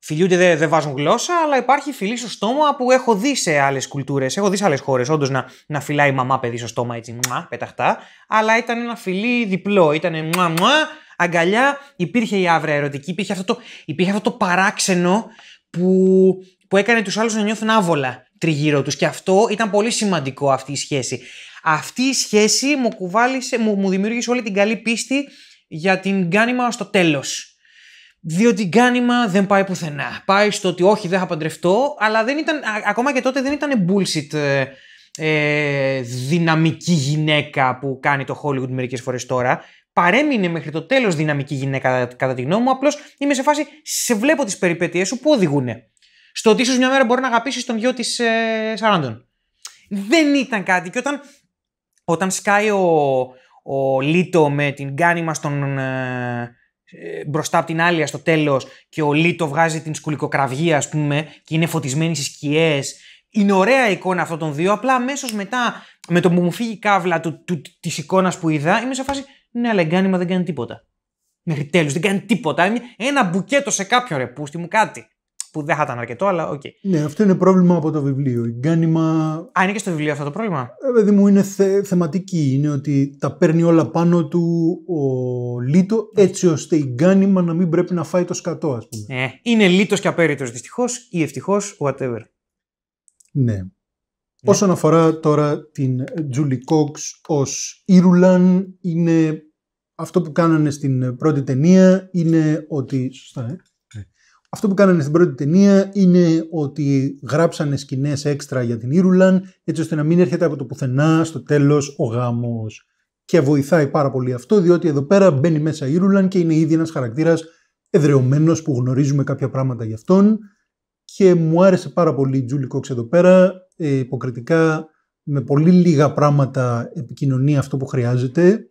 φιλιούνται, δεν δε βάζουν γλώσσα, αλλά υπάρχει φιλή στο στόμα που έχω δει σε άλλες κουλτούρες. Έχω δει σε άλλες χώρες, όντως να, να φυλάει η μαμά παιδί στο στόμα έτσι, μα, πεταχτά. Αλλά ήταν ένα φιλί διπλό. Ήταν μα μα, αγκαλιά. Υπήρχε η αύρα ερωτική, υπήρχε αυτό το, υπήρχε αυτό το παράξενο που, που έκανε τους άλλους να νιώθουν άβολα τριγύρω τους. Και αυτό ήταν πολύ σημαντικό αυτή η σχέση. Αυτή η σχέση μου, μου, δημιούργησε όλη την καλή πίστη για την κάνημα στο τέλος διότι γκάνιμα δεν πάει πουθενά. Πάει στο ότι όχι, δεν θα παντρευτώ, αλλά δεν ήταν, ακόμα και τότε δεν ήταν bullshit ε, ε, δυναμική γυναίκα που κάνει το Hollywood μερικές φορές τώρα. Παρέμεινε μέχρι το τέλος δυναμική γυναίκα κατά τη γνώμη μου, απλώς είμαι σε φάση, σε βλέπω τις περιπέτειές σου που οδηγούν. Στο ότι ίσως μια μέρα μπορεί να αγαπήσεις τον γιο της ε, Δεν ήταν κάτι και όταν, όταν σκάει ο, ο Λίτο με την γκάνιμα στον... Ε, ε, μπροστά από την άλλη στο τέλος και ο Λίτο βγάζει την σκουλικοκραυγή, ας πούμε, και είναι φωτισμένη στις σκιές. Είναι ωραία εικόνα αυτών των δύο. Απλά αμέσως μετά, με το που μου φύγει η κάβλα της εικόνας που είδα, είμαι σε φάση. Ναι, αλλά εγκάνημα δεν κάνει τίποτα. Μέχρι τέλου δεν κάνει τίποτα. Ένα μπουκέτο σε κάποιο ρε, μου κάτι που δεν θα ήταν αρκετό, αλλά οκ. Ναι, αυτό είναι πρόβλημα από το βιβλίο. Η γκάνιμα... Α, είναι και στο βιβλίο αυτό το πρόβλημα. Ε, μου, είναι θεματική. Είναι ότι τα παίρνει όλα πάνω του ο Λίτο, έτσι ώστε η γκάνιμα να μην πρέπει να φάει το σκατό, ας πούμε. Ε, είναι Λίτος και απέριτος δυστυχώς ή ευτυχώς, whatever. Ναι. ναι. Όσον αφορά τώρα την Τζούλι Κόξ ως Ήρουλαν, είναι αυτό που κάνανε στην πρώτη ταινία είναι ότι. Σωστά, ε. Αυτό που κάνανε στην πρώτη ταινία είναι ότι γράψανε σκηνές έξτρα για την Ήρουλαν, έτσι ώστε να μην έρχεται από το πουθενά στο τέλος ο γάμος. Και βοηθάει πάρα πολύ αυτό, διότι εδώ πέρα μπαίνει μέσα η Ήρουλαν και είναι ήδη ένας χαρακτήρας εδρεωμένος που γνωρίζουμε κάποια πράγματα γι' αυτόν. Και μου άρεσε πάρα πολύ η Τζούλι Κόξ εδώ πέρα, ε, υποκριτικά με πολύ λίγα πράγματα επικοινωνεί αυτό που χρειάζεται,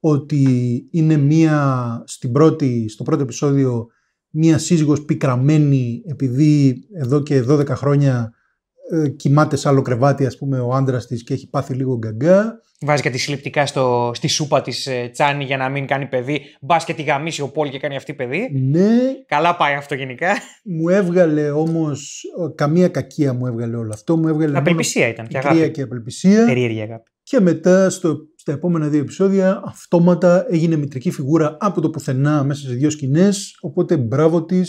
ότι είναι μία στην πρώτη, στο πρώτο επεισόδιο μία σύζυγος πικραμένη επειδή εδώ και 12 χρόνια ε, κοιμάται σε άλλο κρεβάτι ας πούμε ο άντρας της και έχει πάθει λίγο γκαγκά. Βάζει και τη συλληπτικά στο, στη σούπα της ε, Τσάνη για να μην κάνει παιδί. Μπας και τη γαμίσει ο Πολ και κάνει αυτή παιδί. Ναι. Καλά πάει αυτό γενικά. Μου έβγαλε όμως, καμία κακία μου έβγαλε όλο αυτό. Μου έβγαλε απελπισία ήταν και αγάπη. Και απελπισία. Περίεργη αγάπη. Και μετά στο στα επόμενα δύο επεισόδια αυτόματα έγινε μητρική φιγούρα από το πουθενά μέσα σε δύο σκηνές. Οπότε μπράβο της.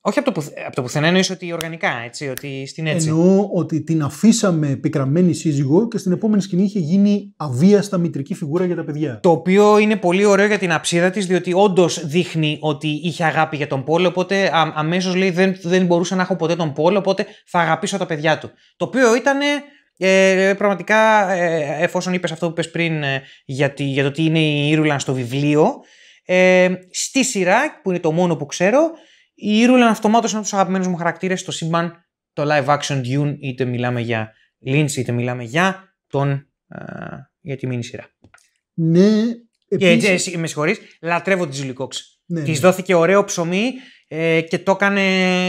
Όχι από το, από το πουθενά εννοείς ότι οργανικά, έτσι, ότι στην έτσι. Εννοώ ότι την αφήσαμε πικραμένη σύζυγο και στην επόμενη σκηνή είχε γίνει αβίαστα μητρική φιγούρα για τα παιδιά. Το οποίο είναι πολύ ωραίο για την αψίδα της, διότι όντως δείχνει ότι είχε αγάπη για τον Πόλο, οπότε αμέσως λέει δεν, δεν μπορούσα να έχω ποτέ τον Πόλο, οπότε θα αγαπήσω τα παιδιά του. Το οποίο ήταν ε, ε, πραγματικά, ε, εφόσον είπες αυτό που είπες πριν ε, για, το τι είναι η Ήρουλαν στο βιβλίο, ε, στη σειρά, που είναι το μόνο που ξέρω, η Ήρουλαν αυτομάτως είναι από τους αγαπημένους μου χαρακτήρες στο σύμπαν το live action Dune, είτε μιλάμε για Lynch, είτε μιλάμε για, τον, ε, για τη μήνυ σειρά. Ναι, επίσης... Ε, με συγχωρείς, λατρεύω τη Julie Cox. Ναι, Της ναι. δόθηκε ωραίο ψωμί ε, και το έκανε,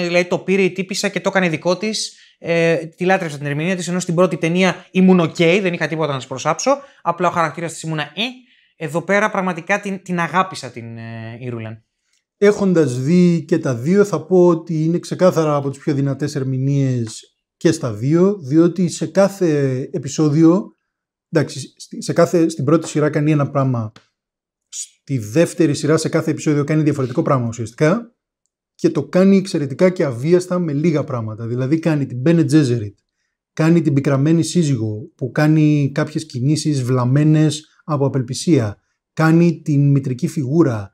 δηλαδή το πήρε η τύπησα και το έκανε δικό της ε, τη λάτρεψα την ερμηνεία της, ενώ στην πρώτη ταινία ήμουν οκ, δεν είχα τίποτα να σα προσάψω. Απλά ο χαρακτήρας της ήμουν ε. Εδώ πέρα πραγματικά την, την αγάπησα την ε, Έχοντας δει και τα δύο, θα πω ότι είναι ξεκάθαρα από τις πιο δυνατές ερμηνείες και στα δύο, διότι σε κάθε επεισόδιο. Εντάξει, σε κάθε, στην πρώτη σειρά κάνει ένα πράγμα. Στη δεύτερη σειρά, σε κάθε επεισόδιο, κάνει διαφορετικό πράγμα ουσιαστικά και το κάνει εξαιρετικά και αβίαστα με λίγα πράγματα. Δηλαδή κάνει την Μπένε Τζέζεριτ, κάνει την πικραμένη σύζυγο που κάνει κάποιες κινήσεις βλαμμένες από απελπισία, κάνει την μητρική φιγούρα,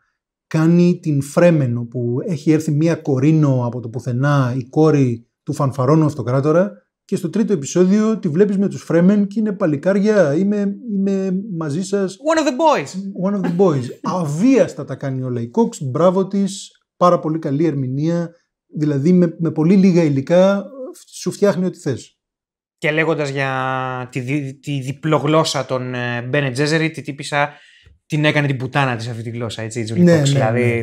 κάνει την Φρέμενο που έχει έρθει μία κορίνο από το πουθενά η κόρη του φανφαρόνου αυτοκράτορα και στο τρίτο επεισόδιο τη βλέπεις με τους Φρέμεν και είναι παλικάρια, είμαι, είμαι μαζί σας. One of the boys. One of the boys. Αβίαστα τα κάνει όλα η Κόξ, μπράβο της, πάρα πολύ καλή ερμηνεία, δηλαδή με, με πολύ λίγα υλικά σου φτιάχνει ό,τι θες. Και λέγοντας για τη, τη διπλογλώσσα των Μπένε Τζέζερη, τη τύπησα την έκανε την πουτάνα της αυτή τη γλώσσα, έτσι, η ναι, ναι, δηλαδή ναι, ναι,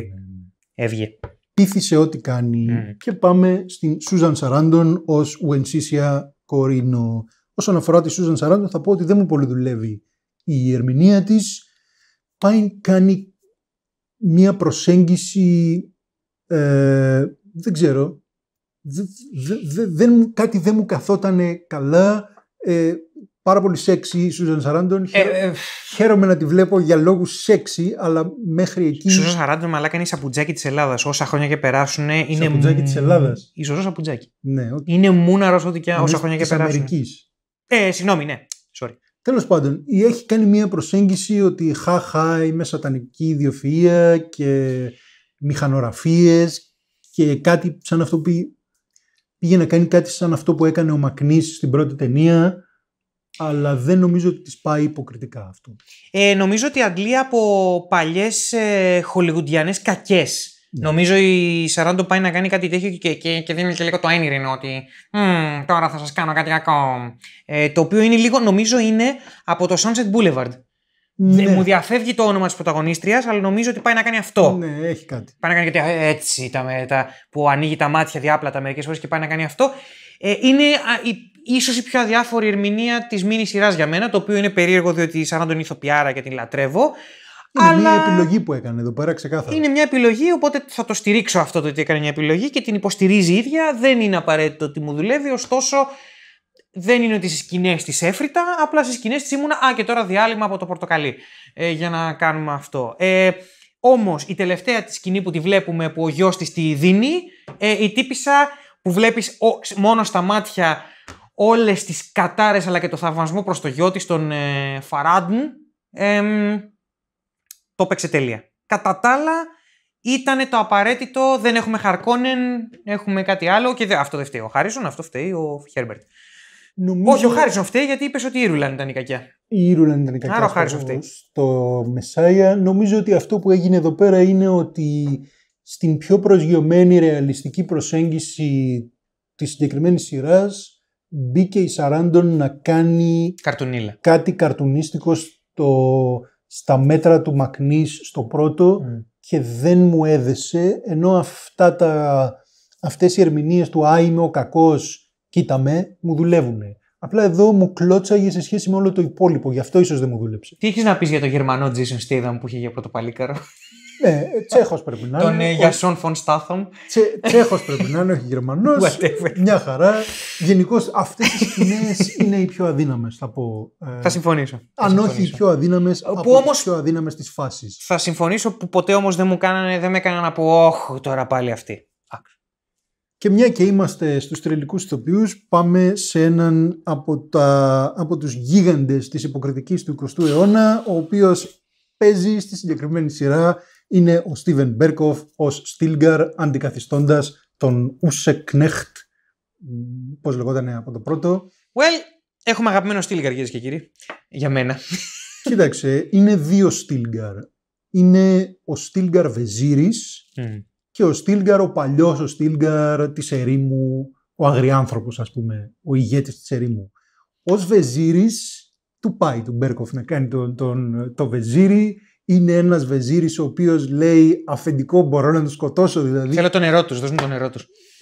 έβγε. Πήθησε ό,τι κάνει και πάμε στην Σούζαν Σαράντον ως Ουενσίσια Κορίνο. Όσον αφορά τη Σούζαν Σαράντον θα πω ότι δεν μου πολύ δουλεύει η ερμηνεία της. Πάει κάνει μια προσέγγιση ε, δεν ξέρω. Δε, δε, κάτι δεν μου καθόταν καλά. Ε, πάρα πολύ σεξι η Σούζαν Σαράντον. Χαίρομαι να τη βλέπω για λόγους σεξι, αλλά μέχρι εκεί. Η Σούζαν Σαράντον, μαλάκα είναι η σαπουτζάκι της Ελλάδας. Όσα χρόνια και περάσουν. Ε, είναι σαπουτζάκι της Ελλάδας. Η σωστό σαπουτζάκι. Ναι, okay. Είναι μούναρος ό,τι και όσα χρόνια και περάσουν. Αμερικής. Ε, συγγνώμη, ναι. Sorry. Τέλος πάντων, έχει κάνει μια προσέγγιση ότι ότι χαχά είμαι σατανική ιδιοφυΐα και μηχανογραφίες και κάτι σαν αυτό που πήγε να κάνει κάτι σαν αυτό που έκανε ο Μακνής στην πρώτη ταινία αλλά δεν νομίζω ότι της πάει υποκριτικά αυτό. Ε, νομίζω ότι αντλεί από παλιές ε, χολιγουντιανές κακές. Ναι. Νομίζω η Σαράντο πάει να κάνει κάτι τέτοιο και, και, και δίνει και λίγο το ένιρινο ότι τώρα θα σας κάνω κάτι κακό. Ε, το οποίο είναι λίγο, νομίζω είναι από το Sunset Boulevard. Ναι. Μου διαφεύγει το όνομα της πρωταγωνίστριας, αλλά νομίζω ότι πάει να κάνει αυτό. Ναι, έχει κάτι. Πάει να κάνει κάτι έτσι, τα, τα, που ανοίγει τα μάτια διάπλατα μερικές φορές και πάει να κάνει αυτό. Ε, είναι ίσως η πιο αδιάφορη ερμηνεία της μήνυ σειράς για μένα, το οποίο είναι περίεργο διότι σαν να τον ηθοποιάρα και την λατρεύω. Είναι αλλά... μια επιλογή που έκανε εδώ πέρα ξεκάθαρα. Είναι μια επιλογή, οπότε θα το στηρίξω αυτό το ότι έκανε μια επιλογή και την υποστηρίζει η ίδια. Δεν είναι απαραίτητο ότι μου δουλεύει, ωστόσο δεν είναι ότι στι σκηνές της έφρυτα, απλά στι σκηνές της ήμουνα. Α, και τώρα διάλειμμα από το πορτοκαλί ε, για να κάνουμε αυτό. Ε, Όμως η τελευταία τη σκηνή που τη βλέπουμε, που ο γιος της τη δίνει, ε, η τύπησα που βλέπεις μόνο στα μάτια όλες τις κατάρες αλλά και το θαυμασμό προς το γιο της, τον ε, το έπαιξε τέλεια. Κατά τα άλλα, ήταν το απαραίτητο, δεν έχουμε Χαρκόνεν, έχουμε κάτι άλλο και δε, αυτό δεν φταίει ο Χάρισον, αυτό φταίει ο Χέρμπερτ. Νομίζω... Όχι, ο Χάρισον φταίει γιατί είπες ότι η Ρούλαν ήταν η κακιά. Η Ρούλαν ήταν η κακιά. Άρα ο Χάρισον φταίει. Στο Μεσάια, νομίζω ότι αυτό που έγινε εδώ πέρα είναι ότι στην πιο προσγειωμένη ρεαλιστική προσέγγιση της συγκεκριμένης σειράς μπήκε η Σαράντον να κάνει κάτι καρτουνίστικο στα μέτρα του Μακνής στο πρώτο και δεν μου έδεσε ενώ αυτά τα, αυτές οι ερμηνείες του «Α, είμαι ο κακός» Κοίτα με, μου δουλεύουνε. Απλά εδώ μου κλώτσαγε σε σχέση με όλο το υπόλοιπο. Γι' αυτό ίσως δεν μου δούλεψε. Τι έχεις να πεις για τον γερμανό Jason Statham που είχε για παλίκαρο. Ναι, Τσέχος πρέπει να είναι. Τον ε, Γιασόν Φον Στάθον. Τσέχος πρέπει να είναι, όχι Γερμανός. Μια χαρά. Γενικώς αυτές τι σκηνές είναι οι πιο αδύναμες, θα πω. Ε, θα συμφωνήσω. Αν όχι οι πιο αδύναμες, από πιο αδύναμες της φάσης. Θα συμφωνήσω που ποτέ όμως δεν, μου δεν με έκαναν να πω, Όχι τώρα πάλι αυτή. Και μια και είμαστε στους τρελικούς ηθοποιούς, πάμε σε έναν από, τα, από τους γίγαντες της υποκριτικής του 20ου αιώνα, ο οποίος παίζει στη συγκεκριμένη σειρά, είναι ο Στίβεν Μπέρκοφ ως Στίλγκαρ, αντικαθιστώντας τον Ουσεκνέχτ, πώς λεγόταν από το πρώτο. Well, έχουμε αγαπημένο Στίλγκαρ, κύριε και κύριοι, για μένα. Κοίταξε, είναι δύο Στίλγκαρ. Είναι ο Στίλγκαρ Βεζίρης, και ο Στίλγκαρ, ο παλιός ο Στίλγκαρ της Ερήμου, ο αγριάνθρωπος ας πούμε, ο ηγέτης της Ερήμου. Ως Βεζίρη, του πάει του Μπέρκοφ να κάνει τον, τον, το Βεζίρι. Είναι ένας Βεζίρη ο οποίος λέει αφεντικό μπορώ να τον σκοτώσω δηλαδή. Θέλω τον νερό του, δώσ' μου το νερό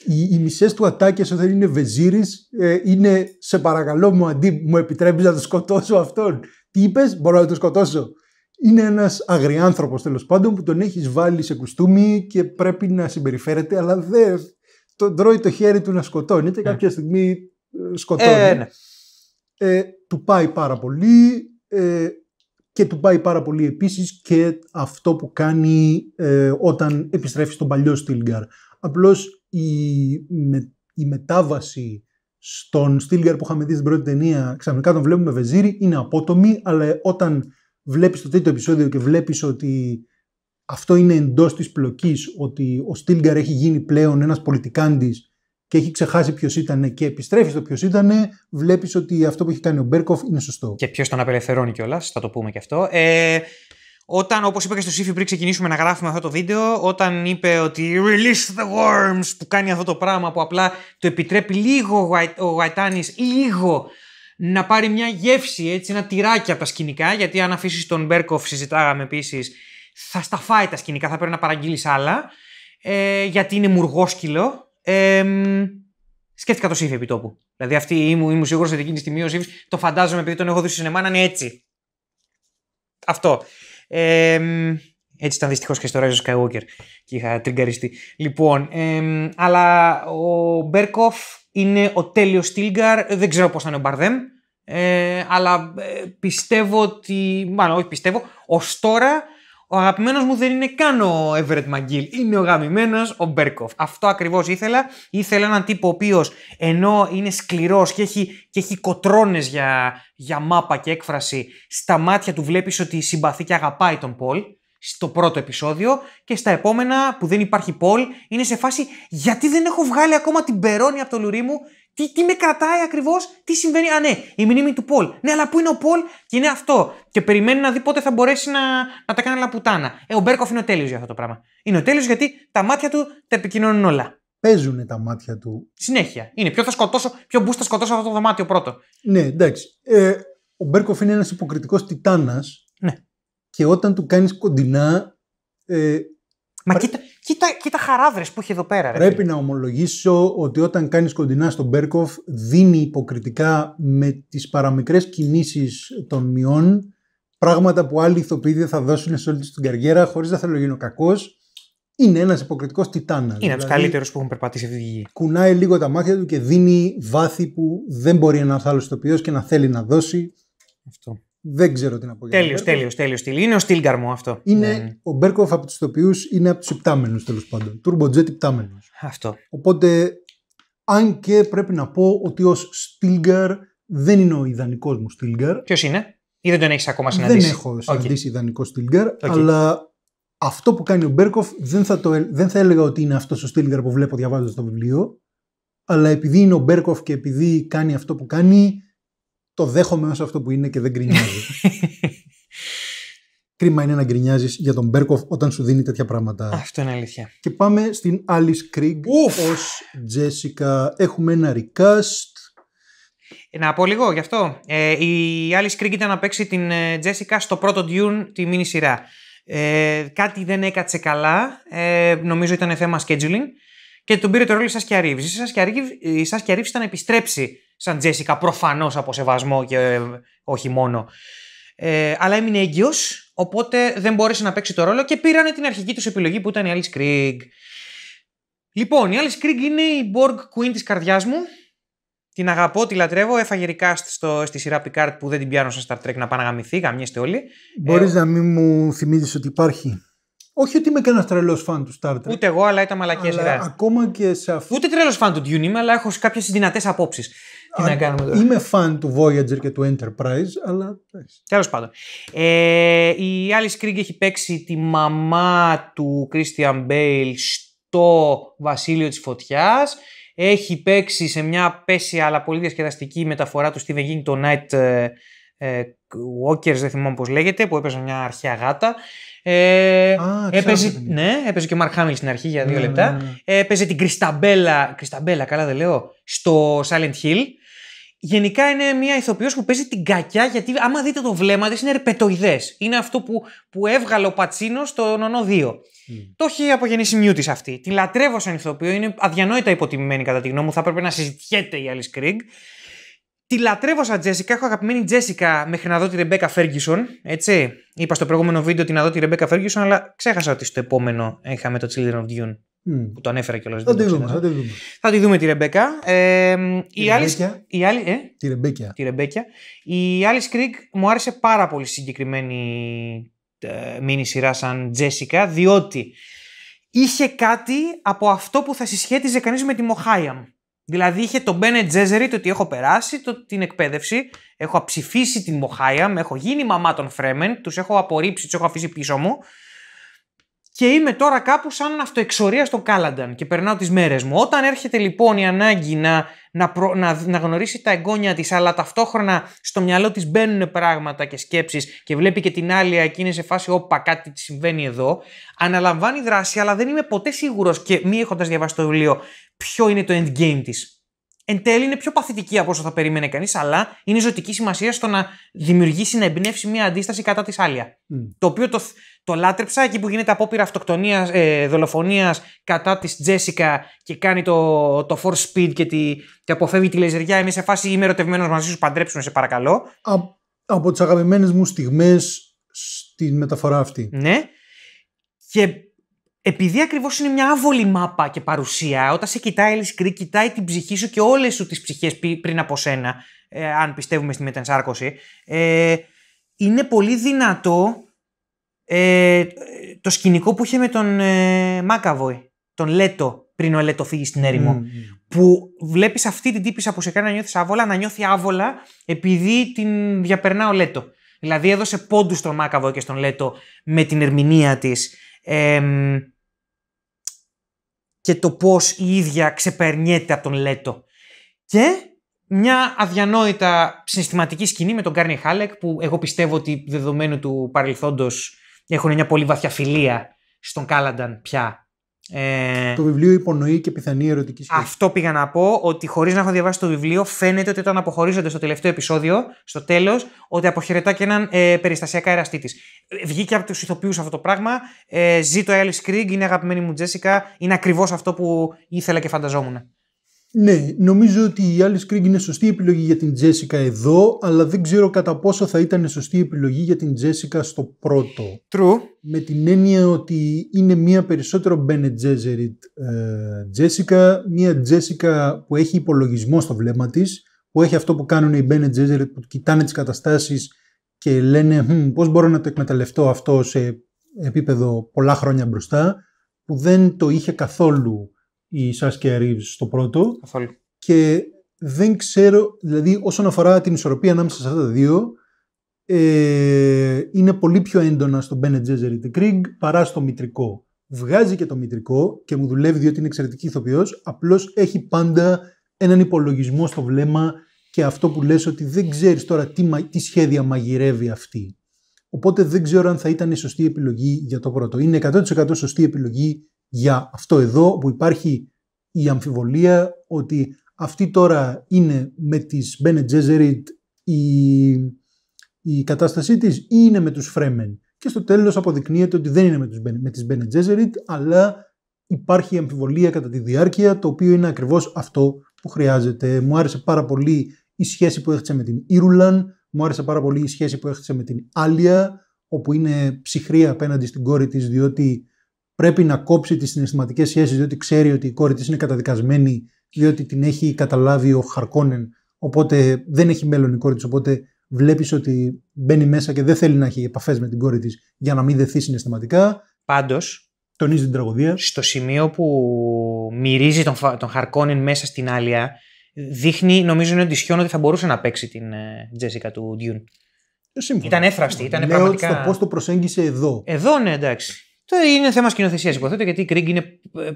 Οι, οι μισές του ατάκε όταν είναι Βεζίρη ε, είναι σε παρακαλώ μου αντί μου επιτρέπεις να τον σκοτώσω αυτόν. Τι είπες, Μπορώ να τον σκοτώσω είναι ένας αγριάνθρωπος τέλος πάντων που τον έχεις βάλει σε κουστούμι και πρέπει να συμπεριφέρεται, αλλά δεν το τρώει το χέρι του να σκοτώνει και ναι. κάποια στιγμή ε, σκοτώνει. Ε, ναι. ε, του πάει πάρα πολύ ε, και του πάει πάρα πολύ επίσης και αυτό που κάνει ε, όταν επιστρέφει στον παλιό Στίλγκαρ. Απλώς η, η μετάβαση στον Στίλγκαρ που είχαμε δει στην πρώτη ταινία, ξαφνικά τον βλέπουμε Βεζίρι, είναι απότομη, αλλά όταν βλέπεις το τρίτο επεισόδιο και βλέπεις ότι αυτό είναι εντός της πλοκής, ότι ο Στίλγκαρ έχει γίνει πλέον ένας πολιτικάντης και έχει ξεχάσει ποιος ήταν και επιστρέφεις στο ποιος ήταν, βλέπεις ότι αυτό που έχει κάνει ο Μπέρκοφ είναι σωστό. Και ποιος τον απελευθερώνει κιόλας, θα το πούμε κι αυτό. Ε, όταν, όπως είπα και στο Σύφη πριν ξεκινήσουμε να γράφουμε αυτό το βίντεο, όταν είπε ότι Release the Worms που κάνει αυτό το πράγμα που απλά το επιτρέπει λίγο ο Γαϊτάνης, λίγο να πάρει μια γεύση, έτσι, ένα τυράκι από τα σκηνικά, γιατί αν αφήσεις τον Μπέρκοφ, συζητάγαμε επίσης, θα στα τα σκηνικά, θα πρέπει να παραγγείλεις άλλα, ε, γιατί είναι μουργόσκυλο. Ε, σκέφτηκα το Σίφ επί τόπου. Δηλαδή, αυτή ήμουν, ήμουν σίγουρος ότι εκείνη τη στιγμή ο Σίφ το φαντάζομαι επειδή τον έχω δει στο σινεμά είναι έτσι. Αυτό. Ε, έτσι ήταν δυστυχώς και στο Rise of Skywalker και είχα τριγκαριστεί. Λοιπόν, ε, αλλά ο Μπέρκοφ είναι ο τέλειος Στίλγκαρ. Δεν ξέρω πώς θα είναι ο Μπαρδέμ. Ε, αλλά ε, πιστεύω ότι. Μάλλον, όχι πιστεύω. Ως τώρα ο αγαπημένος μου δεν είναι καν ο Εβρετ Μαγκίλ. Είναι ο αγαπημένο ο Μπέρκοφ. Αυτό ακριβώς ήθελα. Ήθελα έναν τύπο ο οποίος ενώ είναι σκληρός και έχει, και έχει κοτρώνες για, για μάπα και έκφραση, στα μάτια του βλέπεις ότι συμπαθεί και αγαπάει τον Πολ στο πρώτο επεισόδιο και στα επόμενα που δεν υπάρχει Πολ είναι σε φάση γιατί δεν έχω βγάλει ακόμα την περώνη από το λουρί μου, τι, τι με κρατάει ακριβώς, τι συμβαίνει. Α, ναι, η μνήμη του Πολ. Ναι, αλλά πού είναι ο Πολ και είναι αυτό. Και περιμένει να δει πότε θα μπορέσει να, να τα κάνει λαπουτάνα. Ε, ο Μπέρκοφ είναι ο τέλειος για αυτό το πράγμα. Είναι ο τέλειος γιατί τα μάτια του τα επικοινωνούν όλα παίζουν τα μάτια του. Συνέχεια. Είναι ποιο θα σκοτώσω, ποιο μπούς θα σκοτώσω αυτό το δωμάτιο πρώτο. Ναι, εντάξει. Ε, ο Μπέρκοφ είναι ένας υποκριτικός τιτάνας και όταν του κάνεις κοντινά... Ε, Μα πρέ... κοίτα, κοίτα, χαράδρες που έχει εδώ πέρα. πρέπει να ομολογήσω ότι όταν κάνεις κοντινά στον Μπέρκοφ δίνει υποκριτικά με τις παραμικρές κινήσεις των μειών πράγματα που άλλοι ηθοποιοί δεν θα δώσουν σε όλη την καριέρα χωρίς να θέλω να γίνω κακός. Είναι ένας υποκριτικός τιτάνας. Είναι δηλαδή, από τους καλύτερους που έχουν περπατήσει αυτή τη γη. Κουνάει λίγο τα μάτια του και δίνει βάθη που δεν μπορεί ένας άλλος ηθοποιός και να θέλει να δώσει. Αυτό. Δεν ξέρω τι να πω. Τέλειο, τέλειος, τέλειος στυλ. Είναι ο στυλ μου αυτό. Είναι ναι. ο Μπέρκοφ από τους τοπιού, είναι από τους υπτάμενους τέλος πάντων. Τουρμποτζέτ υπτάμενος. Αυτό. Οπότε, αν και πρέπει να πω ότι ως Στίλγκαρ δεν είναι ο ιδανικός μου Στίλγκαρ. Ποιος είναι, ή δεν τον έχεις ακόμα συναντήσει. Δεν έχω συναντήσει okay. ιδανικό Στίλγκαρ, αλλά αυτό που κάνει ο Μπέρκοφ δεν θα, το, ε, δεν θα έλεγα ότι είναι αυτός ο Στίλγκαρ που βλέπω διαβάζοντας το βιβλίο. Αλλά επειδή είναι ο Μπέρκοφ και επειδή κάνει αυτό που κάνει, το δέχομαι ως αυτό που είναι και δεν γκρινιάζει. Κρίμα είναι να γκρινιάζεις για τον Μπέρκοφ όταν σου δίνει τέτοια πράγματα. Αυτό είναι αλήθεια. Και πάμε στην Alice Krieg ω Τζέσικα. Έχουμε ένα recast. Ε, να πω λίγο γι' αυτό. Ε, η Alice Krieg ήταν να παίξει την Τζέσικα ε, στο πρώτο Dune, τη μήνυ σειρά. Ε, κάτι δεν έκατσε καλά. Ε, νομίζω ήταν θέμα scheduling. Και τον πήρε το ρόλο η Σάσκια Ρίβ. Η Σάσκια Ρίβ ήταν επιστρέψει σαν Τζέσικα προφανώς από σεβασμό και ε, όχι μόνο. Ε, αλλά έμεινε έγκυος, οπότε δεν μπόρεσε να παίξει το ρόλο και πήρανε την αρχική τους επιλογή που ήταν η Alice Krieg. Λοιπόν, η Alice Krieg είναι η Borg Queen της καρδιάς μου. Την αγαπώ, τη λατρεύω. Έφαγε recast στη σειρά Picard που δεν την πιάνω στο Star Trek να πάνε να γαμηθεί. Γαμιέστε όλοι. Μπορείς ε, να μην μου θυμίζεις ότι υπάρχει. Όχι ότι είμαι κανένας τρελός φαν του Star Trek. Ούτε εγώ, αλλά ήταν μαλακές σειρά. Ακόμα και σε αυτό. Ούτε τρελός φαν του Dune είμαι, αλλά έχω κάποιες δυνατές απόψεις. Είμαι φαν του Voyager και του Enterprise, αλλά. Τέλος πάντων. Ε, η Alice Krieg έχει παίξει τη μαμά του Christian Bale στο Βασίλειο της Φωτιάς. Έχει παίξει σε μια πέσια αλλά πολύ διασκεδαστική μεταφορά του Steven King το Night ε, ε, Walkers, δεν θυμάμαι πώς λέγεται, που έπαιζε μια αρχαία γάτα. Ε, έπαιζε, ξέρω. ναι, έπαιζε και ο Mark Hamill στην αρχή για δύο ναι, λεπτά. Ναι, ναι, Έπαιζε την Κρισταμπέλα, Κρισταμπέλα, καλά δεν λέω, στο Silent Hill. Γενικά είναι μια ηθοποιός που παίζει την κακιά, γιατί άμα δείτε το βλέμμα της είναι ρεπετοειδέ. Είναι αυτό που, που έβγαλε ο Πατσίνο στο Νονό 2. Mm. Το έχει απογεννήσει μιού της αυτή. Την λατρεύω σαν ηθοποιό, είναι αδιανόητα υποτιμημένη κατά τη γνώμη μου, θα έπρεπε να συζητιέται η Άλλη Κρίγκ. Τη λατρεύω σαν Τζέσικα. Έχω αγαπημένη Τζέσικα μέχρι να δω τη Ρεμπέκα Φέργισον. Έτσι. Είπα στο προηγούμενο βίντεο ότι να δω τη Ρεμπέκα Φέργισον, αλλά ξέχασα ότι στο επόμενο είχαμε το Children of Dune. Που το ανέφερα και Θα, τη δούμε, θα τη δούμε. Θα τη δούμε τη Ρεμπέκα. Ε, τη η, η άλλη, ε, τη Ρεμπέκια. Τη Ρεμπέκια. Η Alice Κρίκ μου άρεσε πάρα πολύ συγκεκριμένη ε, μήνυ σειρά σαν Τζέσικα, διότι είχε κάτι από αυτό που θα συσχέτιζε κανείς με τη Μοχάιαμ. Δηλαδή είχε το Μπένε Τζέζερη, το ότι έχω περάσει το, την εκπαίδευση, έχω αψηφίσει την Μοχάιαμ, έχω γίνει μαμά των Φρέμεν, τους έχω απορρίψει, τους έχω αφήσει πίσω μου και είμαι τώρα κάπου σαν αυτοεξορία στον Κάλανταν και περνάω τις μέρες μου. Όταν έρχεται λοιπόν η ανάγκη να, να, να, γνωρίσει τα εγγόνια της, αλλά ταυτόχρονα στο μυαλό της μπαίνουν πράγματα και σκέψεις και βλέπει και την άλλη και είναι σε φάση όπα κάτι τη συμβαίνει εδώ, αναλαμβάνει δράση αλλά δεν είμαι ποτέ σίγουρος και μη έχοντας διαβάσει το βιβλίο ποιο είναι το endgame της. Εν τέλει είναι πιο παθητική από όσο θα περίμενε κανείς, αλλά είναι ζωτική σημασία στο να δημιουργήσει, να εμπνεύσει μια αντίσταση κατά της άλλη. Το οποίο το, το λάτρεψα εκεί που γίνεται απόπειρα αυτοκτονίας, ε, κατά της Τζέσικα και κάνει το, το force speed και, τη, αποφεύγει τη λεζεριά. Είμαι σε φάση είμαι μαζί σου, παντρέψουμε σε παρακαλώ. από τις αγαπημένες μου στιγμές στη μεταφορά αυτή. Ναι. Και επειδή ακριβώς είναι μια άβολη μάπα και παρουσία, όταν σε κοιτάει η κοιτάει την ψυχή σου και όλες σου τις ψυχές πριν από σένα, ε, αν πιστεύουμε στη μετενσάρκωση, ε, είναι πολύ δυνατό ε, το σκηνικό που είχε με τον Μάκαβοι, ε, Μάκαβοη, τον Λέτο, πριν ο Λέτο φύγει στην ερημο mm, mm. Που βλέπεις αυτή την τύπησα που σε κάνει να νιώθεις άβολα, να νιώθει άβολα επειδή την διαπερνά ο Λέτο. Δηλαδή έδωσε πόντους στον Μάκαβο και στον Λέτο με την ερμηνεία της. και το πώς η ίδια ξεπερνιέται από τον Λέτο. Και μια αδιανόητα συναισθηματική σκηνή με τον Κάρνι Χάλεκ που εγώ πιστεύω ότι δεδομένου του παρελθόντος έχουν μια πολύ βαθιά φιλία στον Κάλανταν πια. Ε, το βιβλίο υπονοεί και πιθανή ερωτική σχέση. Αυτό πήγα να πω, ότι χωρίς να έχω διαβάσει το βιβλίο, φαίνεται ότι όταν αποχωρίζονται στο τελευταίο επεισόδιο, στο τέλος, ότι αποχαιρετά και έναν ε, περιστασιακά εραστή τη. Ε, βγήκε από τους ηθοποιούς αυτό το πράγμα. Ε, ζει το Alice Krieg, είναι αγαπημένη μου Τζέσικα, είναι ακριβώς αυτό που ήθελα και φανταζόμουν. Ναι, νομίζω ότι η Alice Krieg είναι σωστή επιλογή για την Τζέσικα εδώ, αλλά δεν ξέρω κατά πόσο θα ήταν σωστή επιλογή για την Τζέσικα στο πρώτο. True. Με την έννοια ότι είναι μία περισσότερο Bene Gesserit Τζέσικα, ε, μία Τζέσικα που έχει υπολογισμό στο βλέμμα της, που έχει αυτό που κάνουν οι Bene Gesserit που κοιτάνε τις καταστάσεις και λένε πώς μπορώ να το εκμεταλλευτώ αυτό σε επίπεδο πολλά χρόνια μπροστά, που δεν το είχε καθόλου η Σάσκια Ρίβς στο πρώτο. Και δεν ξέρω, δηλαδή όσον αφορά την ισορροπία ανάμεσα σε αυτά τα δύο, ε, είναι πολύ πιο έντονα στο Bene Gesserit Κρίγκ παρά στο μητρικό. Βγάζει και το μητρικό και μου δουλεύει διότι είναι εξαιρετική ηθοποιός, απλώς έχει πάντα έναν υπολογισμό στο βλέμμα και αυτό που λες ότι δεν ξέρεις τώρα τι, τι σχέδια μαγειρεύει αυτή. Οπότε δεν ξέρω αν θα ήταν η σωστή επιλογή για το πρώτο. Είναι 100% σωστή επιλογή για αυτό εδώ που υπάρχει η αμφιβολία ότι αυτή τώρα είναι με τις Bene Gesserit η, η κατάστασή της ή είναι με τους Φρέμεν. Και στο τέλος αποδεικνύεται ότι δεν είναι με, τους, με τις Bene Gesserit, αλλά υπάρχει αμφιβολία κατά τη διάρκεια, το οποίο είναι ακριβώς αυτό που χρειάζεται. Μου άρεσε πάρα πολύ η σχέση που έχτισε με την Ήρουλαν, μου άρεσε πάρα πολύ η σχέση που έχτισε με την Άλια, όπου είναι ψυχρή απέναντι στην κόρη της, διότι πρέπει να κόψει τις συναισθηματικές σχέσεις, διότι ξέρει ότι η κόρη της είναι καταδικασμένη, διότι την έχει καταλάβει ο Χαρκόνεν. Οπότε δεν έχει μέλλον η κόρη της. Οπότε βλέπεις ότι μπαίνει μέσα και δεν θέλει να έχει επαφές με την κόρη της για να μην δεθεί συναισθηματικά. Πάντως. Τονίζει την τραγωδία. Στο σημείο που μυρίζει τον, τον Χαρκόνεν μέσα στην Άλια, δείχνει, νομίζω είναι ότι θα μπορούσε να παίξει την ε, Τζέσικα του Ντιούν. Ε, ήταν έφραστη. ήταν Λέω πραγματικά. Λέω πώς το προσέγγισε εδώ. Εδώ, ναι, εντάξει. Το είναι θέμα σκηνοθεσίας, υποθέτω, γιατί η Κρίγκ είναι ε,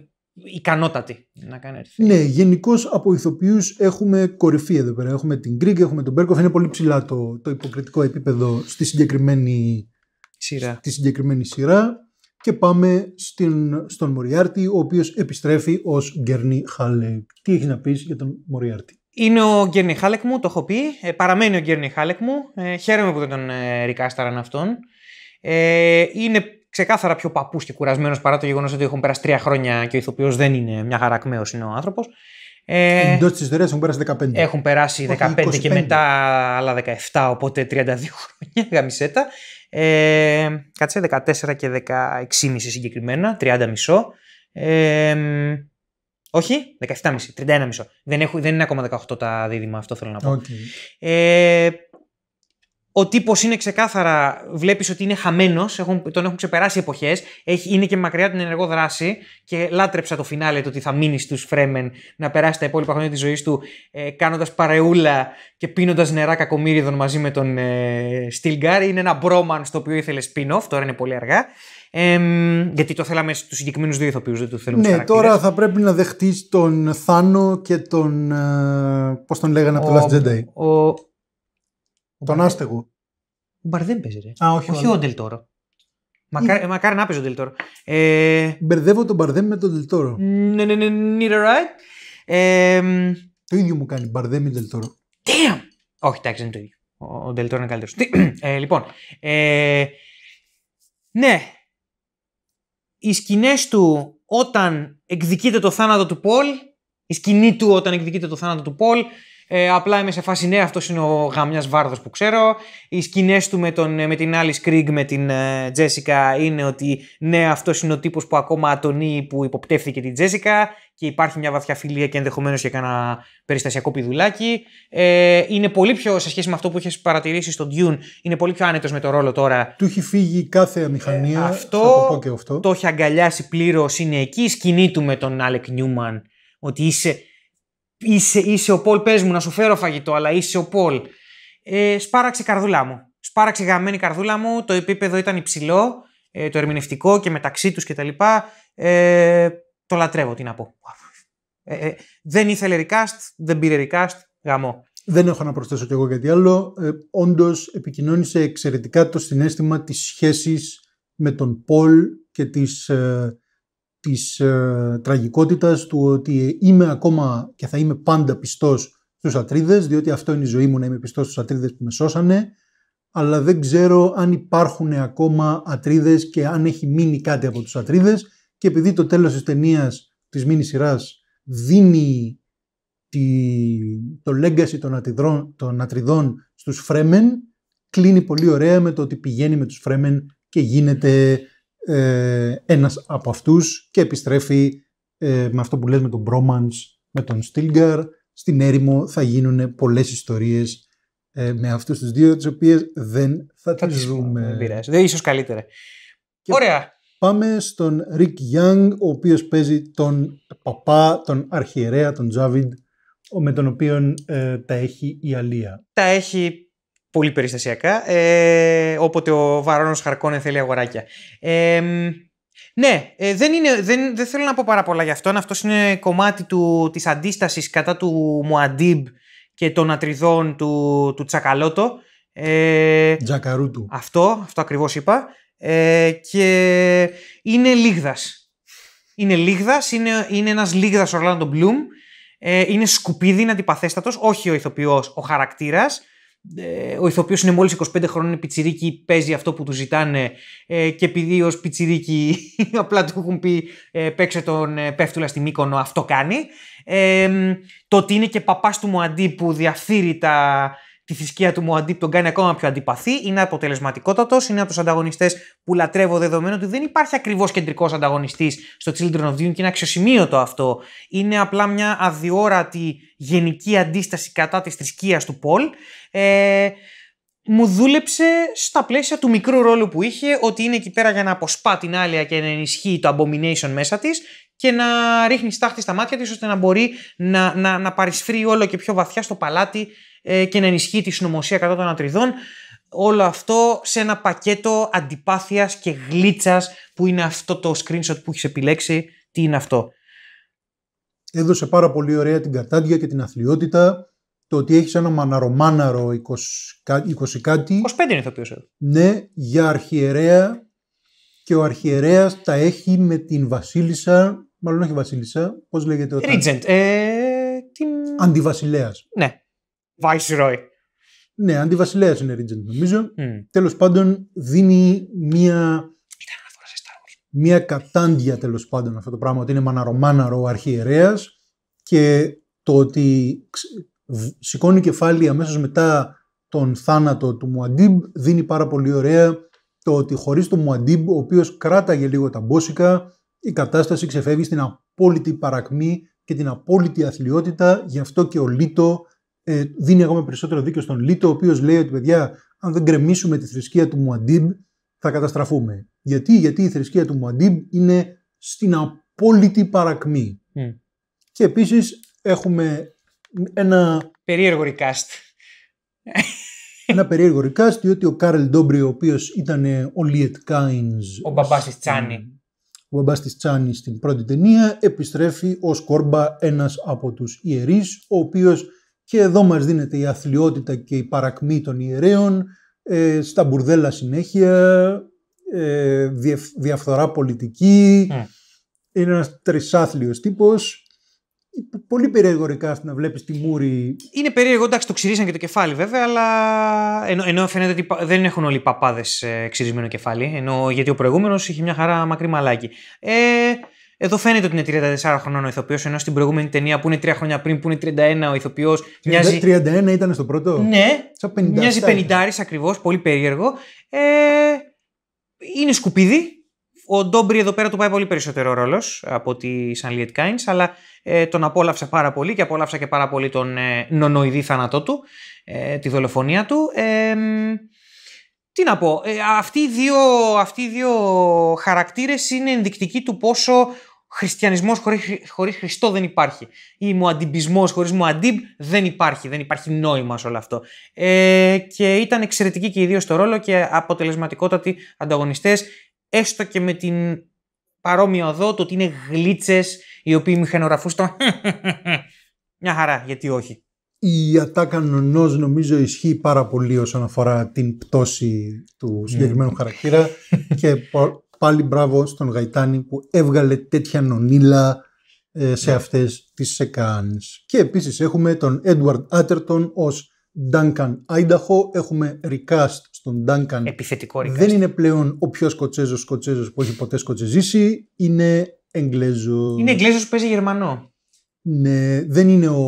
ικανότατη να κάνει έρθει. Ναι, γενικώς από ηθοποιούς έχουμε κορυφή εδώ πέρα. Έχουμε την Κρίγκ, έχουμε τον Μπέρκοφ. Είναι πολύ ψηλά το, το υποκριτικό επίπεδο στη συγκεκριμένη σειρά. Στη συγκεκριμένη σειρά. Και πάμε στην, στον Μοριάρτη, ο οποίος επιστρέφει ως Γκέρνι Χάλεκ. Τι έχει να πεις για τον Μοριάρτη. Είναι ο Γκέρνι Χάλεκ μου, το έχω πει. Ε, παραμένει ο Γκέρνι Χάλεκ μου. Ε, χαίρομαι που δεν τον ε, ρικάσταραν αυτόν. Ε, είναι ξεκάθαρα πιο παππούς και κουρασμένος παρά το γεγονός ότι έχουν περάσει τρία χρόνια και ο ηθοποιός δεν είναι μια χαρά είναι ο άνθρωπος. Ε, Εντό της ιστορίας έχουν περάσει 15. Έχουν περάσει 15 και μετά άλλα 17, οπότε 32 χρόνια γαμισέτα. Ε, κάτσε 14 και 16,5 συγκεκριμένα, 30 μισό. Ε, όχι, 17,5, 31,5. Δεν, έχω, δεν είναι ακόμα 18 τα δίδυμα, αυτό θέλω να πω. Okay. Ε, ο τύπος είναι ξεκάθαρα, βλέπεις ότι είναι χαμένος, τον έχουν ξεπεράσει εποχές, είναι και μακριά την ενεργό δράση και λάτρεψα το φινάλε το ότι θα μείνει στους Φρέμεν να περάσει τα υπόλοιπα χρόνια της ζωής του ε, κάνοντας παρεούλα και πίνοντας νερά κακομίριδων μαζί με τον ε, Στυλγκάρ. Είναι ένα μπρόμαν στο οποίο ήθελε spin-off, τώρα είναι πολύ αργά. Ε, γιατί το θέλαμε στους συγκεκριμένους δύο ηθοποιούς, δεν το θέλουμε Ναι, τώρα θα πρέπει να δεχτείς τον Θάνο και τον. Ε, Πώς τον λέγανε από το Last Jedi. Ο, τον άστεγο. Ο Μπαρδέμ παίζει. Ρε. Α, όχι, όχι ο Ντελτόρο. Μακάρι, μακάρι να παίζει ο Ντελτόρο. Ε... Μπερδεύω τον Μπαρδέμ με τον Ντελτόρο. Ναι, ναι, ναι, ναι, ναι, Ε... Το ίδιο μου κάνει Μπαρδέμ τον Ντελτόρο. Damn! Όχι, εντάξει, δεν είναι το ίδιο. Ο Ντελτόρο είναι καλύτερος. ε, λοιπόν. Ε... Ναι. Οι σκηνές του όταν εκδικείται το θάνατο του Πολ, η σκηνή του όταν εκδικείται το θάνατο του Πολ, ε, απλά είμαι σε φάση ναι, αυτός είναι ο γαμιάς βάρδος που ξέρω. Οι σκηνές του με, τον, ε, με την άλλη Σκρίγκ, με την Τζέσικα, ε, είναι ότι ναι, αυτός είναι ο τύπος που ακόμα ατονεί που υποπτεύθηκε την Τζέσικα και υπάρχει μια βαθιά φιλία και ενδεχομένως και κανένα περιστασιακό πιδουλάκι. Ε, είναι πολύ πιο, σε σχέση με αυτό που είχες παρατηρήσει στον Dune, είναι πολύ πιο άνετος με το ρόλο τώρα. Του έχει φύγει κάθε αμηχανία. Ε, αυτό, το έχει αγκαλιάσει πλήρως, είναι εκεί η σκηνή του με τον Άλεκ Νιούμαν. Ότι είσαι, είσαι, είσαι ο Πολ, πες μου να σου φέρω φαγητό, αλλά είσαι ο Πολ. Ε, σπάραξε καρδούλα μου. Σπάραξε γαμμένη καρδούλα μου, το επίπεδο ήταν υψηλό, ε, το ερμηνευτικό και μεταξύ τους κτλ. Ε, το λατρεύω, τι να πω. Ε, ε, δεν ήθελε recast, δεν πήρε recast, γαμό. Δεν έχω να προσθέσω κι εγώ κάτι άλλο. Ε, Όντως επικοινώνησε εξαιρετικά το συνέστημα της σχέσης με τον Πολ και τις της ε, τραγικότητας του ότι είμαι ακόμα και θα είμαι πάντα πιστός στους Ατρίδες, διότι αυτό είναι η ζωή μου να είμαι πιστός στους Ατρίδες που με σώσανε, αλλά δεν ξέρω αν υπάρχουν ακόμα Ατρίδες και αν έχει μείνει κάτι από τους Ατρίδες και επειδή το τέλος της ταινίας της μίνι σειράς δίνει τη, το legacy των, των Ατριδών στους Φρέμεν, κλείνει πολύ ωραία με το ότι πηγαίνει με τους Φρέμεν και γίνεται ε, ένας από αυτούς και επιστρέφει ε, με αυτό που λες με τον Bromance, με τον Stilgar. Στην έρημο θα γίνουν πολλές ιστορίες ε, με αυτούς τους δύο, τις οποίες δεν θα, θα τις δούμε Δεν πειράζει, ίσως καλύτερα. Ωραία. Πάμε στον Rick Young, ο οποίος παίζει τον παπά, τον αρχιερέα, τον Τζάβιντ, με τον οποίον ε, τα έχει η Αλία. Τα έχει πολύ περιστασιακά, ε, όποτε ο Βαρόνος Χαρκόνε θέλει αγοράκια. Ε, ναι, ε, δεν, είναι, δεν, δεν θέλω να πω πάρα πολλά γι' αυτό. Αυτός είναι κομμάτι του, της αντίστασης κατά του Μουαντίμπ και των ατριδών του, του Τσακαλώτο. Ε, Τζακαρούτου. Αυτό, αυτό ακριβώς είπα. και είναι λίγδας. Είναι λίγδας, είναι, είναι ένας λίγδας Ορλάντο Μπλουμ. είναι σκουπίδι, είναι αντιπαθέστατος, όχι ο ηθοποιός, ο χαρακτήρας. Ε, ο ηθοποιός είναι μόλις 25 χρόνια πιτσιρίκι, παίζει αυτό που του ζητάνε ε, και επειδή ως πιτσιρίκι απλά του έχουν πει ε, παίξε τον Πέφτουλα στη Μύκονο, αυτό κάνει. το ότι είναι και παπάς του Μουαντί που διαφθείρει τα, τη θρησκεία του Μουαντίπ τον κάνει ακόμα πιο αντιπαθή, είναι αποτελεσματικότατος, είναι από τους ανταγωνιστές που λατρεύω δεδομένου ότι δεν υπάρχει ακριβώς κεντρικός ανταγωνιστής στο Children of Dune και είναι αξιοσημείωτο αυτό. Είναι απλά μια αδιόρατη γενική αντίσταση κατά της θρησκείας του Πολ. Ε, μου δούλεψε στα πλαίσια του μικρού ρόλου που είχε, ότι είναι εκεί πέρα για να αποσπά την άλλη και να ενισχύει το abomination μέσα της και να ρίχνει στάχτη στα μάτια της, ώστε να μπορεί να, να, να παρισφρεί όλο και πιο βαθιά στο παλάτι ε, και να ενισχύει τη συνωμοσία κατά των Ατριδών. Όλο αυτό σε ένα πακέτο αντιπάθειας και γλίτσας που είναι αυτό το screenshot που έχεις επιλέξει. Τι είναι αυτό. Έδωσε πάρα πολύ ωραία την κατάντια και την αθλειότητα. Το ότι έχεις ένα μαναρομάναρο 20, 20 κάτι. 25 είναι ηθοποιό εδώ. Ναι, για αρχιερέα. Και ο αρχιερέας τα έχει με την Βασίλισσα. Μάλλον όχι Βασίλισσα. Πώς λέγεται. Όταν... Regent. Ε, την... Αντιβασιλέας. Ναι. Viceroy. Ναι, αντιβασιλέας είναι Regent νομίζω. Mm. Τέλος πάντων, δίνει μία. Μία κατάντια τέλος πάντων αυτό το πράγμα ότι είναι μαναρομάναρο ο αρχιερέας και το ότι σηκώνει κεφάλι αμέσως μετά τον θάνατο του Μουαντίμπ δίνει πάρα πολύ ωραία το ότι χωρίς τον Μουαντίμπ, ο οποίος κράταγε λίγο τα μπόσικα, η κατάσταση ξεφεύγει στην απόλυτη παρακμή και την απόλυτη αθλειότητα. Γι' αυτό και ο Λίτο ε, δίνει ακόμα περισσότερο δίκιο στον Λίτο, ο οποίος λέει ότι παιδιά, αν δεν γκρεμίσουμε τη θρησκεία του Μουαντίμπ, θα καταστραφούμε. Γιατί, Γιατί η θρησκεία του Μουαντίμπ είναι στην απόλυτη παρακμή. Και επίσης έχουμε ένα. Περίεργο recast. Ένα περίεργο recast, διότι ο Κάρελ Ντόμπρι, ο οποίος ήταν ε, ο Λιετ Κάιν. Ο μπαμπάς της Τσάνι. Ο μπαμπάς της Τσάνι στην πρώτη ταινία, επιστρέφει ω κόρμπα ένας από τους ιερείς, ο οποίος και εδώ μας δίνεται η αθλειότητα και η παρακμή των ιερέων, ε, στα μπουρδέλα συνέχεια, ε, διαφθορά πολιτική. Είναι ένας τρισάθλιος τύπος. Πολύ περίεργο να βλέπεις τη Μούρη. Είναι περίεργο, εντάξει, το ξυρίσαν και το κεφάλι βέβαια, αλλά ενώ, φαίνεται ότι δεν έχουν όλοι οι παπάδες ε, ξυρισμένο κεφάλι. Ενώ, γιατί ο προηγούμενος είχε μια χαρά μακρύ μαλάκι. Ε, εδώ φαίνεται ότι είναι 34 χρονών ο ηθοποιός, ενώ στην προηγούμενη ταινία που είναι 3 χρόνια πριν, που είναι 31 ο ηθοποιός. Μοιάζει... 31 ήταν στο πρώτο. Ναι, Σαν 50 μοιάζει 50 ακριβώς, πολύ περίεργο. Ε, είναι σκουπίδι. Ο Ντόμπρι εδώ πέρα του πάει πολύ περισσότερο ρόλος από ότι σαν Λιετ Κάιν, αλλά ε, τον απόλαυσα πάρα πολύ και απόλαυσα και πάρα πολύ τον ε, νονοειδή θάνατό του, ε, τη δολοφονία του. Ε, τι να πω, ε, αυτοί, οι δύο, αυτοί δύο χαρακτήρες είναι ενδεικτικοί του πόσο χριστιανισμός χωρίς, χωρίς Χριστό δεν υπάρχει. Ή μουαντιμπισμός χωρίς μουαντιμπ δεν υπάρχει. Δεν υπάρχει νόημα σε όλο αυτό. Ε, και ήταν εξαιρετικοί και οι δύο στο ρόλο και αποτελεσματικότατοι ανταγωνιστές, έστω και με την παρόμοια οδό το ότι είναι γλίτσες οι οποίοι μηχανογραφούσαν. Μια χαρά, γιατί όχι η ατάκα νονός νομίζω ισχύει πάρα πολύ όσον αφορά την πτώση του ναι. συγκεκριμένου χαρακτήρα και πάλι μπράβο στον Γαϊτάνη που έβγαλε τέτοια νονίλα ε, σε αυτέ ναι. αυτές τις σεκάνες. Και επίσης έχουμε τον Edward Άτερτον ως Duncan Άινταχο, έχουμε recast στον Duncan. Επιθετικό Δεν είναι πλέον ο πιο Σκοτσέζος Σκοτσέζος που έχει ποτέ σκοτσεζήσει, είναι Εγγλέζος. Είναι Εγγλέζος που παίζει Γερμανό ναι, δεν είναι ο,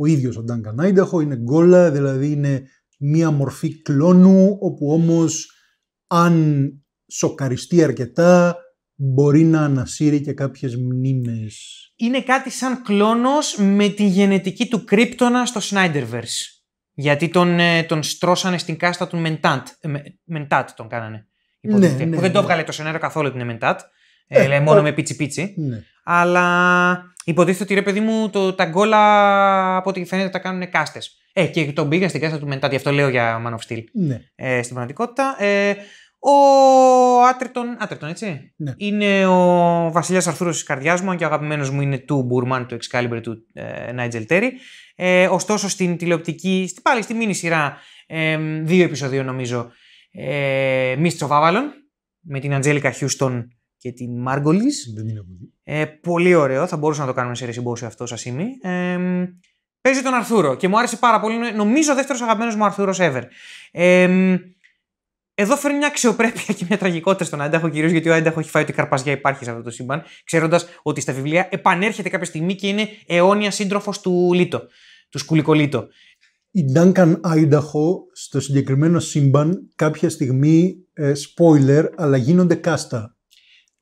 ο ίδιος ο Ντάνκαν Άινταχο, είναι γκόλα, δηλαδή είναι μία μορφή κλόνου, όπου όμως αν σοκαριστεί αρκετά, μπορεί να ανασύρει και κάποιες μνήμες. Είναι κάτι σαν κλόνος με τη γενετική του κρύπτονα στο Snyderverse. Γιατί τον, ε, τον στρώσανε στην κάστα του Μεντάτ. Μεντάτ τον κάνανε. Ναι, ναι, που δεν το ναι. έβγαλε το σενάριο καθόλου την Μεντάτ. Ε, λέει μόνο με πίτσι πίτσι. Ναι. Αλλά υποτίθεται ότι ρε παιδί μου το, τα γκολα από ό,τι φαίνεται τα κάνουν κάστες. Ε, και τον πήγαν στην κάστα του μετά, αυτό λέω για Man of Steel. Ναι. Ε, στην πραγματικότητα. Ε, ο Άτρετον, Άτρετον έτσι, ναι. είναι ο Βασιλιάς Αρθούρος της καρδιάς μου και ο αγαπημένος μου είναι του Μπουρμάν, του Excalibur, του ε, Νάιτζελ Τέρι. Ε, ωστόσο στην τηλεοπτική, πάλι στη μήνυ σειρά, ε, δύο επεισόδια νομίζω, ε, Βάβαλον με την Αντζέλικα Χιούστον και την Μάργκολης. Δεν την Ε, πολύ ωραίο, θα μπορούσαμε να το κάνουμε σε ρεσιμπόση αυτό σα είμαι. Ε, παίζει τον Αρθούρο και μου άρεσε πάρα πολύ. Νομίζω ο δεύτερος αγαπημένος μου Αρθούρος ever. Ε, εδώ φέρνει μια αξιοπρέπεια και μια τραγικότητα στον Άινταχο, κυρίως γιατί ο Άινταχο έχει φάει ότι καρπαζιά υπάρχει σε αυτό το σύμπαν, ξέροντας ότι στα βιβλία επανέρχεται κάποια στιγμή και είναι αιώνια σύντροφος του Λίτο, του Σκουλικολίτο. Η Duncan Άινταχο στο συγκεκριμένο σύμπαν κάποια στιγμή, ε, spoiler, αλλά γίνονται κάστα.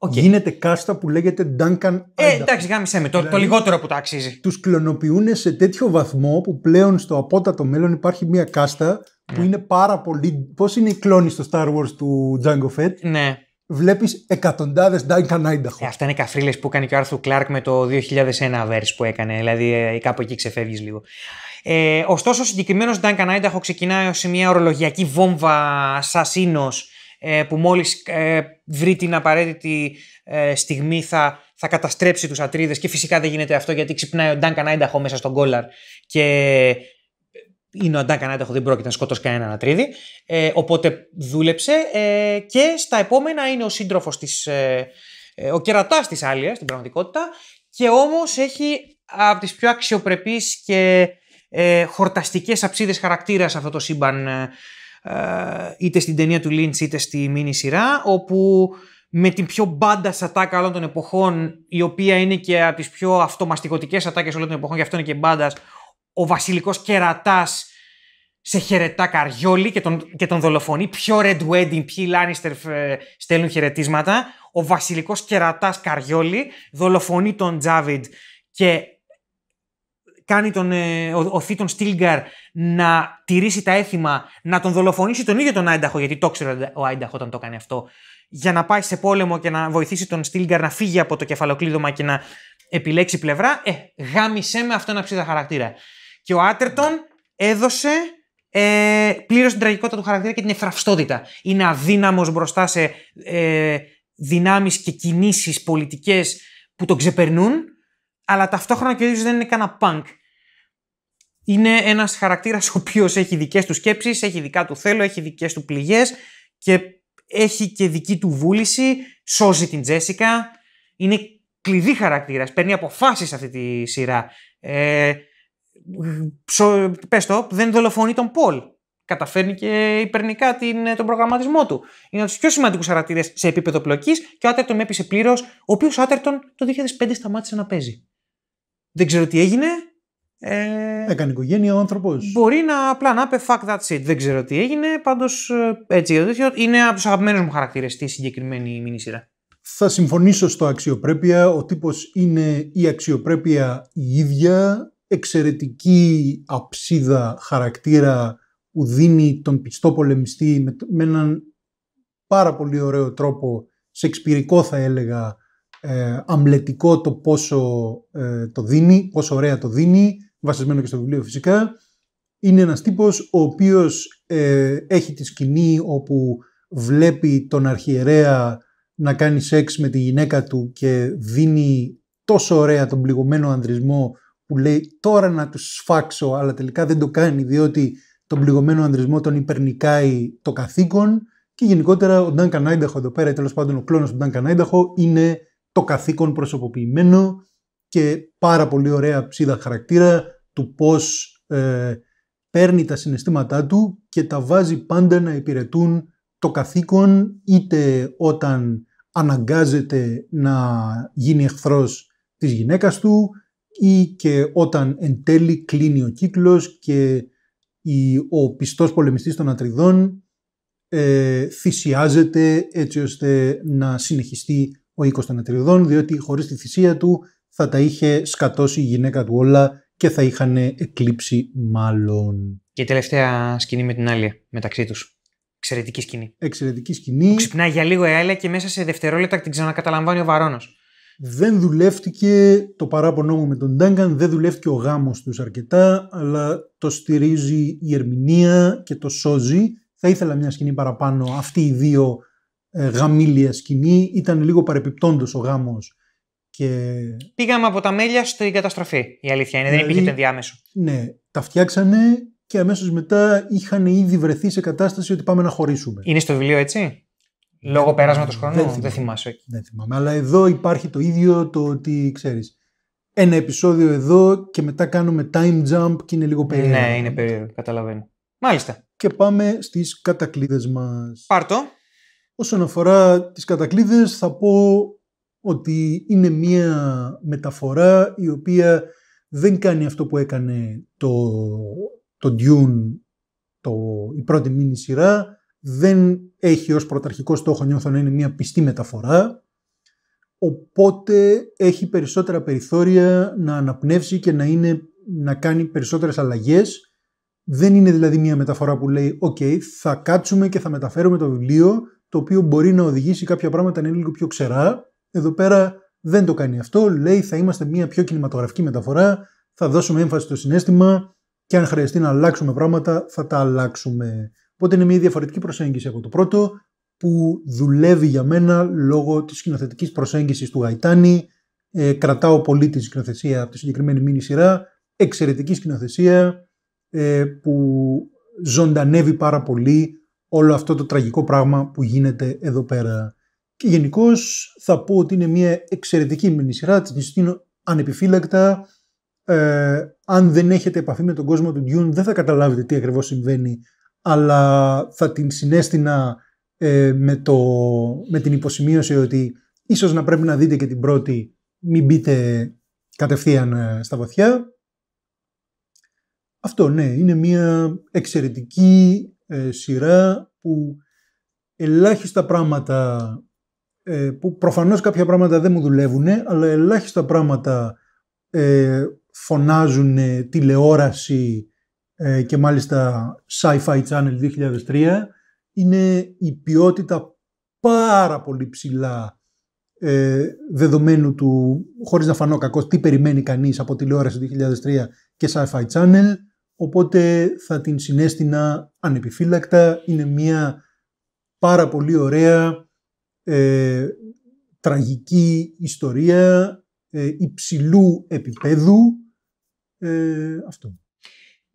Okay. Γίνεται κάστα που λέγεται Duncan Ε, εντάξει, γάμισε με, το, το δηλαδή, λιγότερο που τα αξίζει. Τους κλωνοποιούν σε τέτοιο βαθμό που πλέον στο απότατο μέλλον υπάρχει μια κάστα που ναι. είναι πάρα πολύ. Πώς είναι η κλόνη στο Star Wars του Django Fett. Ναι. Βλέπεις εκατοντάδες Duncan Idaho. Ε, αυτά είναι καφρίλες που έκανε και ο Άρθρου Κλάρκ με το 2001 verse που έκανε. Δηλαδή ε, κάπου εκεί ξεφεύγεις λίγο. Ε, ωστόσο, ο συγκεκριμένος Duncan Idaho ξεκινάει ως μια ορολογιακή βόμβα ασασίνο. Ε, που μόλις ε, βρει την απαραίτητη ε, στιγμή θα, θα καταστρέψει τους ατρίδες και φυσικά δεν γίνεται αυτό γιατί ξυπνάει ο Ντάνκαν Άινταχο μέσα στον κόλλαρ και είναι ο Ντάνκαν Άινταχο, δεν πρόκειται να σκοτώσει κανέναν ατρίδι. Ε, οπότε δούλεψε και στα επόμενα είναι ο σύντροφος της, ο κερατάς της Άλιας στην πραγματικότητα και όμως έχει από τις πιο αξιοπρεπείς και ε, χορταστικές αψίδες χαρακτήρας αυτό το σύμπαν ε, είτε στην ταινία του Lynch είτε στη μίνι σειρά, όπου με την πιο μπάντας σατάκα όλων των εποχών, η οποία είναι και από τις πιο αυτομαστικωτικές σατάκες όλων των εποχών, και αυτό είναι και μπάντας, ο βασιλικός κερατάς σε χαιρετά καριόλι και τον, και τον δολοφονεί. Ποιο Red Wedding, ποιοι Λάνιστερ ε, στέλνουν χαιρετίσματα. Ο βασιλικός κερατάς καριόλι δολοφονεί τον Τζάβιντ και κάνει τον, ε, οθεί Στίλγκαρ να τηρήσει τα έθιμα, να τον δολοφονήσει τον ίδιο τον Άινταχο, γιατί το ξέρει ο Άινταχο όταν το κάνει αυτό, για να πάει σε πόλεμο και να βοηθήσει τον Στίλγκαρ να φύγει από το κεφαλοκλείδωμα και να επιλέξει πλευρά. Ε, γάμισε με αυτόν αψίδα χαρακτήρα. Και ο Άτερτον έδωσε ε, πλήρως την τραγικότητα του χαρακτήρα και την ευθραυστότητα. Είναι αδύναμος μπροστά σε ε, δυνάμεις και κινήσεις πολιτικές που τον ξεπερνούν αλλά ταυτόχρονα και ο ίδιος δεν είναι κανένα punk. Είναι ένας χαρακτήρας ο οποίος έχει δικές του σκέψεις, έχει δικά του θέλω, έχει δικές του πληγές και έχει και δική του βούληση. Σώζει την Τζέσικα. Είναι κλειδί χαρακτήρας. Παίρνει αποφάσεις αυτή τη σειρά. Ε, σο, πες το, δεν δολοφονεί τον Πολ. Καταφέρνει και υπερνικά την, ε, τον προγραμματισμό του. Είναι από τους πιο σημαντικούς χαρακτήρες σε επίπεδο πλοκής και ο Άτερτον έπεισε πλήρως, ο οποίος Άτερτον το 2005 σταμάτησε να παίζει. Δεν ξέρω τι έγινε. Ε, Έκανε οικογένεια ο άνθρωπος. Μπορεί να απλά να είπε fuck that shit. Δεν ξέρω τι έγινε. Πάντως ε, έτσι Είναι από τους αγαπημένους μου χαρακτήρες στη συγκεκριμένη σειρά. Θα συμφωνήσω στο αξιοπρέπεια. Ο τύπος είναι η αξιοπρέπεια η ίδια. Εξαιρετική αψίδα χαρακτήρα που δίνει τον πιστό πολεμιστή με, έναν πάρα πολύ ωραίο τρόπο, σεξπυρικό θα έλεγα, ε, αμλετικό το πόσο ε, το δίνει, πόσο ωραία το δίνει, βασισμένο και στο βιβλίο φυσικά. Είναι ένας τύπος ο οποίος ε, έχει τη σκηνή όπου βλέπει τον αρχιερέα να κάνει σεξ με τη γυναίκα του και δίνει τόσο ωραία τον πληγωμένο ανδρισμό που λέει τώρα να τους σφάξω αλλά τελικά δεν το κάνει διότι τον πληγωμένο ανδρισμό τον υπερνικάει το καθήκον και γενικότερα ο Ντάν Κανάινταχο εδώ πέρα, τέλος πάντων ο κλόνος του Ντάν είναι το καθήκον προσωποποιημένο και πάρα πολύ ωραία ψίδα χαρακτήρα του πώς ε, παίρνει τα συναισθήματά του και τα βάζει πάντα να υπηρετούν το καθήκον είτε όταν αναγκάζεται να γίνει εχθρός της γυναίκας του ή και όταν εν τέλει κλείνει ο κύκλος και ο πιστός πολεμιστής των Ατριδών ε, θυσιάζεται έτσι ώστε να συνεχιστεί ο οίκος των Ατριωδών, διότι χωρίς τη θυσία του θα τα είχε σκατώσει η γυναίκα του όλα και θα είχαν εκλείψει μάλλον. Και η τελευταία σκηνή με την άλλη, μεταξύ τους. Εξαιρετική σκηνή. Εξαιρετική σκηνή. Που ξυπνάει για λίγο η άλλη και μέσα σε δευτερόλεπτα την ξανακαταλαμβάνει ο Βαρόνος. Δεν δουλεύτηκε το παράπονό μου με τον Ντάγκαν, δεν δουλεύτηκε ο γάμος τους αρκετά, αλλά το στηρίζει η ερμηνεία και το σώζει. Θα ήθελα μια σκηνή παραπάνω αυτοί οι δύο ε, γαμήλια σκηνή. Ήταν λίγο παρεπιπτόντος ο γάμος. Και... Πήγαμε από τα μέλια στην καταστροφή, η αλήθεια είναι. δεν δηλαδή, υπήρχε ενδιάμεσο. Ναι, τα φτιάξανε και αμέσως μετά είχαν ήδη βρεθεί σε κατάσταση ότι πάμε να χωρίσουμε. Είναι στο βιβλίο έτσι? Λόγω πέρασματο χρόνου, δεν, θυμάσαι. Δεν θυμάμαι, αλλά εδώ υπάρχει το ίδιο το ότι, ξέρεις, ένα επεισόδιο εδώ και μετά κάνουμε time jump και είναι λίγο περίεργο. Ναι, είναι περίεργο, καταλαβαίνω. Μάλιστα. Και πάμε στις κατακλείδες μας. Πάρτο. Όσον αφορά τις κατακλείδες θα πω ότι είναι μία μεταφορά η οποία δεν κάνει αυτό που έκανε το, το Dune, το, η πρώτη μήνυ σειρά, δεν έχει ως πρωταρχικό στόχο νιώθω να είναι μία πιστή μεταφορά, οπότε έχει περισσότερα περιθώρια να αναπνεύσει και να, είναι, να κάνει περισσότερες αλλαγές. Δεν είναι δηλαδή μία μεταφορά που λέει «ΟΚ, θα κάτσουμε και θα μεταφέρουμε το βιβλίο το οποίο μπορεί να οδηγήσει κάποια πράγματα να είναι λίγο πιο ξερά. Εδώ πέρα δεν το κάνει αυτό. Λέει θα είμαστε μια πιο κινηματογραφική μεταφορά, θα δώσουμε έμφαση στο συνέστημα και αν χρειαστεί να αλλάξουμε πράγματα θα τα αλλάξουμε. Οπότε είναι μια διαφορετική προσέγγιση από το πρώτο που δουλεύει για μένα λόγω της σκηνοθετικής προσέγγισης του Γαϊτάνη. Ε, κρατάω πολύ τη σκηνοθεσία από τη συγκεκριμένη μήνυ σειρά. Εξαιρετική σκηνοθεσία ε, που ζωντανεύει πάρα πολύ όλο αυτό το τραγικό πράγμα που γίνεται εδώ πέρα. Και γενικώς θα πω ότι είναι μια εξαιρετική σειρά, την συστήνω ανεπιφύλακτα. Ε, αν δεν έχετε επαφή με τον κόσμο του Dune δεν θα καταλάβετε τι ακριβώς συμβαίνει αλλά θα την συνέστηνα ε, με, το, με την υποσημείωση ότι ίσως να πρέπει να δείτε και την πρώτη μην μπείτε κατευθείαν ε, στα βαθιά. Αυτό ναι, είναι μια εξαιρετική ε, σειρά που ελάχιστα πράγματα, ε, που προφανώς κάποια πράγματα δεν μου δουλεύουν, αλλά ελάχιστα πράγματα ε, φωνάζουν τηλεόραση ε, και μάλιστα Sci-Fi Channel 2003, είναι η ποιότητα πάρα πολύ ψηλά ε, δεδομένου του, χωρίς να φανώ κακός τι περιμένει κανείς από τηλεόραση 2003 και Sci-Fi Channel οπότε θα την συνέστηνα ανεπιφύλακτα. Είναι μια πάρα πολύ ωραία, ε, τραγική ιστορία ε, υψηλού επίπεδου. Ε, αυτό.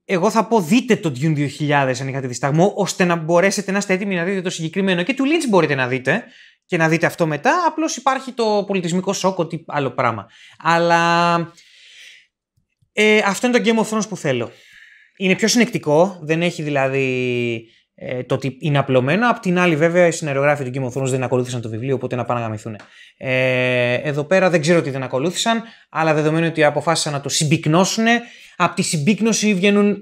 Εγώ θα πω δείτε το Dune 2000 αν είχατε δισταγμό, ώστε να μπορέσετε να είστε έτοιμοι να δείτε το συγκεκριμένο. Και του Lynch μπορείτε να δείτε και να δείτε αυτό μετά. Απλώς υπάρχει το πολιτισμικό σοκ, ότι άλλο πράγμα. Αλλά ε, αυτό είναι το Game of Thrones που θέλω. Είναι πιο συνεκτικό, δεν έχει δηλαδή ε, το ότι είναι απλωμένο. Απ' την άλλη, βέβαια, οι συνεργάφοι του Game δεν ακολούθησαν το βιβλίο, οπότε να πάνε να γαμηθούν. Ε, εδώ πέρα δεν ξέρω τι δεν ακολούθησαν, αλλά δεδομένου ότι αποφάσισαν να το συμπυκνώσουν, από τη συμπύκνωση βγαίνουν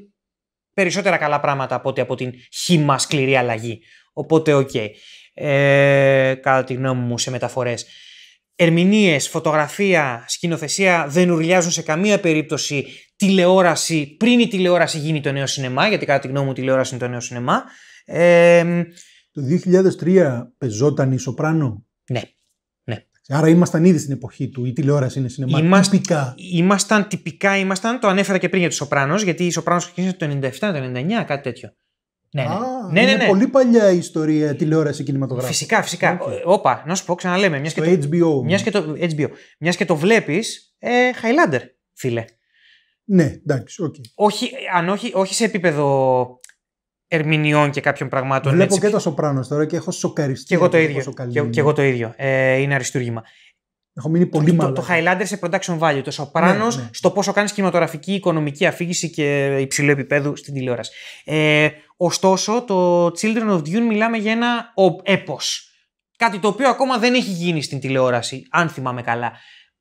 περισσότερα καλά πράγματα από ότι από την χήμα σκληρή αλλαγή. Οπότε, οκ. Ε, κατά τη γνώμη μου, σε μεταφορές. Ερμηνείες, φωτογραφία, σκηνοθεσία δεν ουρλιάζουν σε καμία περίπτωση τηλεόραση πριν η τηλεόραση γίνει το νέο σινεμά, γιατί κατά τη γνώμη μου τηλεόραση είναι το νέο σινεμά. Ε, το 2003 πεζόταν η Σοπράνο. Ναι. ναι. Άρα ήμασταν ήδη στην εποχή του. Η τηλεόραση είναι σινεμά. Τυπικά. Ήμασταν τυπικά, Το ανέφερα και πριν για τη Σοπράνο, γιατί η Σοπράνο ξεκίνησε το 97-99, κάτι τέτοιο. Ναι, ναι. Α, ναι, ναι είναι ναι. πολύ παλιά η ιστορία τηλεόραση κινηματογράφου. Φυσικά, φυσικά. Ε, όπα, να σου πω, ξαναλέμε. Μιας και το, HBO. Μιας και το, HBO. Μιας και το βλέπεις, ε, Highlander, φίλε. Ναι, εντάξει, Okay. Όχι, αν όχι, όχι σε επίπεδο ερμηνεών και κάποιων πραγμάτων. Βλέπω έτσι. και το Σοπράνο τώρα και έχω σοκαριστεί. Και εγώ το ίδιο. Και, εγώ το ίδιο. Ε, είναι αριστούργημα. Έχω μείνει πολύ μάλλον. Το, το Highlander σε production value, το Σοπράνο ναι, ναι. στο πόσο κάνεις κινηματογραφική, οικονομική αφήγηση και υψηλό επίπεδο στην τηλεόραση. Ε, ωστόσο, το Children of Dune μιλάμε για ένα έπος. Κάτι το οποίο ακόμα δεν έχει γίνει στην τηλεόραση, αν θυμάμαι καλά.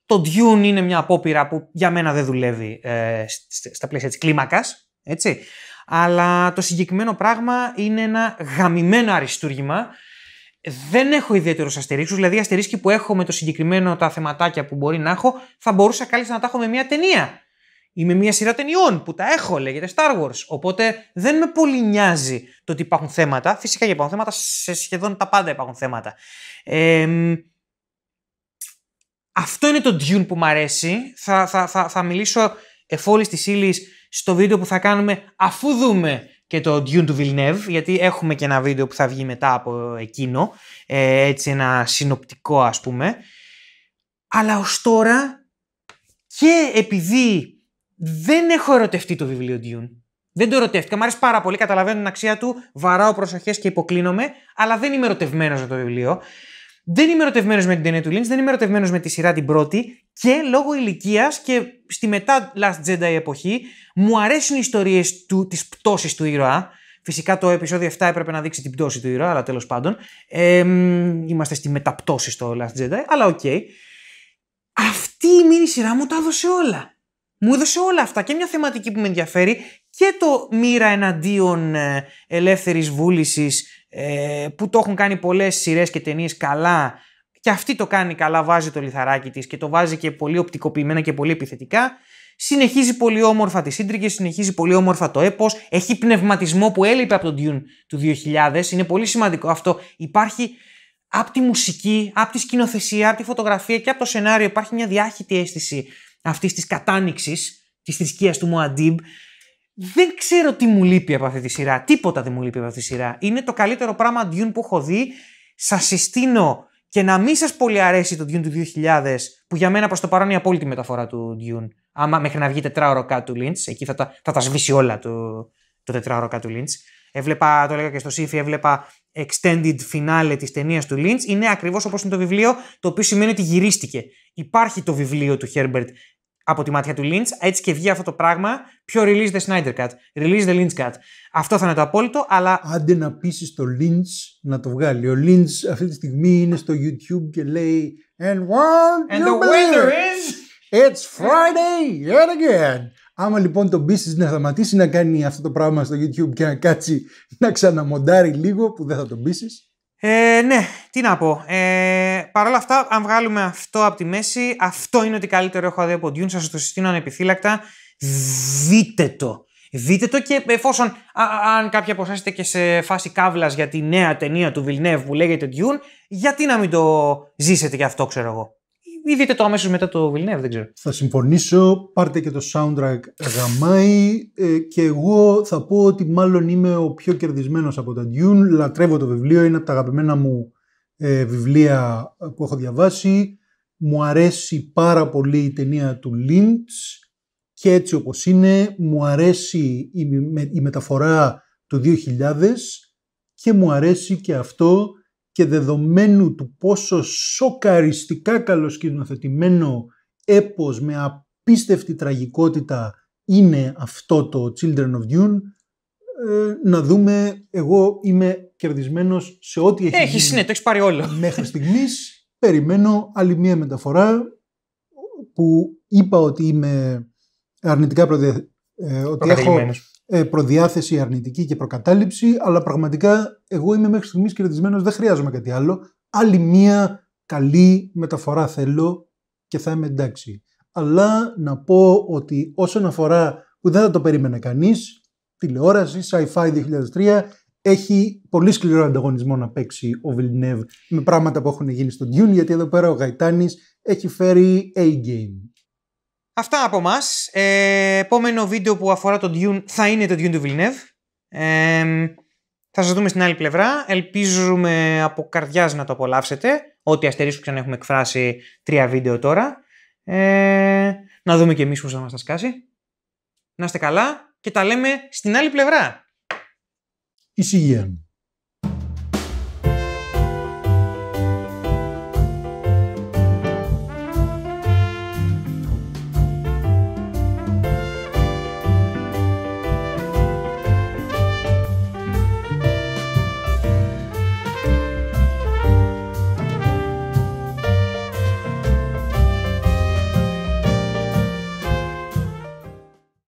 Το Dune είναι μια απόπειρα που για μένα δεν δουλεύει ε, στα πλαίσια της κλίμακας. Έτσι. Αλλά το συγκεκριμένο πράγμα είναι ένα γαμημένο αριστούργημα δεν έχω ιδιαίτερους αστερίξου, δηλαδή αστερίσκοι που έχω με το συγκεκριμένο τα θεματάκια που μπορεί να έχω, θα μπορούσα κάλλιστα να τα έχω με μια ταινία ή με μια σειρά ταινιών που τα έχω, λέγεται Star Wars. Οπότε δεν με πολύ νοιάζει το ότι υπάρχουν θέματα. Φυσικά και υπάρχουν θέματα, σε σχεδόν τα πάντα υπάρχουν θέματα. Ε, αυτό είναι το Dune που μου αρέσει. Θα, θα, θα, θα μιλήσω εφόλη της ύλης στο βίντεο που θα κάνουμε αφού δούμε και το Dune του Villeneuve, γιατί έχουμε και ένα βίντεο που θα βγει μετά από εκείνο, ε, έτσι ένα συνοπτικό ας πούμε. Αλλά ως τώρα και επειδή δεν έχω ερωτευτεί το βιβλίο Dune, δεν το ερωτεύτηκα, μου αρέσει πάρα πολύ, καταλαβαίνω την αξία του, βαράω προσοχές και υποκλίνομαι, αλλά δεν είμαι ερωτευμένος με το βιβλίο. Δεν είμαι ερωτευμένος με την ταινία του Lynch, δεν είμαι ερωτευμένος με τη σειρά την πρώτη και λόγω ηλικίας και στη μετά Last Jedi εποχή μου αρέσουν οι ιστορίες τη πτώση του ήρωα. Φυσικά το επεισόδιο 7 έπρεπε να δείξει την πτώση του ήρωα, αλλά τέλος πάντων. Ε, είμαστε στη μεταπτώση στο Last Jedi, αλλά οκ. Okay. Αυτή η μήνυ σειρά μου τα έδωσε όλα. Μου έδωσε όλα αυτά και μια θεματική που με ενδιαφέρει και το μοίρα εναντίον ε, ελεύθερης βούλησης ε, που το έχουν κάνει πολλές σειρές και ταινίες καλά και αυτή το κάνει καλά, βάζει το λιθαράκι της και το βάζει και πολύ οπτικοποιημένα και πολύ επιθετικά. Συνεχίζει πολύ όμορφα τις σύντρικες, συνεχίζει πολύ όμορφα το έπος, έχει πνευματισμό που έλειπε από τον Dune του 2000, είναι πολύ σημαντικό αυτό. Υπάρχει από τη μουσική, από τη σκηνοθεσία, από τη φωτογραφία και από το σενάριο υπάρχει μια διάχυτη αίσθηση αυτής της κατάνοξη της θρησκείας του Μουαντίμπ δεν ξέρω τι μου λείπει από αυτή τη σειρά. Τίποτα δεν μου λείπει από αυτή τη σειρά. Είναι το καλύτερο πράγμα Dune που έχω δει. Σας συστήνω και να μην σας πολύ αρέσει το Dune του 2000, που για μένα προς το παρόν είναι η απόλυτη μεταφορά του Dune. Άμα μέχρι να βγει τετράωρο κάτω του Lynch, εκεί θα τα, θα τα σβήσει όλα το, το τετράωρο κάτω του Lynch. Έβλεπα, το λέγα και στο Σύφη, έβλεπα extended finale της ταινίας του Lynch. Είναι ακριβώς όπως είναι το βιβλίο, το οποίο σημαίνει ότι γυρίστηκε. Υπάρχει το βιβλίο του Herbert από τη μάτια του Lynch, έτσι και βγει αυτό το πράγμα πιο release the Snyder Cut, release the Lynch Cut. Αυτό θα είναι το απόλυτο, αλλά... Άντε να πείσει το Lynch να το βγάλει. Ο Lynch αυτή τη στιγμή είναι στο YouTube και λέει And one, And the weather is... It's Friday yet again. Άμα λοιπόν τον πείσει να σταματήσει να κάνει αυτό το πράγμα στο YouTube και να κάτσει να ξαναμοντάρει λίγο που δεν θα τον πείσει. Ε, ναι, τι να πω. Ε, Παρ' όλα αυτά, αν βγάλουμε αυτό από τη μέση, αυτό είναι ότι καλύτερο έχω δει από Dune. Σας το συστήνω ανεπιφύλακτα. Δείτε το. Δείτε το και εφόσον, αν κάποιοι από εσάς είστε και σε φάση καύλας για τη νέα ταινία του Βιλνεύ που λέγεται Dune, γιατί να μην το ζήσετε και αυτό, ξέρω εγώ ή δείτε το αμέσως μετά το Villeneuve, δεν ξέρω. Θα συμφωνήσω. Πάρτε και το soundtrack γαμάει. Ε, και εγώ θα πω ότι μάλλον είμαι ο πιο κερδισμένος από τα Dune. Λατρεύω το βιβλίο, είναι από τα αγαπημένα μου ε, βιβλία που έχω διαβάσει. Μου αρέσει πάρα πολύ η ταινία του Lynch και έτσι όπως είναι μου αρέσει η, η μεταφορά του 2000 και μου αρέσει και αυτό και δεδομένου του πόσο σοκαριστικά καλοσκηνοθετημένο έπος με απίστευτη τραγικότητα είναι αυτό το Children of Dune, ε, να δούμε, εγώ είμαι κερδισμένος σε ό,τι έχει Έχεις, ναι, το έχεις πάρει όλο. Μέχρι στιγμής περιμένω άλλη μία μεταφορά που είπα ότι είμαι αρνητικά προδιαθέσιμος. Ε, ότι έχω ε, προδιάθεση αρνητική και προκατάληψη, αλλά πραγματικά εγώ είμαι μέχρι στιγμής κερδισμένος, δεν χρειάζομαι κάτι άλλο. Άλλη μία καλή μεταφορά θέλω και θα είμαι εντάξει. Αλλά να πω ότι όσον αφορά που δεν θα το περίμενε κανείς, τηλεόραση, sci-fi 2003, έχει πολύ σκληρό ανταγωνισμό να παίξει ο Βιλνεύ με πράγματα που έχουν γίνει στο Dune, γιατί εδώ πέρα ο Γαϊτάνης έχει φέρει A-game. Αυτά από εμά. επόμενο βίντεο που αφορά το Dune θα είναι το Dune του Villeneuve. Ε, θα σας δούμε στην άλλη πλευρά. Ελπίζουμε από καρδιάς να το απολαύσετε. Ό,τι αστερίσκου ξανά έχουμε εκφράσει τρία βίντεο τώρα. Ε, να δούμε και εμείς πώς θα μας τα σκάσει. Να είστε καλά και τα λέμε στην άλλη πλευρά. Ησυγεία